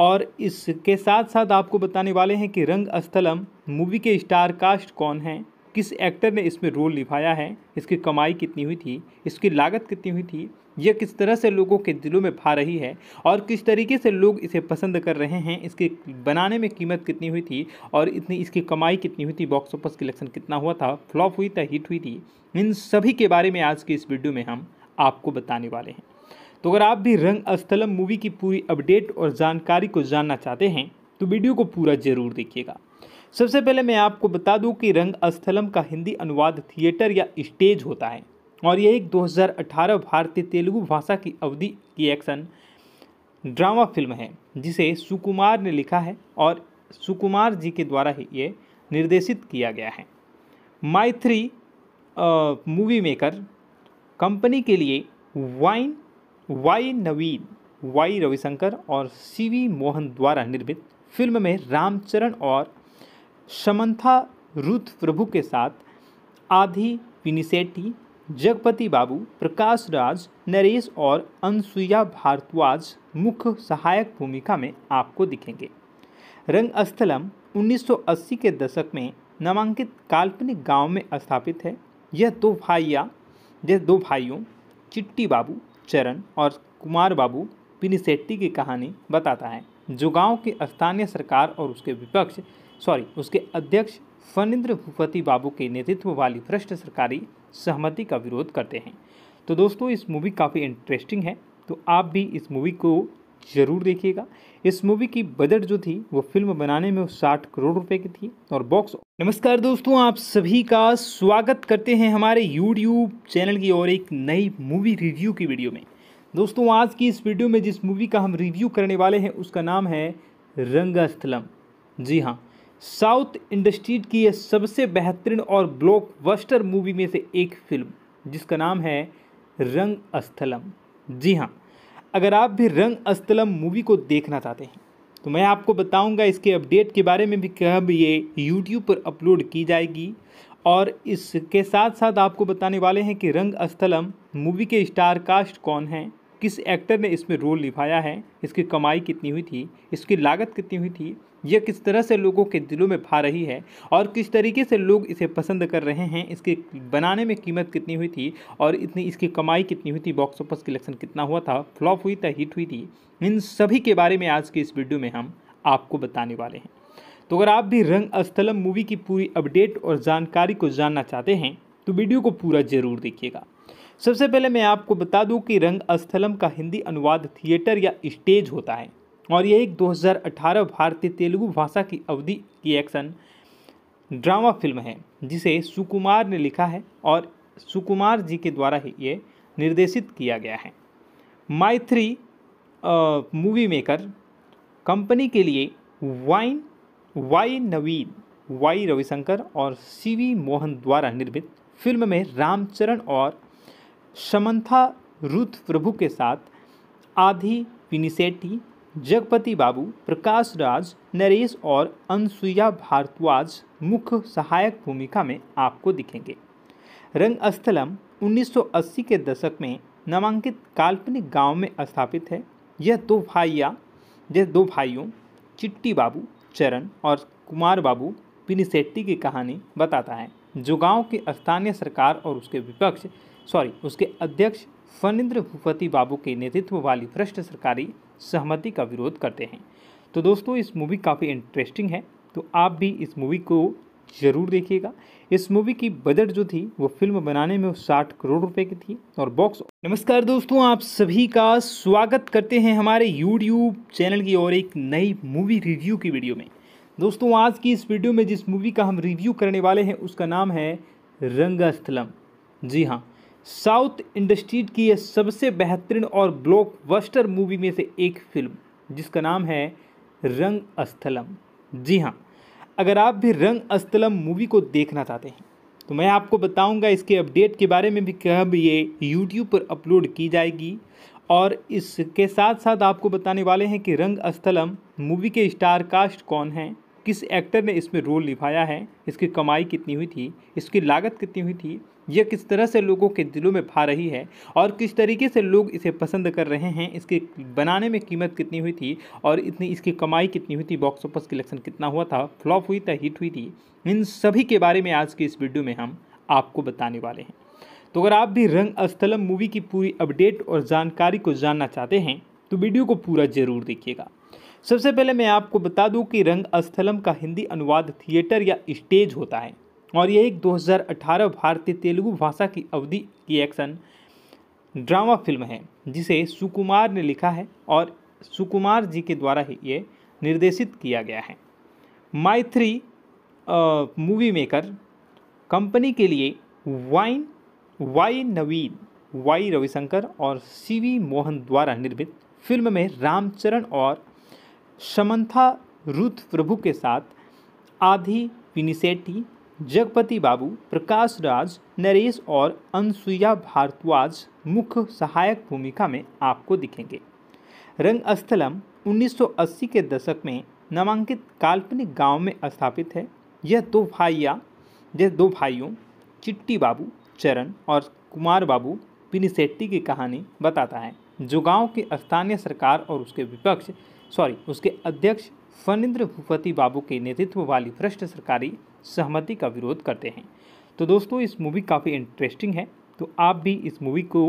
और इसके साथ साथ आपको बताने वाले हैं कि रंग अस्थलम मूवी के स्टार कास्ट कौन हैं किस एक्टर ने इसमें रोल निभाया है इसकी कमाई कितनी हुई थी इसकी लागत कितनी हुई थी यह किस तरह से लोगों के दिलों में भा रही है और किस तरीके से लोग इसे पसंद कर रहे हैं इसके बनाने में कीमत कितनी हुई थी और इतनी इसकी कमाई कितनी हुई थी बॉक्स ऑफिस कलेक्शन कितना हुआ था फ्लॉप हुई था हिट हुई थी इन सभी के बारे में आज की इस वीडियो में हम आपको बताने वाले हैं तो अगर आप भी रंग अस्थलम मूवी की पूरी अपडेट और जानकारी को जानना चाहते हैं तो वीडियो को पूरा ज़रूर देखिएगा सबसे पहले मैं आपको बता दूं कि रंग स्थलम का हिंदी अनुवाद थिएटर या स्टेज होता है और यह एक 2018 भारतीय तेलुगु भाषा की अवधि की एक्शन ड्रामा फिल्म है जिसे सुकुमार ने लिखा है और सुकुमार जी के द्वारा ही ये निर्देशित किया गया है माइथ्री मूवी मेकर कंपनी के लिए वाइन वाई नवीन वाई रविशंकर और सीवी मोहन द्वारा निर्मित फिल्म में रामचरण और समंथा रुथ प्रभु के साथ आधी पिनिसेटी जगपति बाबू प्रकाश राज नरेश और अनसुईया भारद्वाज मुख्य सहायक भूमिका में आपको दिखेंगे रंगस्थलम 1980 के दशक में नामांकित काल्पनिक गांव में स्थापित है यह दो भाइया यह दो भाइयों चिट्टी बाबू चरण और कुमार बाबू पिनिसेट्टी की कहानी बताता है जो गांव की स्थानीय सरकार और उसके विपक्ष सॉरी उसके अध्यक्ष फनिंद्र भूपति बाबू के नेतृत्व वाली भ्रष्ट सरकारी सहमति का विरोध करते हैं तो दोस्तों इस मूवी काफ़ी इंटरेस्टिंग है तो आप भी इस मूवी को ज़रूर देखिएगा इस मूवी की बजट जो थी वो फिल्म बनाने में साठ करोड़ रुपए की थी और बॉक्स नमस्कार दोस्तों आप सभी का स्वागत करते हैं हमारे यूट्यूब चैनल की और एक नई मूवी रिव्यू की वीडियो में दोस्तों आज की इस वीडियो में जिस मूवी का हम रिव्यू करने वाले हैं उसका नाम है रंगस्थलम जी हाँ साउथ इंडस्ट्रीज की यह सबसे बेहतरीन और ब्लॉकबस्टर मूवी में से एक फिल्म जिसका नाम है रंग अस्थलम जी हाँ अगर आप भी रंग अस्थलम मूवी को देखना चाहते हैं तो मैं आपको बताऊंगा इसके अपडेट के बारे में भी कब ये यूट्यूब पर अपलोड की जाएगी और इसके साथ साथ आपको बताने वाले हैं कि रंग अस्थलम मूवी के स्टार कास्ट कौन हैं किस एक्टर ने इसमें रोल निभाया है इसकी कमाई कितनी हुई थी इसकी लागत कितनी हुई थी यह किस तरह से लोगों के दिलों में भा रही है और किस तरीके से लोग इसे पसंद कर रहे हैं इसके बनाने में कीमत कितनी हुई थी और इतनी इसकी कमाई कितनी हुई थी बॉक्स ऑफिस कलेक्शन कितना हुआ था फ्लॉप हुई था हिट हुई थी इन सभी के बारे में आज के इस वीडियो में हम आपको बताने वाले हैं तो अगर आप भी रंग अस्थलम मूवी की पूरी अपडेट और जानकारी को जानना चाहते हैं तो वीडियो को पूरा ज़रूर देखिएगा सबसे पहले मैं आपको बता दूं कि रंग अस्थलम का हिंदी अनुवाद थिएटर या स्टेज होता है और ये एक 2018 भारतीय तेलुगु भाषा की अवधि की एक्शन ड्रामा फिल्म है जिसे सुकुमार ने लिखा है और सुकुमार जी के द्वारा ही ये निर्देशित किया गया है माइथ्री मूवी मेकर कंपनी के लिए वाइन वाई नवीन वाई रविशंकर और सीवी मोहन द्वारा निर्मित फिल्म में रामचरण और समंथा रुथ प्रभु के साथ आधी पिनीसेटी जगपति बाबू प्रकाश राज नरेश और अनसुईया भारद्वाज मुख्य सहायक भूमिका में आपको दिखेंगे रंगस्थलम 1980 के दशक में नामांकित काल्पनिक गांव में स्थापित है यह दो भाइया यह दो भाइयों चिट्टी बाबू चरण और कुमार बाबू पिनीसेट्टी की कहानी बताता है जो गांव के स्थानीय सरकार और उसके विपक्ष सॉरी उसके अध्यक्ष फनिंद्र भूपति बाबू के नेतृत्व वाली भ्रष्ट सरकारी सहमति का विरोध करते हैं तो दोस्तों इस मूवी काफ़ी इंटरेस्टिंग है तो आप भी इस मूवी को ज़रूर देखिएगा इस मूवी की बजट जो थी वो फिल्म बनाने में साठ करोड़ रुपए की थी और बॉक्स नमस्कार दोस्तों आप सभी का स्वागत करते हैं हमारे YouTube चैनल की और एक नई मूवी रिव्यू की वीडियो में दोस्तों आज की इस वीडियो में जिस मूवी का हम रिव्यू करने वाले हैं उसका नाम है रंगास्थलम जी हाँ साउथ इंडस्ट्री की यह सबसे बेहतरीन और ब्लॉकबस्टर मूवी में से एक फिल्म जिसका नाम है रंग अस्थलम जी हाँ अगर आप भी रंग अस्थलम मूवी को देखना चाहते हैं तो मैं आपको बताऊंगा इसके अपडेट के बारे में भी कब ये यूट्यूब पर अपलोड की जाएगी और इसके साथ साथ आपको बताने वाले हैं कि रंग अस्थलम मूवी के स्टार कास्ट कौन हैं किस एक्टर ने इसमें रोल निभाया है इसकी कमाई कितनी हुई थी इसकी लागत कितनी हुई थी यह किस तरह से लोगों के दिलों में भा रही है और किस तरीके से लोग इसे पसंद कर रहे हैं इसके बनाने में कीमत कितनी हुई थी और इतनी इसकी कमाई कितनी हुई थी बॉक्स ऑफिस कलेक्शन कितना हुआ था फ्लॉप हुई था हिट हुई थी इन सभी के बारे में आज की इस वीडियो में हम आपको बताने वाले हैं तो अगर आप भी रंग अस्थलम मूवी की पूरी अपडेट और जानकारी को जानना चाहते हैं तो वीडियो को पूरा ज़रूर देखिएगा सबसे पहले मैं आपको बता दूं कि रंग अस्थलम का हिंदी अनुवाद थिएटर या स्टेज होता है और ये एक 2018 भारतीय तेलुगु भाषा की अवधि की एक्शन ड्रामा फिल्म है जिसे सुकुमार ने लिखा है और सुकुमार जी के द्वारा ही ये निर्देशित किया गया है Mythri three movie maker company के लिए वाइन वाई नवीन वाई रविशंकर और सीवी मोहन द्वारा निर्मित फिल्म में रामचरण और समंथा रुथ प्रभु के साथ आधी पिनीसेटी जगपति बाबू प्रकाश राज नरेश और अनसुईया भारद्वाज मुख्य सहायक भूमिका में आपको दिखेंगे रंगस्थलम 1980 के दशक में नामांकित काल्पनिक गांव में स्थापित है यह दो भाइया यह दो भाइयों चिट्टी बाबू चरण और कुमार बाबू पिनिसेट्टी की कहानी बताता है जो गांव की स्थानीय सरकार और उसके विपक्ष सॉरी उसके अध्यक्ष फनिंद्र भूपति बाबू के नेतृत्व वाली भ्रष्ट सरकारी सहमति का विरोध करते हैं तो दोस्तों इस मूवी काफ़ी इंटरेस्टिंग है तो आप भी इस मूवी को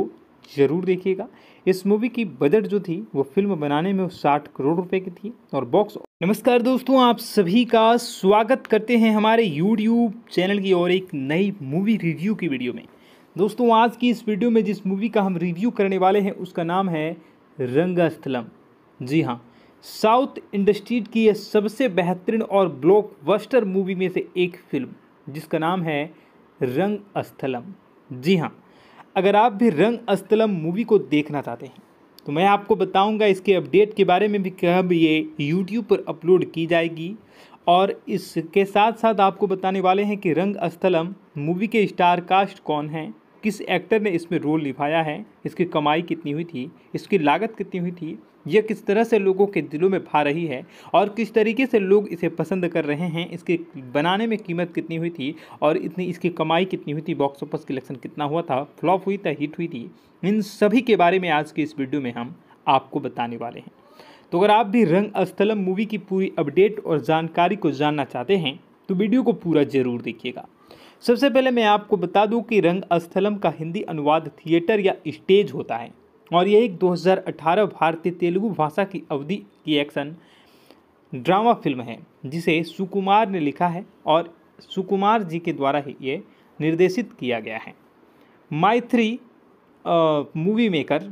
ज़रूर देखिएगा इस मूवी की बजट जो थी वो फिल्म बनाने में साठ करोड़ रुपए की थी और बॉक्स नमस्कार दोस्तों आप सभी का स्वागत करते हैं हमारे यूट्यूब चैनल की और एक नई मूवी रिव्यू की वीडियो में दोस्तों आज की इस वीडियो में जिस मूवी का हम रिव्यू करने वाले हैं उसका नाम है रंगस्थलम जी हाँ साउथ इंडस्ट्रीज की यह सबसे बेहतरीन और ब्लॉकबस्टर मूवी में से एक फिल्म जिसका नाम है रंग अस्थलम जी हाँ अगर आप भी रंग अस्थलम मूवी को देखना चाहते हैं तो मैं आपको बताऊंगा इसके अपडेट के बारे में भी कब ये यूट्यूब पर अपलोड की जाएगी और इसके साथ साथ आपको बताने वाले हैं कि रंग अस्थलम मूवी के स्टार कास्ट कौन हैं किस एक्टर ने इसमें रोल निभाया है इसकी कमाई कितनी हुई थी इसकी लागत कितनी हुई थी यह किस तरह से लोगों के दिलों में भा रही है और किस तरीके से लोग इसे पसंद कर रहे हैं इसके बनाने में कीमत कितनी हुई थी और इतनी इसकी कमाई कितनी हुई थी बॉक्स ऑफिस कलेक्शन कितना हुआ था फ्लॉप हुई था हिट हुई थी इन सभी के बारे में आज की इस वीडियो में हम आपको बताने वाले हैं तो अगर आप भी रंग अस्थलम मूवी की पूरी अपडेट और जानकारी को जानना चाहते हैं तो वीडियो को पूरा ज़रूर देखिएगा सबसे पहले मैं आपको बता दूं कि रंग अस्थलम का हिंदी अनुवाद थिएटर या स्टेज होता है और ये एक 2018 भारतीय तेलुगु भाषा की अवधि की एक्शन ड्रामा फिल्म है जिसे सुकुमार ने लिखा है और सुकुमार जी के द्वारा ही ये निर्देशित किया गया है माइथ्री मूवी मेकर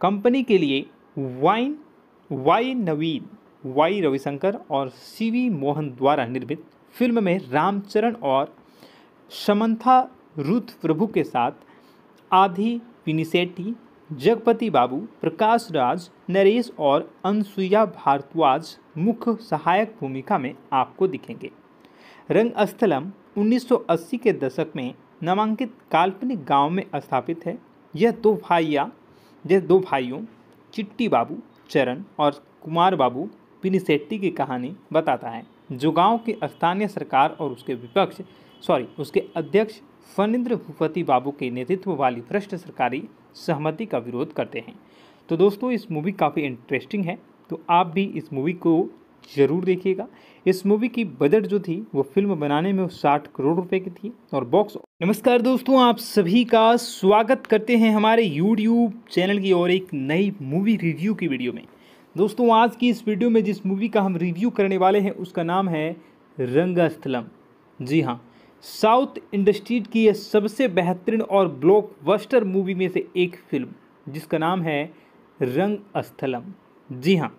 कंपनी के लिए वाइन वाई नवीन वाई रविशंकर और सीवी मोहन द्वारा निर्मित फिल्म में रामचरण और समंथा रुथ प्रभु के साथ आधी पिनीसेटी जगपति बाबू प्रकाश राज नरेश और अनसुईया भारद्वाज मुख्य सहायक भूमिका में आपको दिखेंगे रंगस्थलम 1980 के दशक में नामांकित काल्पनिक गांव में स्थापित है यह दो भाइया यह दो भाइयों चिट्टी बाबू चरण और कुमार बाबू पिनिसेट्टी की कहानी बताता है जो गांव के स्थानीय सरकार और उसके विपक्ष सॉरी उसके अध्यक्ष फनिंद्र भूपति बाबू के नेतृत्व वाली भ्रष्ट सरकारी सहमति का विरोध करते हैं तो दोस्तों इस मूवी काफ़ी इंटरेस्टिंग है तो आप भी इस मूवी को ज़रूर देखिएगा इस मूवी की बजट जो थी वो फिल्म बनाने में साठ करोड़ रुपए की थी और बॉक्स नमस्कार दोस्तों आप सभी का स्वागत करते हैं हमारे यूट्यूब चैनल की और एक नई मूवी रिव्यू की वीडियो में दोस्तों आज की इस वीडियो में जिस मूवी का हम रिव्यू करने वाले हैं उसका नाम है रंगस्थलम जी हाँ साउथ इंडस्ट्रीज की यह सबसे बेहतरीन और ब्लॉकबस्टर मूवी में से एक फिल्म जिसका नाम है रंग अस्थलम जी हाँ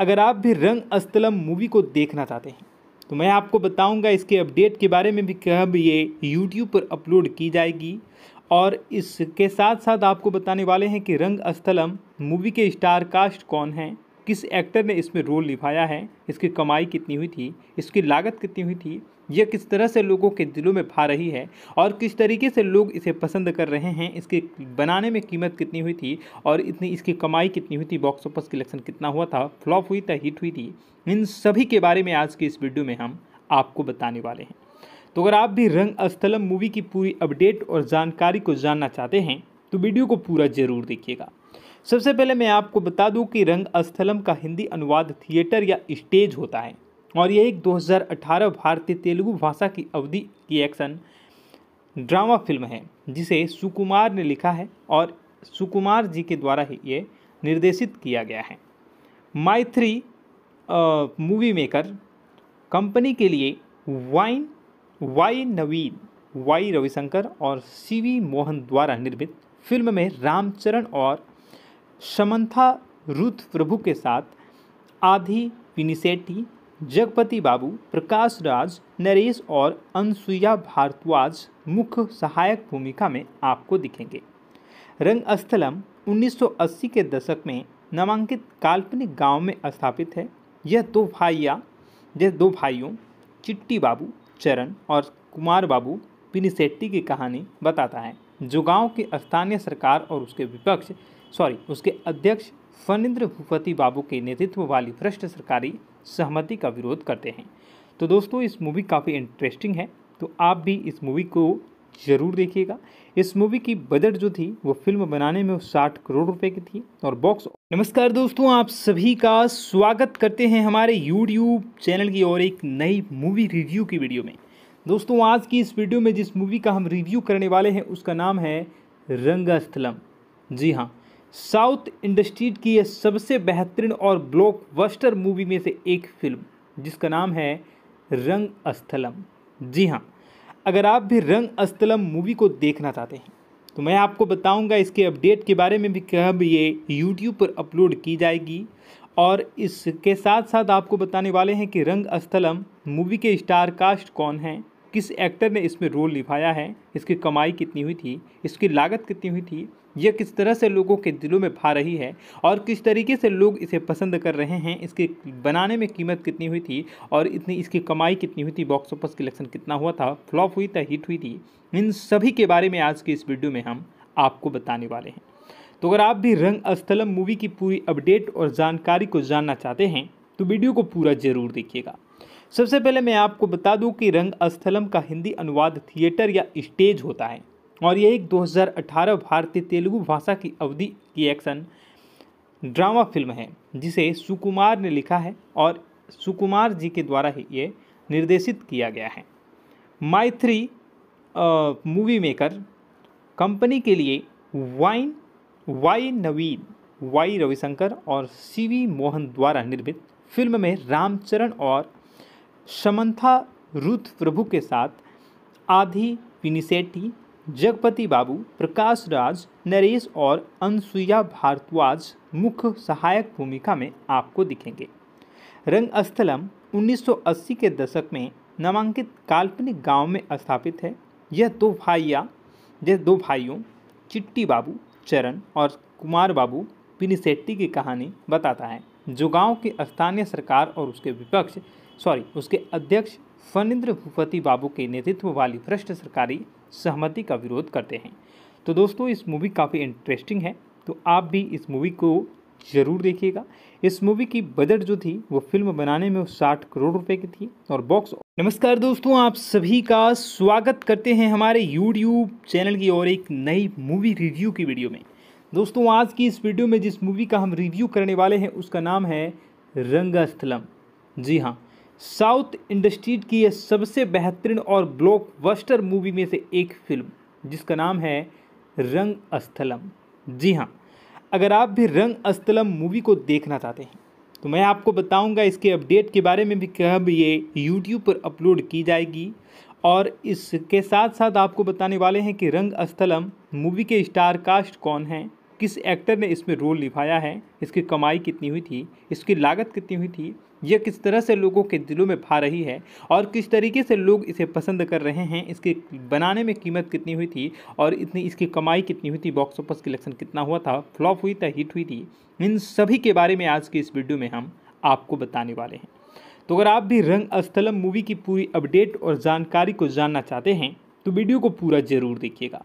अगर आप भी रंग अस्थलम मूवी को देखना चाहते हैं तो मैं आपको बताऊंगा इसके अपडेट के बारे में भी कब ये यूट्यूब पर अपलोड की जाएगी और इसके साथ साथ आपको बताने वाले हैं कि रंग अस्थलम मूवी के स्टार कास्ट कौन हैं किस एक्टर ने इसमें रोल निभाया है इसकी कमाई कितनी हुई थी इसकी लागत कितनी हुई थी यह किस तरह से लोगों के दिलों में भा रही है और किस तरीके से लोग इसे पसंद कर रहे हैं इसके बनाने में कीमत कितनी हुई थी और इतनी इसकी कमाई कितनी हुई थी बॉक्स ऑफिस कलेक्शन कितना हुआ था फ्लॉप हुई था हिट हुई थी इन सभी के बारे में आज की इस वीडियो में हम आपको बताने वाले हैं तो अगर आप भी रंग अस्थलम मूवी की पूरी अपडेट और जानकारी को जानना चाहते हैं तो वीडियो को पूरा ज़रूर देखिएगा सबसे पहले मैं आपको बता दूं कि रंग अस्थलम का हिंदी अनुवाद थिएटर या स्टेज होता है और ये एक 2018 भारतीय तेलुगु भाषा की अवधि की एक्शन ड्रामा फिल्म है जिसे सुकुमार ने लिखा है और सुकुमार जी के द्वारा ही ये निर्देशित किया गया है Mythri three movie maker company के लिए वाइन वाई नवीन वाई रविशंकर और सीवी मोहन द्वारा निर्मित फिल्म में रामचरण और समंथा रुथ प्रभु के साथ आधी पिनिसेटी जगपति बाबू प्रकाश राज नरेश और अनसुईया भारद्वाज मुख्य सहायक भूमिका में आपको दिखेंगे रंगस्थलम 1980 के दशक में नामांकित काल्पनिक गांव में स्थापित है यह दो भाइया यह दो भाइयों चिट्टी बाबू चरण और कुमार बाबू पिनिसेट्टी की कहानी बताता है जो गांव की स्थानीय सरकार और उसके विपक्ष सॉरी उसके अध्यक्ष फनिंद्र भूपति बाबू के नेतृत्व वाली भ्रष्ट सरकारी सहमति का विरोध करते हैं तो दोस्तों इस मूवी काफ़ी इंटरेस्टिंग है तो आप भी इस मूवी को ज़रूर देखिएगा इस मूवी की बजट जो थी वो फिल्म बनाने में साठ करोड़ रुपए की थी और बॉक्स नमस्कार दोस्तों आप सभी का स्वागत करते हैं हमारे यूट्यूब चैनल की और एक नई मूवी रिव्यू की वीडियो में दोस्तों आज की इस वीडियो में जिस मूवी का हम रिव्यू करने वाले हैं उसका नाम है रंगास्थलम जी हाँ साउथ इंडस्ट्री की यह सबसे बेहतरीन और ब्लॉकबस्टर मूवी में से एक फिल्म जिसका नाम है रंग अस्थलम जी हाँ अगर आप भी रंग अस्थलम मूवी को देखना चाहते हैं तो मैं आपको बताऊंगा इसके अपडेट के बारे में भी कब ये यूट्यूब पर अपलोड की जाएगी और इसके साथ साथ आपको बताने वाले हैं कि रंग अस्थलम मूवी के स्टार कास्ट कौन हैं किस एक्टर ने इसमें रोल निभाया है इसकी कमाई कितनी हुई थी इसकी लागत कितनी हुई थी यह किस तरह से लोगों के दिलों में भा रही है और किस तरीके से लोग इसे पसंद कर रहे हैं इसके बनाने में कीमत कितनी हुई थी और इतनी इसकी कमाई कितनी हुई थी बॉक्स ऑफिस कलेक्शन कितना हुआ था फ्लॉप हुई था हिट हुई थी इन सभी के बारे में आज की इस वीडियो में हम आपको बताने वाले हैं तो अगर आप भी रंग अस्थलम मूवी की पूरी अपडेट और जानकारी को जानना चाहते हैं तो वीडियो को पूरा ज़रूर देखिएगा सबसे पहले मैं आपको बता दूं कि रंग अस्थलम का हिंदी अनुवाद थिएटर या स्टेज होता है और ये एक 2018 भारतीय तेलुगु भाषा की अवधि की एक्शन ड्रामा फिल्म है जिसे सुकुमार ने लिखा है और सुकुमार जी के द्वारा ही ये निर्देशित किया गया है माइथ्री मूवी मेकर कंपनी के लिए वाइन वाई नवीन वाई रविशंकर और सीवी मोहन द्वारा निर्मित फिल्म में रामचरण और समंथा रुथ प्रभु के साथ आधी पिनिसेटी जगपति बाबू प्रकाश राज नरेश और अनसुईया भारद्वाज मुख्य सहायक भूमिका में आपको दिखेंगे रंगस्थलम 1980 के दशक में नामांकित काल्पनिक गांव में स्थापित है यह दो भाइया यह दो भाइयों चिट्टी बाबू चरण और कुमार बाबू पिनिसेट्टी की कहानी बताता है जो गांव की स्थानीय सरकार और उसके विपक्ष सॉरी उसके अध्यक्ष फनिंद्र भूपति बाबू के नेतृत्व वाली भ्रष्ट सरकारी सहमति का विरोध करते हैं तो दोस्तों इस मूवी काफ़ी इंटरेस्टिंग है तो आप भी इस मूवी को ज़रूर देखिएगा इस मूवी की बजट जो थी वो फिल्म बनाने में साठ करोड़ रुपए की थी और बॉक्स नमस्कार दोस्तों आप सभी का स्वागत करते हैं हमारे यूट्यूब चैनल की और एक नई मूवी रिव्यू की वीडियो में दोस्तों आज की इस वीडियो में जिस मूवी का हम रिव्यू करने वाले हैं उसका नाम है रंगस्थलम जी हाँ साउथ इंडस्ट्रीज की यह सबसे बेहतरीन और ब्लॉकबस्टर मूवी में से एक फिल्म जिसका नाम है रंग अस्थलम जी हाँ अगर आप भी रंग अस्थलम मूवी को देखना चाहते हैं तो मैं आपको बताऊंगा इसके अपडेट के बारे में भी कब ये यूट्यूब पर अपलोड की जाएगी और इसके साथ साथ आपको बताने वाले हैं कि रंग अस्थलम मूवी के स्टार कास्ट कौन हैं किस एक्टर ने इसमें रोल निभाया है इसकी कमाई कितनी हुई थी इसकी लागत कितनी हुई थी यह किस तरह से लोगों के दिलों में भा रही है और किस तरीके से लोग इसे पसंद कर रहे हैं इसके बनाने में कीमत कितनी हुई थी और इतनी इसकी कमाई कितनी हुई थी बॉक्स ऑफिस कलेक्शन कितना हुआ था फ्लॉप हुई था हिट हुई थी इन सभी के बारे में आज की इस वीडियो में हम आपको बताने वाले हैं तो अगर आप भी रंग अस्थलम मूवी की पूरी अपडेट और जानकारी को जानना चाहते हैं तो वीडियो को पूरा ज़रूर देखिएगा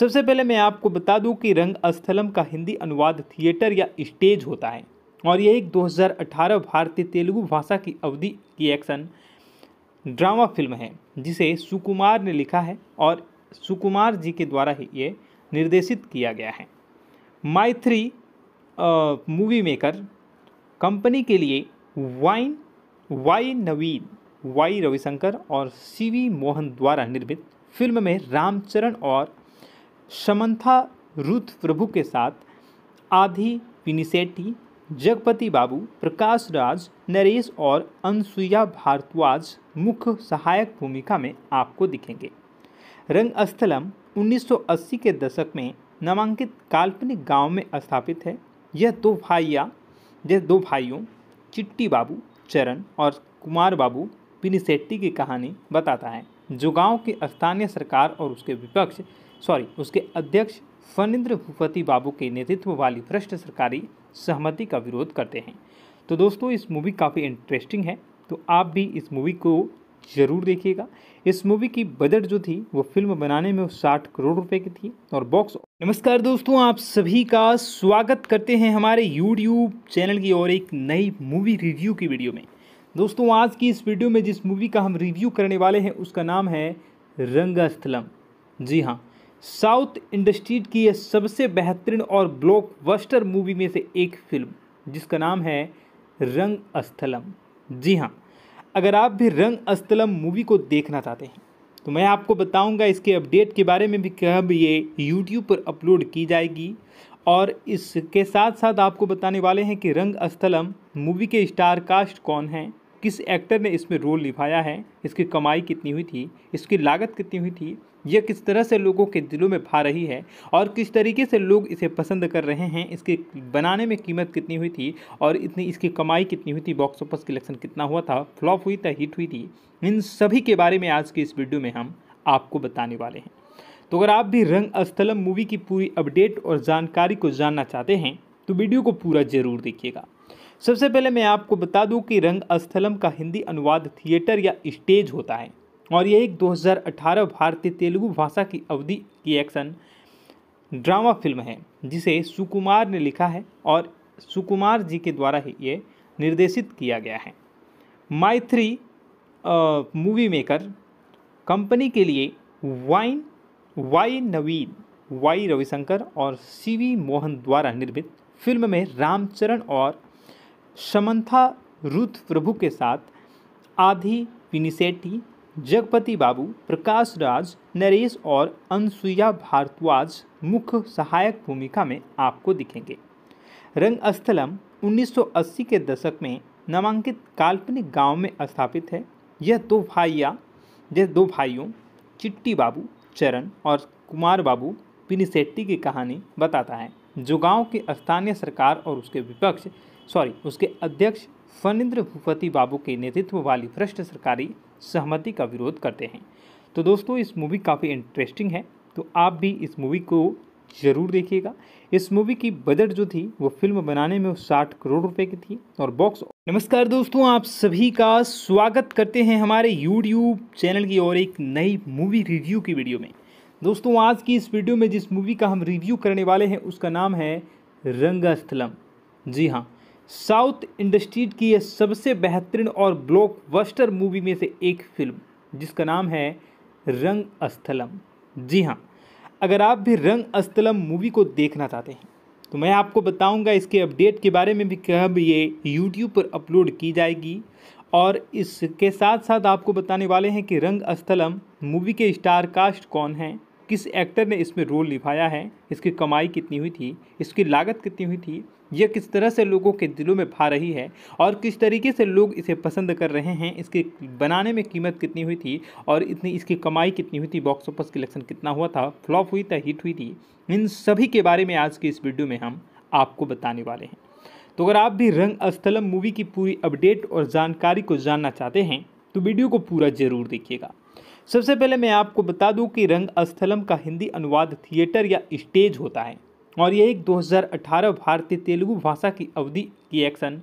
सबसे पहले मैं आपको बता दूं कि रंग अस्थलम का हिंदी अनुवाद थिएटर या स्टेज होता है और ये एक 2018 भारतीय तेलुगु भाषा की अवधि की एक्शन ड्रामा फिल्म है जिसे सुकुमार ने लिखा है और सुकुमार जी के द्वारा ही ये निर्देशित किया गया है माइथ्री मूवी मेकर कंपनी के लिए वाइन वाई नवीन वाई रविशंकर और सीवी मोहन द्वारा निर्मित फिल्म में रामचरण और समंथा रुथ प्रभु के साथ आधी पिनीसेटी जगपति बाबू प्रकाश राज नरेश और अनसुईया भारद्वाज मुख्य सहायक भूमिका में आपको दिखेंगे रंगस्थलम 1980 के दशक में नामांकित काल्पनिक गांव में स्थापित है यह दो भाइया यह दो भाइयों चिट्टी बाबू चरण और कुमार बाबू पिनिसेट्टी की कहानी बताता है जो गांव के स्थानीय सरकार और उसके विपक्ष सॉरी उसके अध्यक्ष फनिंद्र भूपति बाबू के नेतृत्व वाली भ्रष्ट सरकारी सहमति का विरोध करते हैं तो दोस्तों इस मूवी काफ़ी इंटरेस्टिंग है तो आप भी इस मूवी को ज़रूर देखिएगा इस मूवी की बजट जो थी वो फिल्म बनाने में साठ करोड़ रुपए की थी और बॉक्स नमस्कार दोस्तों आप सभी का स्वागत करते हैं हमारे यूट्यूब चैनल की और एक नई मूवी रिव्यू की वीडियो में दोस्तों आज की इस वीडियो में जिस मूवी का हम रिव्यू करने वाले हैं उसका नाम है रंगस्थलम जी हाँ साउथ इंडस्ट्रीज की यह सबसे बेहतरीन और ब्लॉकबस्टर मूवी में से एक फिल्म जिसका नाम है रंग अस्थलम जी हाँ अगर आप भी रंग अस्थलम मूवी को देखना चाहते हैं तो मैं आपको बताऊंगा इसके अपडेट के बारे में भी कब ये यूट्यूब पर अपलोड की जाएगी और इसके साथ साथ आपको बताने वाले हैं कि रंग अस्थलम मूवी के स्टार कास्ट कौन हैं किस एक्टर ने इसमें रोल निभाया है इसकी कमाई कितनी हुई थी इसकी लागत कितनी हुई थी यह किस तरह से लोगों के दिलों में भा रही है और किस तरीके से लोग इसे पसंद कर रहे हैं इसके बनाने में कीमत कितनी हुई थी और इतनी इसकी कमाई कितनी हुई थी बॉक्स ऑफिस कलेक्शन कितना हुआ था फ्लॉप हुई था हिट हुई थी इन सभी के बारे में आज की इस वीडियो में हम आपको बताने वाले हैं तो अगर आप भी रंग अस्थलम मूवी की पूरी अपडेट और जानकारी को जानना चाहते हैं तो वीडियो को पूरा ज़रूर देखिएगा सबसे पहले मैं आपको बता दूं कि रंग अस्थलम का हिंदी अनुवाद थिएटर या स्टेज होता है और ये एक 2018 भारतीय तेलुगु भाषा की अवधि की एक्शन ड्रामा फिल्म है जिसे सुकुमार ने लिखा है और सुकुमार जी के द्वारा ही ये निर्देशित किया गया है Mythri three movie maker company के लिए वाइन वाई नवीन वाई रविशंकर और सीवी मोहन द्वारा निर्मित फिल्म में रामचरण और समंथा रुथ प्रभु के साथ आधी पिनिसेटी जगपति बाबू प्रकाश राज नरेश और अनसुईया भारद्वाज मुख्य सहायक भूमिका में आपको दिखेंगे रंगस्थलम 1980 के दशक में नामांकित काल्पनिक गांव में स्थापित है यह दो भाइया यह दो भाइयों चिट्टी बाबू चरण और कुमार बाबू पिनिसेट्टी की कहानी बताता है जो गांव की स्थानीय सरकार और उसके विपक्ष सॉरी उसके अध्यक्ष फनिंद्र भूपति बाबू के नेतृत्व वाली भ्रष्ट सरकारी सहमति का विरोध करते हैं तो दोस्तों इस मूवी काफ़ी इंटरेस्टिंग है तो आप भी इस मूवी को ज़रूर देखिएगा इस मूवी की बजट जो थी वो फिल्म बनाने में साठ करोड़ रुपए की थी और बॉक्स नमस्कार दोस्तों आप सभी का स्वागत करते हैं हमारे यूट्यूब चैनल की और एक नई मूवी रिव्यू की वीडियो में दोस्तों आज की इस वीडियो में जिस मूवी का हम रिव्यू करने वाले हैं उसका नाम है रंगास्थलम जी हाँ साउथ इंडस्ट्री की यह सबसे बेहतरीन और ब्लॉकबस्टर मूवी में से एक फिल्म जिसका नाम है रंग अस्थलम जी हाँ अगर आप भी रंग अस्थलम मूवी को देखना चाहते हैं तो मैं आपको बताऊंगा इसके अपडेट के बारे में भी कब ये यूट्यूब पर अपलोड की जाएगी और इसके साथ साथ आपको बताने वाले हैं कि रंग अस्थलम मूवी के स्टार कास्ट कौन हैं किस एक्टर ने इसमें रोल निभाया है इसकी कमाई कितनी हुई थी इसकी लागत कितनी हुई थी यह किस तरह से लोगों के दिलों में भा रही है और किस तरीके से लोग इसे पसंद कर रहे हैं इसके बनाने में कीमत कितनी हुई थी और इतनी इसकी कमाई कितनी हुई थी बॉक्स ऑफिस कलेक्शन कितना हुआ था फ्लॉप हुई था हिट हुई थी इन सभी के बारे में आज की इस वीडियो में हम आपको बताने वाले हैं तो अगर आप भी रंग अस्थलम मूवी की पूरी अपडेट और जानकारी को जानना चाहते हैं तो वीडियो को पूरा ज़रूर देखिएगा सबसे पहले मैं आपको बता दूं कि रंग अस्थलम का हिंदी अनुवाद थिएटर या स्टेज होता है और ये एक 2018 भारतीय तेलुगु भाषा की अवधि की एक्शन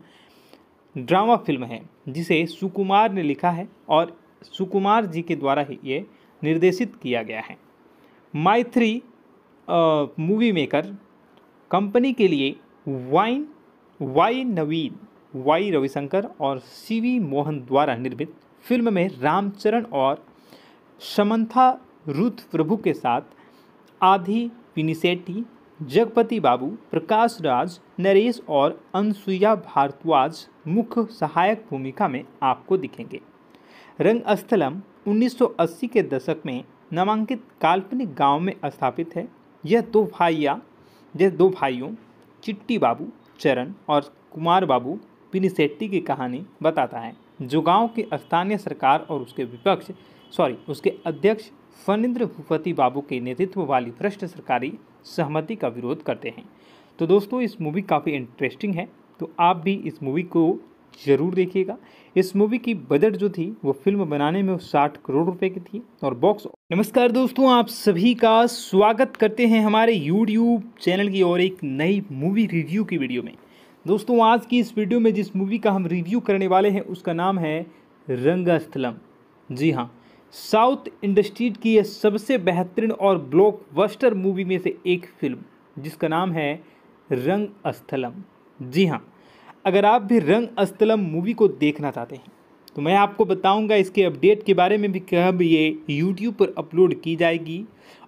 ड्रामा फिल्म है जिसे सुकुमार ने लिखा है और सुकुमार जी के द्वारा ही ये निर्देशित किया गया है माइथ्री मूवी मेकर कंपनी के लिए वाइन वाई नवीन वाई रविशंकर और सीवी मोहन द्वारा निर्मित फिल्म में रामचरण और समंथा रुथ प्रभु के साथ आधी पिनीसेटी जगपति बाबू प्रकाश राज नरेश और अनसुईया भारद्वाज मुख्य सहायक भूमिका में आपको दिखेंगे रंगस्थलम 1980 के दशक में नामांकित काल्पनिक गांव में स्थापित है यह दो भाइया यह दो भाइयों चिट्टी बाबू चरण और कुमार बाबू पिनिसेट्टी की कहानी बताता है जो गांव की स्थानीय सरकार और उसके विपक्ष सॉरी उसके अध्यक्ष फनिंद्र भूपति बाबू के नेतृत्व वाली भ्रष्ट सरकारी सहमति का विरोध करते हैं तो दोस्तों इस मूवी काफ़ी इंटरेस्टिंग है तो आप भी इस मूवी को ज़रूर देखिएगा इस मूवी की बजट जो थी वो फिल्म बनाने में साठ करोड़ रुपए की थी और बॉक्स नमस्कार दोस्तों आप सभी का स्वागत करते हैं हमारे यूट्यूब चैनल की और एक नई मूवी रिव्यू की वीडियो में दोस्तों आज की इस वीडियो में जिस मूवी का हम रिव्यू करने वाले हैं उसका नाम है रंगस्थलम जी हाँ साउथ इंडस्ट्रीज की यह सबसे बेहतरीन और ब्लॉकबस्टर मूवी में से एक फिल्म जिसका नाम है रंग अस्थलम जी हाँ अगर आप भी रंग अस्थलम मूवी को देखना चाहते हैं तो मैं आपको बताऊंगा इसके अपडेट के बारे में भी कब ये यूट्यूब पर अपलोड की जाएगी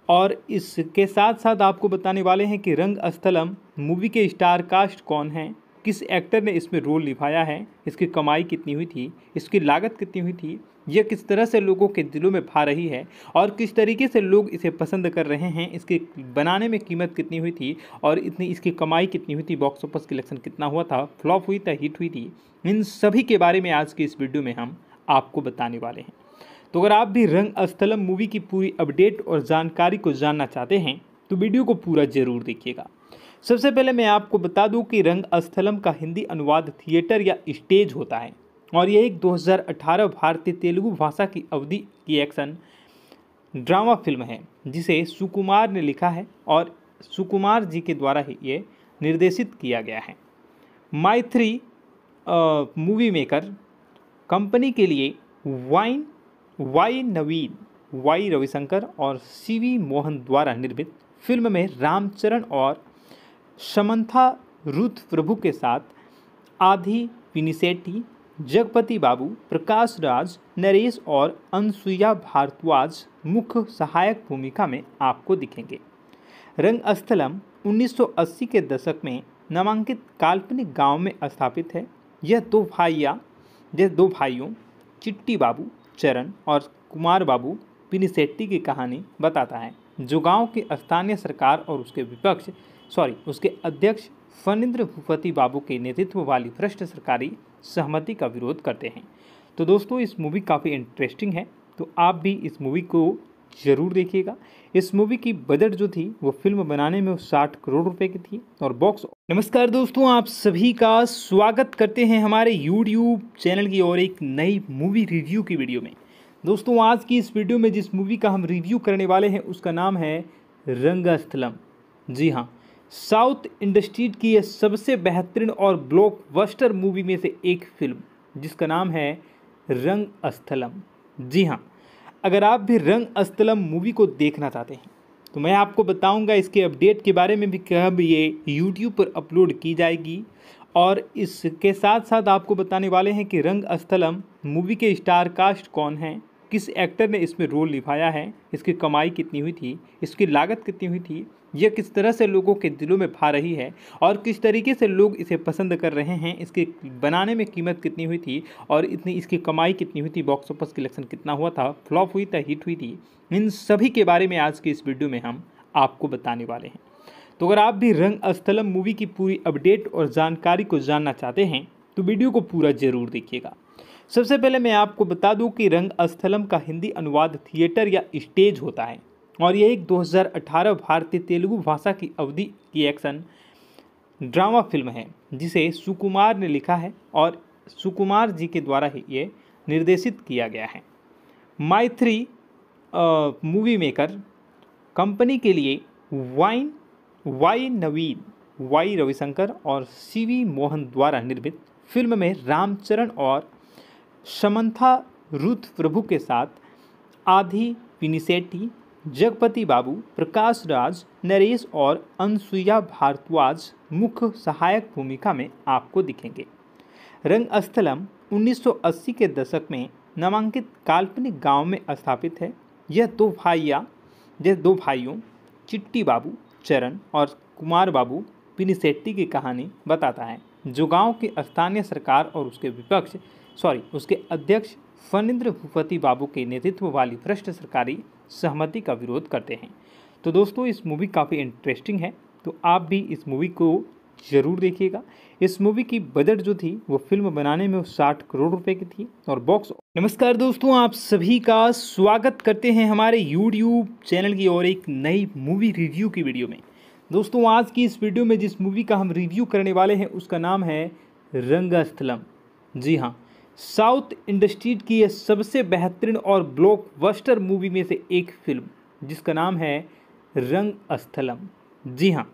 और इसके साथ साथ आपको बताने वाले हैं कि रंग अस्थलम मूवी के स्टार कास्ट कौन हैं किस एक्टर ने इसमें रोल निभाया है इसकी कमाई कितनी हुई थी इसकी लागत कितनी हुई थी यह किस तरह से लोगों के दिलों में भा रही है और किस तरीके से लोग इसे पसंद कर रहे हैं इसके बनाने में कीमत कितनी हुई थी और इतनी इसकी कमाई कितनी हुई थी बॉक्स ऑफिस कलेक्शन कितना हुआ था फ्लॉप हुई था हिट हुई थी इन सभी के बारे में आज की इस वीडियो में हम आपको बताने वाले हैं तो अगर आप भी रंग अस्थलम मूवी की पूरी अपडेट और जानकारी को जानना चाहते हैं तो वीडियो को पूरा ज़रूर देखिएगा सबसे पहले मैं आपको बता दूं कि रंग अस्थलम का हिंदी अनुवाद थिएटर या स्टेज होता है और ये एक 2018 भारतीय तेलुगु भाषा की अवधि की एक्शन ड्रामा फिल्म है जिसे सुकुमार ने लिखा है और सुकुमार जी के द्वारा ही ये निर्देशित किया गया है माइथ्री मूवी मेकर कंपनी के लिए वाइन वाई नवीन वाई रविशंकर और सीवी मोहन द्वारा निर्मित फिल्म में रामचरण और समंथा रुथ प्रभु के साथ आधी पिनिसेटी जगपति बाबू प्रकाश राज नरेश और अनसुईया भारद्वाज मुख्य सहायक भूमिका में आपको दिखेंगे रंगस्थलम 1980 के दशक में नामांकित काल्पनिक गांव में स्थापित है यह दो भाइया यह दो भाइयों चिट्टी बाबू चरण और कुमार बाबू पिनिसेट्टी की कहानी बताता है जो गांव के स्थानीय सरकार और उसके विपक्ष सॉरी उसके अध्यक्ष फनिंद्र भूपति बाबू के नेतृत्व वाली भ्रष्ट सरकारी सहमति का विरोध करते हैं तो दोस्तों इस मूवी काफ़ी इंटरेस्टिंग है तो आप भी इस मूवी को ज़रूर देखिएगा इस मूवी की बजट जो थी वो फिल्म बनाने में साठ करोड़ रुपए की थी और बॉक्स नमस्कार दोस्तों आप सभी का स्वागत करते हैं हमारे यूट्यूब चैनल की और एक नई मूवी रिव्यू की वीडियो में दोस्तों आज की इस वीडियो में जिस मूवी का हम रिव्यू करने वाले हैं उसका नाम है रंगस्थलम जी हाँ साउथ इंडस्ट्री की यह सबसे बेहतरीन और ब्लॉकबस्टर मूवी में से एक फिल्म जिसका नाम है रंग अस्थलम जी हाँ अगर आप भी रंग अस्थलम मूवी को देखना चाहते हैं तो मैं आपको बताऊंगा इसके अपडेट के बारे में भी कब ये यूट्यूब पर अपलोड की जाएगी और इसके साथ साथ आपको बताने वाले हैं कि रंग अस्थलम मूवी के स्टार कास्ट कौन हैं किस एक्टर ने इसमें रोल निभाया है इसकी कमाई कितनी हुई थी इसकी लागत कितनी हुई थी यह किस तरह से लोगों के दिलों में भा रही है और किस तरीके से लोग इसे पसंद कर रहे हैं इसके बनाने में कीमत कितनी हुई थी और इतनी इसकी कमाई कितनी हुई थी बॉक्स ऑफिस कलेक्शन कितना हुआ था फ्लॉप हुई था हिट हुई थी इन सभी के बारे में आज की इस वीडियो में हम आपको बताने वाले हैं तो अगर आप भी रंग अस्थलम मूवी की पूरी अपडेट और जानकारी को जानना चाहते हैं तो वीडियो को पूरा ज़रूर देखिएगा सबसे पहले मैं आपको बता दूं कि रंग अस्थलम का हिंदी अनुवाद थिएटर या स्टेज होता है और ये एक 2018 भारतीय तेलुगु भाषा की अवधि की एक्शन ड्रामा फिल्म है जिसे सुकुमार ने लिखा है और सुकुमार जी के द्वारा ही ये निर्देशित किया गया है माइथ्री मूवी मेकर कंपनी के लिए वाइन वाई नवीन वाई रविशंकर और सीवी मोहन द्वारा निर्मित फिल्म में रामचरण और समंथा रुथ प्रभु के साथ आधी पिनिसेटी जगपति बाबू प्रकाश राज नरेश और अनसुईया भारद्वाज मुख्य सहायक भूमिका में आपको दिखेंगे रंगस्थलम 1980 के दशक में नामांकित काल्पनिक गांव में स्थापित है यह दो भाइया यह दो भाइयों चिट्टी बाबू चरण और कुमार बाबू पिनिसेट्टी की कहानी बताता है जो गांव के स्थानीय सरकार और उसके विपक्ष सॉरी उसके अध्यक्ष फनिंद्र भूपति बाबू के नेतृत्व वाली भ्रष्ट सरकारी सहमति का विरोध करते हैं तो दोस्तों इस मूवी काफ़ी इंटरेस्टिंग है तो आप भी इस मूवी को ज़रूर देखिएगा इस मूवी की बजट जो थी वो फिल्म बनाने में साठ करोड़ रुपए की थी और बॉक्स नमस्कार दोस्तों आप सभी का स्वागत करते हैं हमारे यूट्यूब चैनल की और एक नई मूवी रिव्यू की वीडियो में दोस्तों आज की इस वीडियो में जिस मूवी का हम रिव्यू करने वाले हैं उसका नाम है रंगास्थलम जी हाँ साउथ इंडस्ट्रीज की यह सबसे बेहतरीन और ब्लॉकबस्टर मूवी में से एक फिल्म जिसका नाम है रंग अस्थलम जी हाँ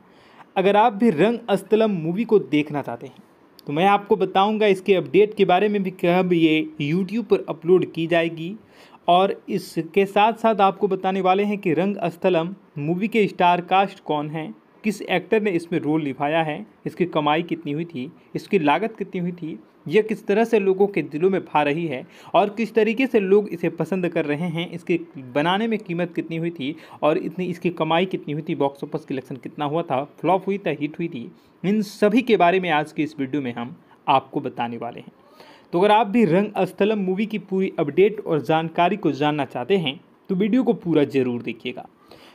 अगर आप भी रंग अस्थलम मूवी को देखना चाहते हैं तो मैं आपको बताऊंगा इसके अपडेट के बारे में भी कब ये यूट्यूब पर अपलोड की जाएगी और इसके साथ साथ आपको बताने वाले हैं कि रंग अस्थलम मूवी के स्टार कास्ट कौन हैं किस एक्टर ने इसमें रोल निभाया है इसकी कमाई कितनी हुई थी इसकी लागत कितनी हुई थी यह किस तरह से लोगों के दिलों में भा रही है और किस तरीके से लोग इसे पसंद कर रहे हैं इसके बनाने में कीमत कितनी हुई थी और इतनी इसकी कमाई कितनी हुई थी बॉक्स ऑफिस कलेक्शन कितना हुआ था फ्लॉप हुई था हिट हुई थी इन सभी के बारे में आज की इस वीडियो में हम आपको बताने वाले हैं तो अगर आप भी रंग अस्थलम मूवी की पूरी अपडेट और जानकारी को जानना चाहते हैं तो वीडियो को पूरा ज़रूर देखिएगा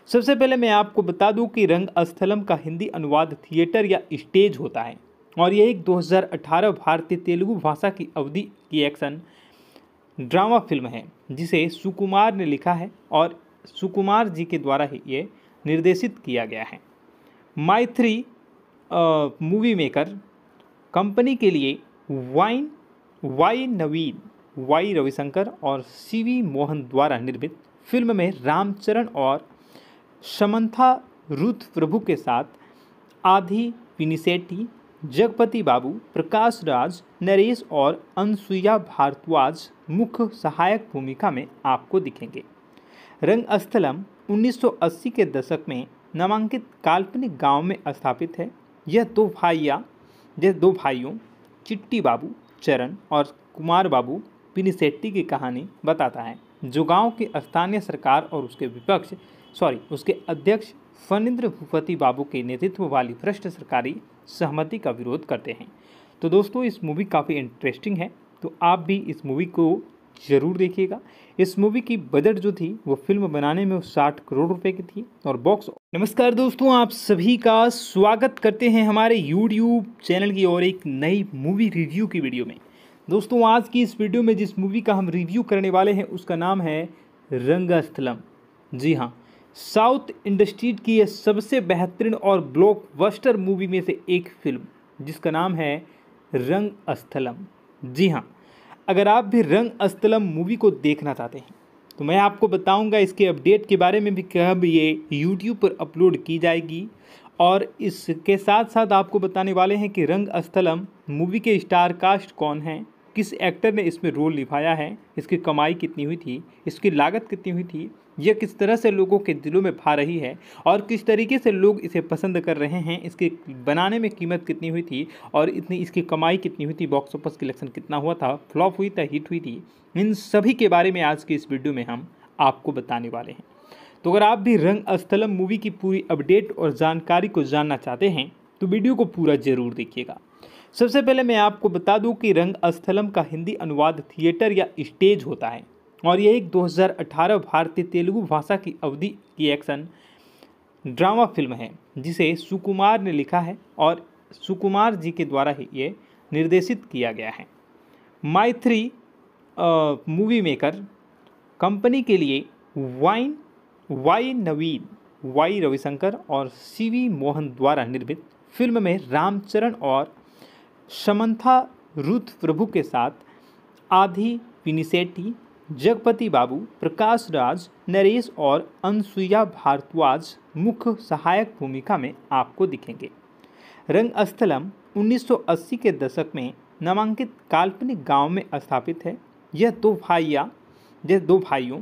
सबसे पहले मैं आपको बता दूं कि रंग अस्थलम का हिंदी अनुवाद थिएटर या स्टेज होता है और यह एक 2018 भारतीय तेलुगु भाषा की अवधि की एक्शन ड्रामा फिल्म है जिसे सुकुमार ने लिखा है और सुकुमार जी के द्वारा ही ये निर्देशित किया गया है माइथ्री मूवी मेकर कंपनी के लिए वाइन वाई नवीन वाई रविशंकर और सीवी मोहन द्वारा निर्मित फिल्म में रामचरण और समंथा रुथ प्रभु के साथ आधी पिनिसेटी जगपति बाबू प्रकाश राज नरेश और अनसुईया भारद्वाज मुख्य सहायक भूमिका में आपको दिखेंगे रंगस्थलम 1980 के दशक में नामांकित काल्पनिक गांव में स्थापित है यह दो भाइया यह दो भाइयों चिट्टी बाबू चरण और कुमार बाबू पिनिसेट्टी की कहानी बताता है जो गांव की स्थानीय सरकार और उसके विपक्ष सॉरी उसके अध्यक्ष फनिंद्र भूपति बाबू के नेतृत्व वाली भ्रष्ट सरकारी सहमति का विरोध करते हैं तो दोस्तों इस मूवी काफ़ी इंटरेस्टिंग है तो आप भी इस मूवी को ज़रूर देखिएगा इस मूवी की बजट जो थी वो फिल्म बनाने में साठ करोड़ रुपए की थी और बॉक्स नमस्कार दोस्तों आप सभी का स्वागत करते हैं हमारे यूट्यूब चैनल की और एक नई मूवी रिव्यू की वीडियो में दोस्तों आज की इस वीडियो में जिस मूवी का हम रिव्यू करने वाले हैं उसका नाम है रंगस्थलम जी हाँ साउथ इंडस्ट्रीज की यह सबसे बेहतरीन और ब्लॉकबस्टर मूवी में से एक फिल्म जिसका नाम है रंग अस्थलम जी हाँ अगर आप भी रंग अस्थलम मूवी को देखना चाहते हैं तो मैं आपको बताऊंगा इसके अपडेट के बारे में भी कब ये यूट्यूब पर अपलोड की जाएगी और इसके साथ साथ आपको बताने वाले हैं कि रंग अस्थलम मूवी के स्टार कास्ट कौन हैं किस एक्टर ने इसमें रोल निभाया है इसकी कमाई कितनी हुई थी इसकी लागत कितनी हुई थी यह किस तरह से लोगों के दिलों में भा रही है और किस तरीके से लोग इसे पसंद कर रहे हैं इसके बनाने में कीमत कितनी हुई थी और इतनी इसकी कमाई कितनी हुई थी बॉक्स ऑफिस कलेक्शन कितना हुआ था फ्लॉप हुई था हिट हुई थी इन सभी के बारे में आज की इस वीडियो में हम आपको बताने वाले हैं तो अगर आप भी रंग अस्थलम मूवी की पूरी अपडेट और जानकारी को जानना चाहते हैं तो वीडियो को पूरा ज़रूर देखिएगा सबसे पहले मैं आपको बता दूं कि रंग अस्थलम का हिंदी अनुवाद थिएटर या स्टेज होता है और ये एक 2018 भारतीय तेलुगु भाषा की अवधि की एक्शन ड्रामा फिल्म है जिसे सुकुमार ने लिखा है और सुकुमार जी के द्वारा ही ये निर्देशित किया गया है माइथ्री मूवी मेकर कंपनी के लिए वाइन वाई नवीन वाई रविशंकर और सीवी मोहन द्वारा निर्मित फिल्म में रामचरण और समंथा रुथ प्रभु के साथ आधी पिनीसेटी जगपति बाबू प्रकाश राज नरेश और अनसुईया भारद्वाज मुख्य सहायक भूमिका में आपको दिखेंगे रंगस्थलम 1980 के दशक में नामांकित काल्पनिक गांव में स्थापित है यह दो भाइया यह दो भाइयों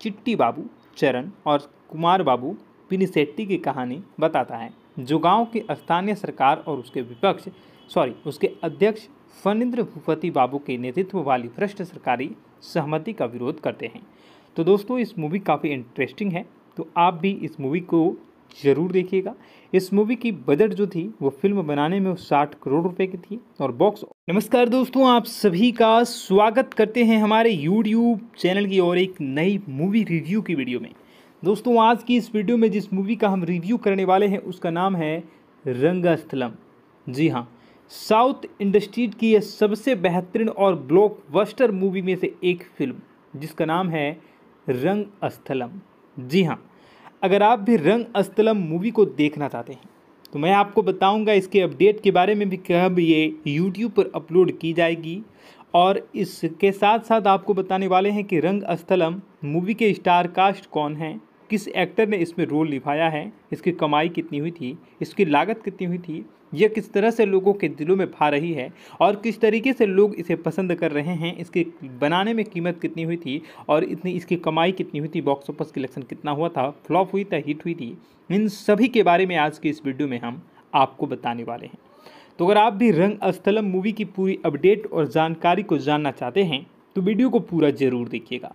चिट्टी बाबू चरण और कुमार बाबू पिनिसेट्टी की कहानी बताता है जो गांव के स्थानीय सरकार और उसके विपक्ष सॉरी उसके अध्यक्ष फनिंद्र भूपति बाबू के नेतृत्व वाली भ्रष्ट सरकारी सहमति का विरोध करते हैं तो दोस्तों इस मूवी काफ़ी इंटरेस्टिंग है तो आप भी इस मूवी को ज़रूर देखिएगा इस मूवी की बजट जो थी वो फिल्म बनाने में साठ करोड़ रुपए की थी और बॉक्स नमस्कार दोस्तों आप सभी का स्वागत करते हैं हमारे यूट्यूब चैनल की और एक नई मूवी रिव्यू की वीडियो में दोस्तों आज की इस वीडियो में जिस मूवी का हम रिव्यू करने वाले हैं उसका नाम है रंगास्थलम जी हाँ साउथ इंडस्ट्री की यह सबसे बेहतरीन और ब्लॉकबस्टर मूवी में से एक फिल्म जिसका नाम है रंग अस्थलम जी हाँ अगर आप भी रंग अस्थलम मूवी को देखना चाहते हैं तो मैं आपको बताऊंगा इसके अपडेट के बारे में भी कब ये यूट्यूब पर अपलोड की जाएगी और इसके साथ साथ आपको बताने वाले हैं कि रंग अस्थलम मूवी के स्टार कास्ट कौन हैं किस एक्टर ने इसमें रोल निभाया है इसकी कमाई कितनी हुई थी इसकी लागत कितनी हुई थी यह किस तरह से लोगों के दिलों में भा रही है और किस तरीके से लोग इसे पसंद कर रहे हैं इसके बनाने में कीमत कितनी हुई थी और इतनी इसकी कमाई कितनी हुई थी बॉक्स ऑफिस कलेक्शन कितना हुआ था फ्लॉप हुई था हिट हुई थी इन सभी के बारे में आज की इस वीडियो में हम आपको बताने वाले हैं तो अगर आप भी रंग अस्थलम मूवी की पूरी अपडेट और जानकारी को जानना चाहते हैं तो वीडियो को पूरा ज़रूर देखिएगा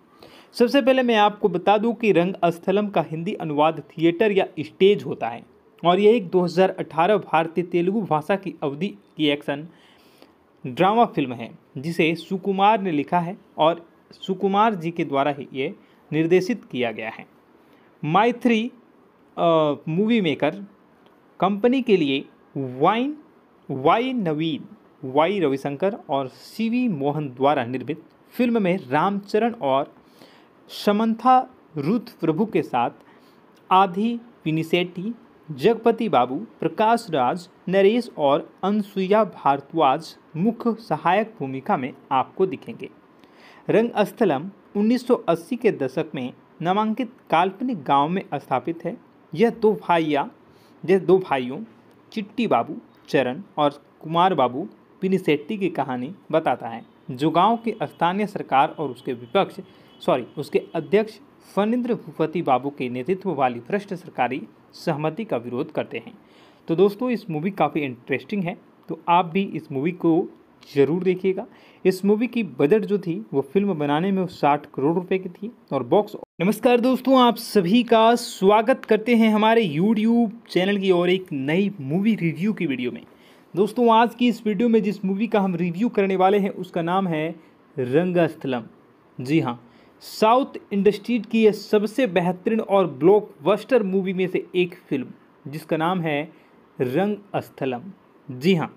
सबसे पहले मैं आपको बता दूं कि रंग अस्थलम का हिंदी अनुवाद थिएटर या स्टेज होता है और ये एक 2018 भारतीय तेलुगु भाषा की अवधि की एक्शन ड्रामा फिल्म है जिसे सुकुमार ने लिखा है और सुकुमार जी के द्वारा ही ये निर्देशित किया गया है Mythri three movie maker company के लिए वाइन वाई नवीन वाई रविशंकर और सीवी मोहन द्वारा निर्मित फिल्म में रामचरण और समंथा रुथ प्रभु के साथ आधी पिनिसेटी जगपति बाबू प्रकाश राज नरेश और अनसुईया भारद्वाज मुख्य सहायक भूमिका में आपको दिखेंगे रंगस्थलम 1980 के दशक में नामांकित काल्पनिक गांव में स्थापित है यह दो भाइया यह दो भाइयों चिट्टी बाबू चरण और कुमार बाबू पिनिसेट्टी की कहानी बताता है जो गांव की स्थानीय सरकार और उसके विपक्ष सॉरी उसके अध्यक्ष फनिंद्र भूपति बाबू के नेतृत्व वाली भ्रष्ट सरकारी सहमति का विरोध करते हैं तो दोस्तों इस मूवी काफ़ी इंटरेस्टिंग है तो आप भी इस मूवी को ज़रूर देखिएगा इस मूवी की बजट जो थी वो फिल्म बनाने में साठ करोड़ रुपए की थी और बॉक्स नमस्कार दोस्तों आप सभी का स्वागत करते हैं हमारे यूट्यूब चैनल की और एक नई मूवी रिव्यू की वीडियो में दोस्तों आज की इस वीडियो में जिस मूवी का हम रिव्यू करने वाले हैं उसका नाम है रंगास्थलम जी हाँ साउथ इंडस्ट्री की यह सबसे बेहतरीन और ब्लॉकबस्टर मूवी में से एक फिल्म जिसका नाम है रंग अस्थलम जी हाँ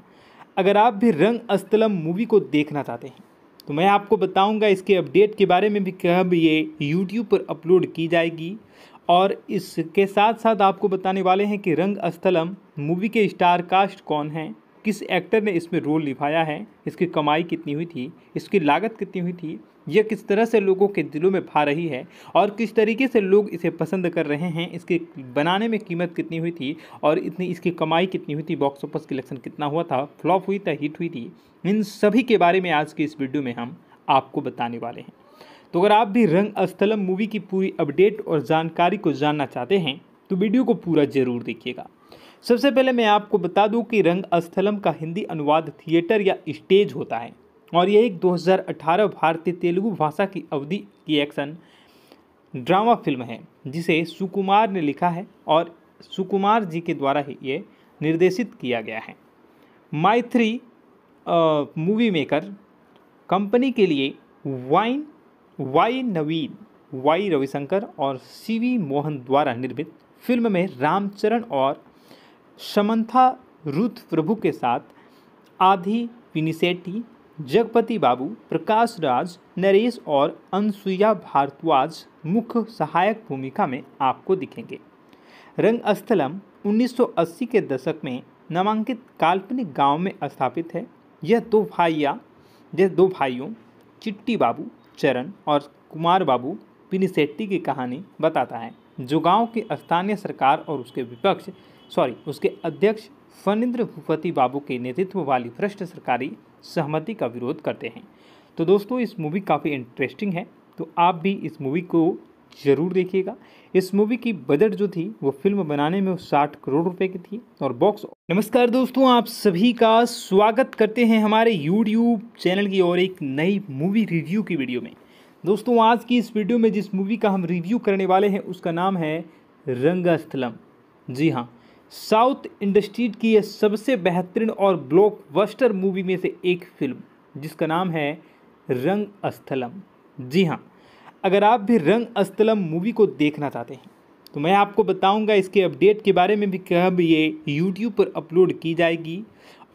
अगर आप भी रंग अस्थलम मूवी को देखना चाहते हैं तो मैं आपको बताऊंगा इसके अपडेट के बारे में भी कब ये यूट्यूब पर अपलोड की जाएगी और इसके साथ साथ आपको बताने वाले हैं कि रंग अस्थलम मूवी के स्टार कास्ट कौन हैं किस एक्टर ने इसमें रोल निभाया है इसकी कमाई कितनी हुई थी इसकी लागत कितनी हुई थी यह किस तरह से लोगों के दिलों में भा रही है और किस तरीके से लोग इसे पसंद कर रहे हैं इसके बनाने में कीमत कितनी हुई थी और इतनी इसकी कमाई कितनी हुई थी बॉक्स ऑफिस कलेक्शन कितना हुआ था फ्लॉप हुई था हिट हुई थी इन सभी के बारे में आज की इस वीडियो में हम आपको बताने वाले हैं तो अगर आप भी रंग अस्थलम मूवी की पूरी अपडेट और जानकारी को जानना चाहते हैं तो वीडियो को पूरा ज़रूर देखिएगा सबसे पहले मैं आपको बता दूं कि रंग अस्थलम का हिंदी अनुवाद थिएटर या स्टेज होता है और ये एक 2018 भारतीय तेलुगु भाषा की अवधि की एक्शन ड्रामा फिल्म है जिसे सुकुमार ने लिखा है और सुकुमार जी के द्वारा ही ये निर्देशित किया गया है माइथ्री मूवी मेकर कंपनी के लिए वाइन वाई नवीन वाई रविशंकर और सीवी मोहन द्वारा निर्मित फिल्म में रामचरण और समंथा रुथ प्रभु के साथ आधी पिनिसेटी जगपति बाबू प्रकाश राज नरेश और अनसुईया भारद्वाज मुख्य सहायक भूमिका में आपको दिखेंगे रंगस्थलम 1980 के दशक में नामांकित काल्पनिक गांव में स्थापित है यह दो भाइया यह दो भाइयों चिट्टी बाबू चरण और कुमार बाबू पिनिसेट्टी की कहानी बताता है जो गांव के स्थानीय सरकार और उसके विपक्ष सॉरी उसके अध्यक्ष फनिंद्र भूपति बाबू के नेतृत्व वाली भ्रष्ट सरकारी सहमति का विरोध करते हैं तो दोस्तों इस मूवी काफ़ी इंटरेस्टिंग है तो आप भी इस मूवी को ज़रूर देखिएगा इस मूवी की बजट जो थी वो फिल्म बनाने में साठ करोड़ रुपए की थी और बॉक्स नमस्कार दोस्तों आप सभी का स्वागत करते हैं हमारे यूट्यूब चैनल की और एक नई मूवी रिव्यू की वीडियो में दोस्तों आज की इस वीडियो में जिस मूवी का हम रिव्यू करने वाले हैं उसका नाम है रंगस्थलम जी हाँ साउथ इंडस्ट्रीज की यह सबसे बेहतरीन और ब्लॉकबस्टर मूवी में से एक फिल्म जिसका नाम है रंग अस्थलम जी हाँ अगर आप भी रंग अस्थलम मूवी को देखना चाहते हैं तो मैं आपको बताऊंगा इसके अपडेट के बारे में भी कब ये यूट्यूब पर अपलोड की जाएगी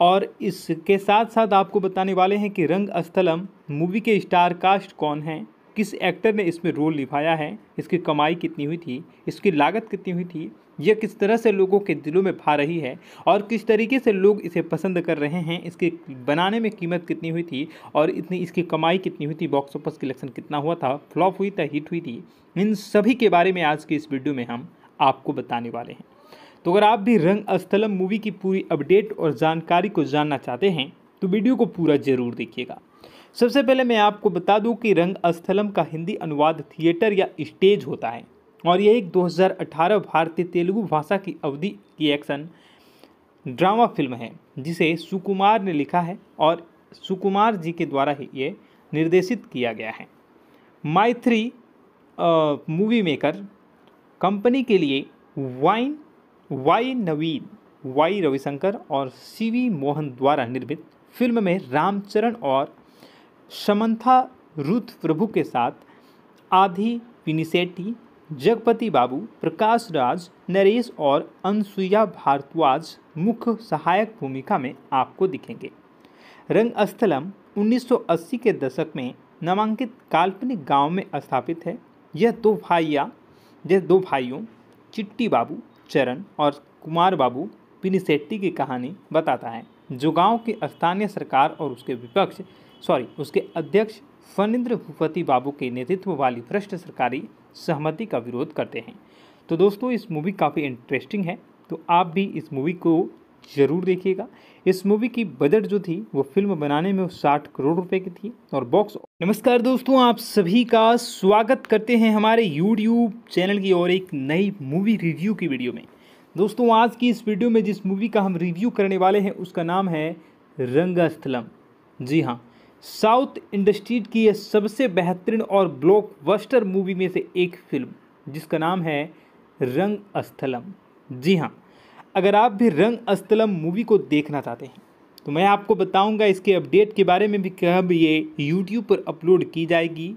और इसके साथ साथ आपको बताने वाले हैं कि रंग अस्थलम मूवी के स्टार कास्ट कौन हैं किस एक्टर ने इसमें रोल निभाया है इसकी कमाई कितनी हुई थी इसकी लागत कितनी हुई थी यह किस तरह से लोगों के दिलों में भा रही है और किस तरीके से लोग इसे पसंद कर रहे हैं इसके बनाने में कीमत कितनी हुई थी और इतनी इसकी कमाई कितनी हुई थी बॉक्स ऑफिस कलेक्शन कितना हुआ था फ्लॉप हुई था हिट हुई थी इन सभी के बारे में आज की इस वीडियो में हम आपको बताने वाले हैं तो अगर आप भी रंग अस्थलम मूवी की पूरी अपडेट और जानकारी को जानना चाहते हैं तो वीडियो को पूरा ज़रूर देखिएगा सबसे पहले मैं आपको बता दूं कि रंग अस्थलम का हिंदी अनुवाद थिएटर या स्टेज होता है और ये एक 2018 भारतीय तेलुगु भाषा की अवधि की एक्शन ड्रामा फिल्म है जिसे सुकुमार ने लिखा है और सुकुमार जी के द्वारा ही ये निर्देशित किया गया है माइथ्री मूवी मेकर कंपनी के लिए वाइन वाई नवीन वाई रविशंकर और सीवी मोहन द्वारा निर्मित फिल्म में रामचरण और समंथा रुथ प्रभु के साथ आधी पिनिसेटी जगपति बाबू प्रकाश राज नरेश और अनसुईया भारद्वाज मुख्य सहायक भूमिका में आपको दिखेंगे रंगस्थलम 1980 के दशक में नामांकित काल्पनिक गांव में स्थापित है यह दो भाइया यह दो भाइयों चिट्टी बाबू चरण और कुमार बाबू पिनिसेट्टी की कहानी बताता है जो गांव के स्थानीय सरकार और उसके विपक्ष सॉरी उसके अध्यक्ष फनिंद्र भूपति बाबू के नेतृत्व वाली भ्रष्ट सरकारी सहमति का विरोध करते हैं तो दोस्तों इस मूवी काफ़ी इंटरेस्टिंग है तो आप भी इस मूवी को ज़रूर देखिएगा इस मूवी की बजट जो थी वो फिल्म बनाने में साठ करोड़ रुपए की थी और बॉक्स नमस्कार दोस्तों आप सभी का स्वागत करते हैं हमारे यूट्यूब चैनल की और एक नई मूवी रिव्यू की वीडियो में दोस्तों आज की इस वीडियो में जिस मूवी का हम रिव्यू करने वाले हैं उसका नाम है रंगास्थलम जी हाँ साउथ इंडस्ट्रीज की यह सबसे बेहतरीन और ब्लॉकबस्टर मूवी में से एक फिल्म जिसका नाम है रंग अस्थलम जी हाँ अगर आप भी रंग अस्थलम मूवी को देखना चाहते हैं तो मैं आपको बताऊंगा इसके अपडेट के बारे में भी कब ये यूट्यूब पर अपलोड की जाएगी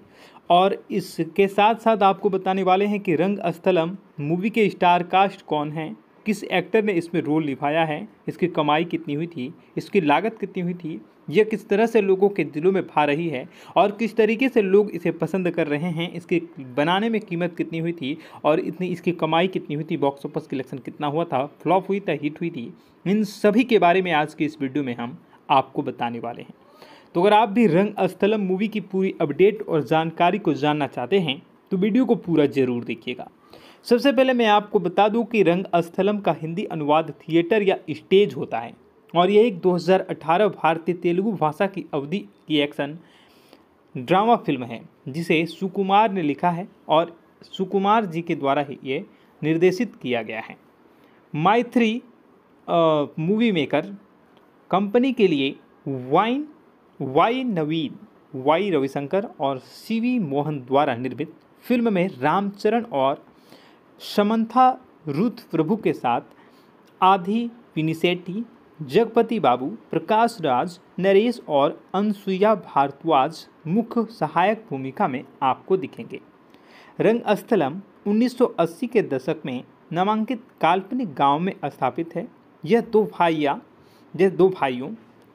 और इसके साथ साथ आपको बताने वाले हैं कि रंग अस्थलम मूवी के स्टार कास्ट कौन हैं किस एक्टर ने इसमें रोल निभाया है इसकी कमाई कितनी हुई थी इसकी लागत कितनी हुई थी यह किस तरह से लोगों के दिलों में भा रही है और किस तरीके से लोग इसे पसंद कर रहे हैं इसके बनाने में कीमत कितनी हुई थी और इतनी इसकी कमाई कितनी हुई थी बॉक्स ऑफिस कलेक्शन कितना हुआ था फ्लॉप हुई था हिट हुई थी इन सभी के बारे में आज की इस वीडियो में हम आपको बताने वाले हैं तो अगर आप भी रंग अस्थलम मूवी की पूरी अपडेट और जानकारी को जानना चाहते हैं तो वीडियो को पूरा ज़रूर देखिएगा सबसे पहले मैं आपको बता दूं कि रंग अस्थलम का हिंदी अनुवाद थिएटर या स्टेज होता है और ये एक 2018 भारतीय तेलुगु भाषा की अवधि की एक्शन ड्रामा फिल्म है जिसे सुकुमार ने लिखा है और सुकुमार जी के द्वारा ही ये निर्देशित किया गया है माइथ्री मूवी मेकर कंपनी के लिए वाइन वाई नवीन वाई रविशंकर और सीवी मोहन द्वारा निर्मित फिल्म में रामचरण और समंथा रुथ प्रभु के साथ आधी पिनिसेटी जगपति बाबू प्रकाश राज नरेश और अनसुईया भारद्वाज मुख्य सहायक भूमिका में आपको दिखेंगे रंगस्थलम 1980 के दशक में नामांकित काल्पनिक गांव में स्थापित है यह दो भाइया यह दो भाइयों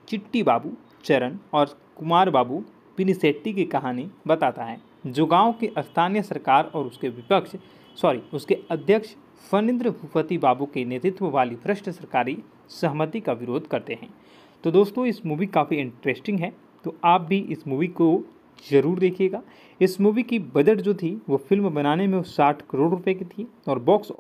चिट्टी बाबू चरण और कुमार बाबू पिनिसेट्टी की कहानी बताता है जो गांव की स्थानीय सरकार और उसके विपक्ष सॉरी उसके अध्यक्ष फनिंद्र भूपति बाबू के नेतृत्व वाली भ्रष्ट सरकारी सहमति का विरोध करते हैं तो दोस्तों इस मूवी काफ़ी इंटरेस्टिंग है तो आप भी इस मूवी को ज़रूर देखिएगा इस मूवी की बजट जो थी वो फिल्म बनाने में साठ करोड़ रुपए की थी और बॉक्स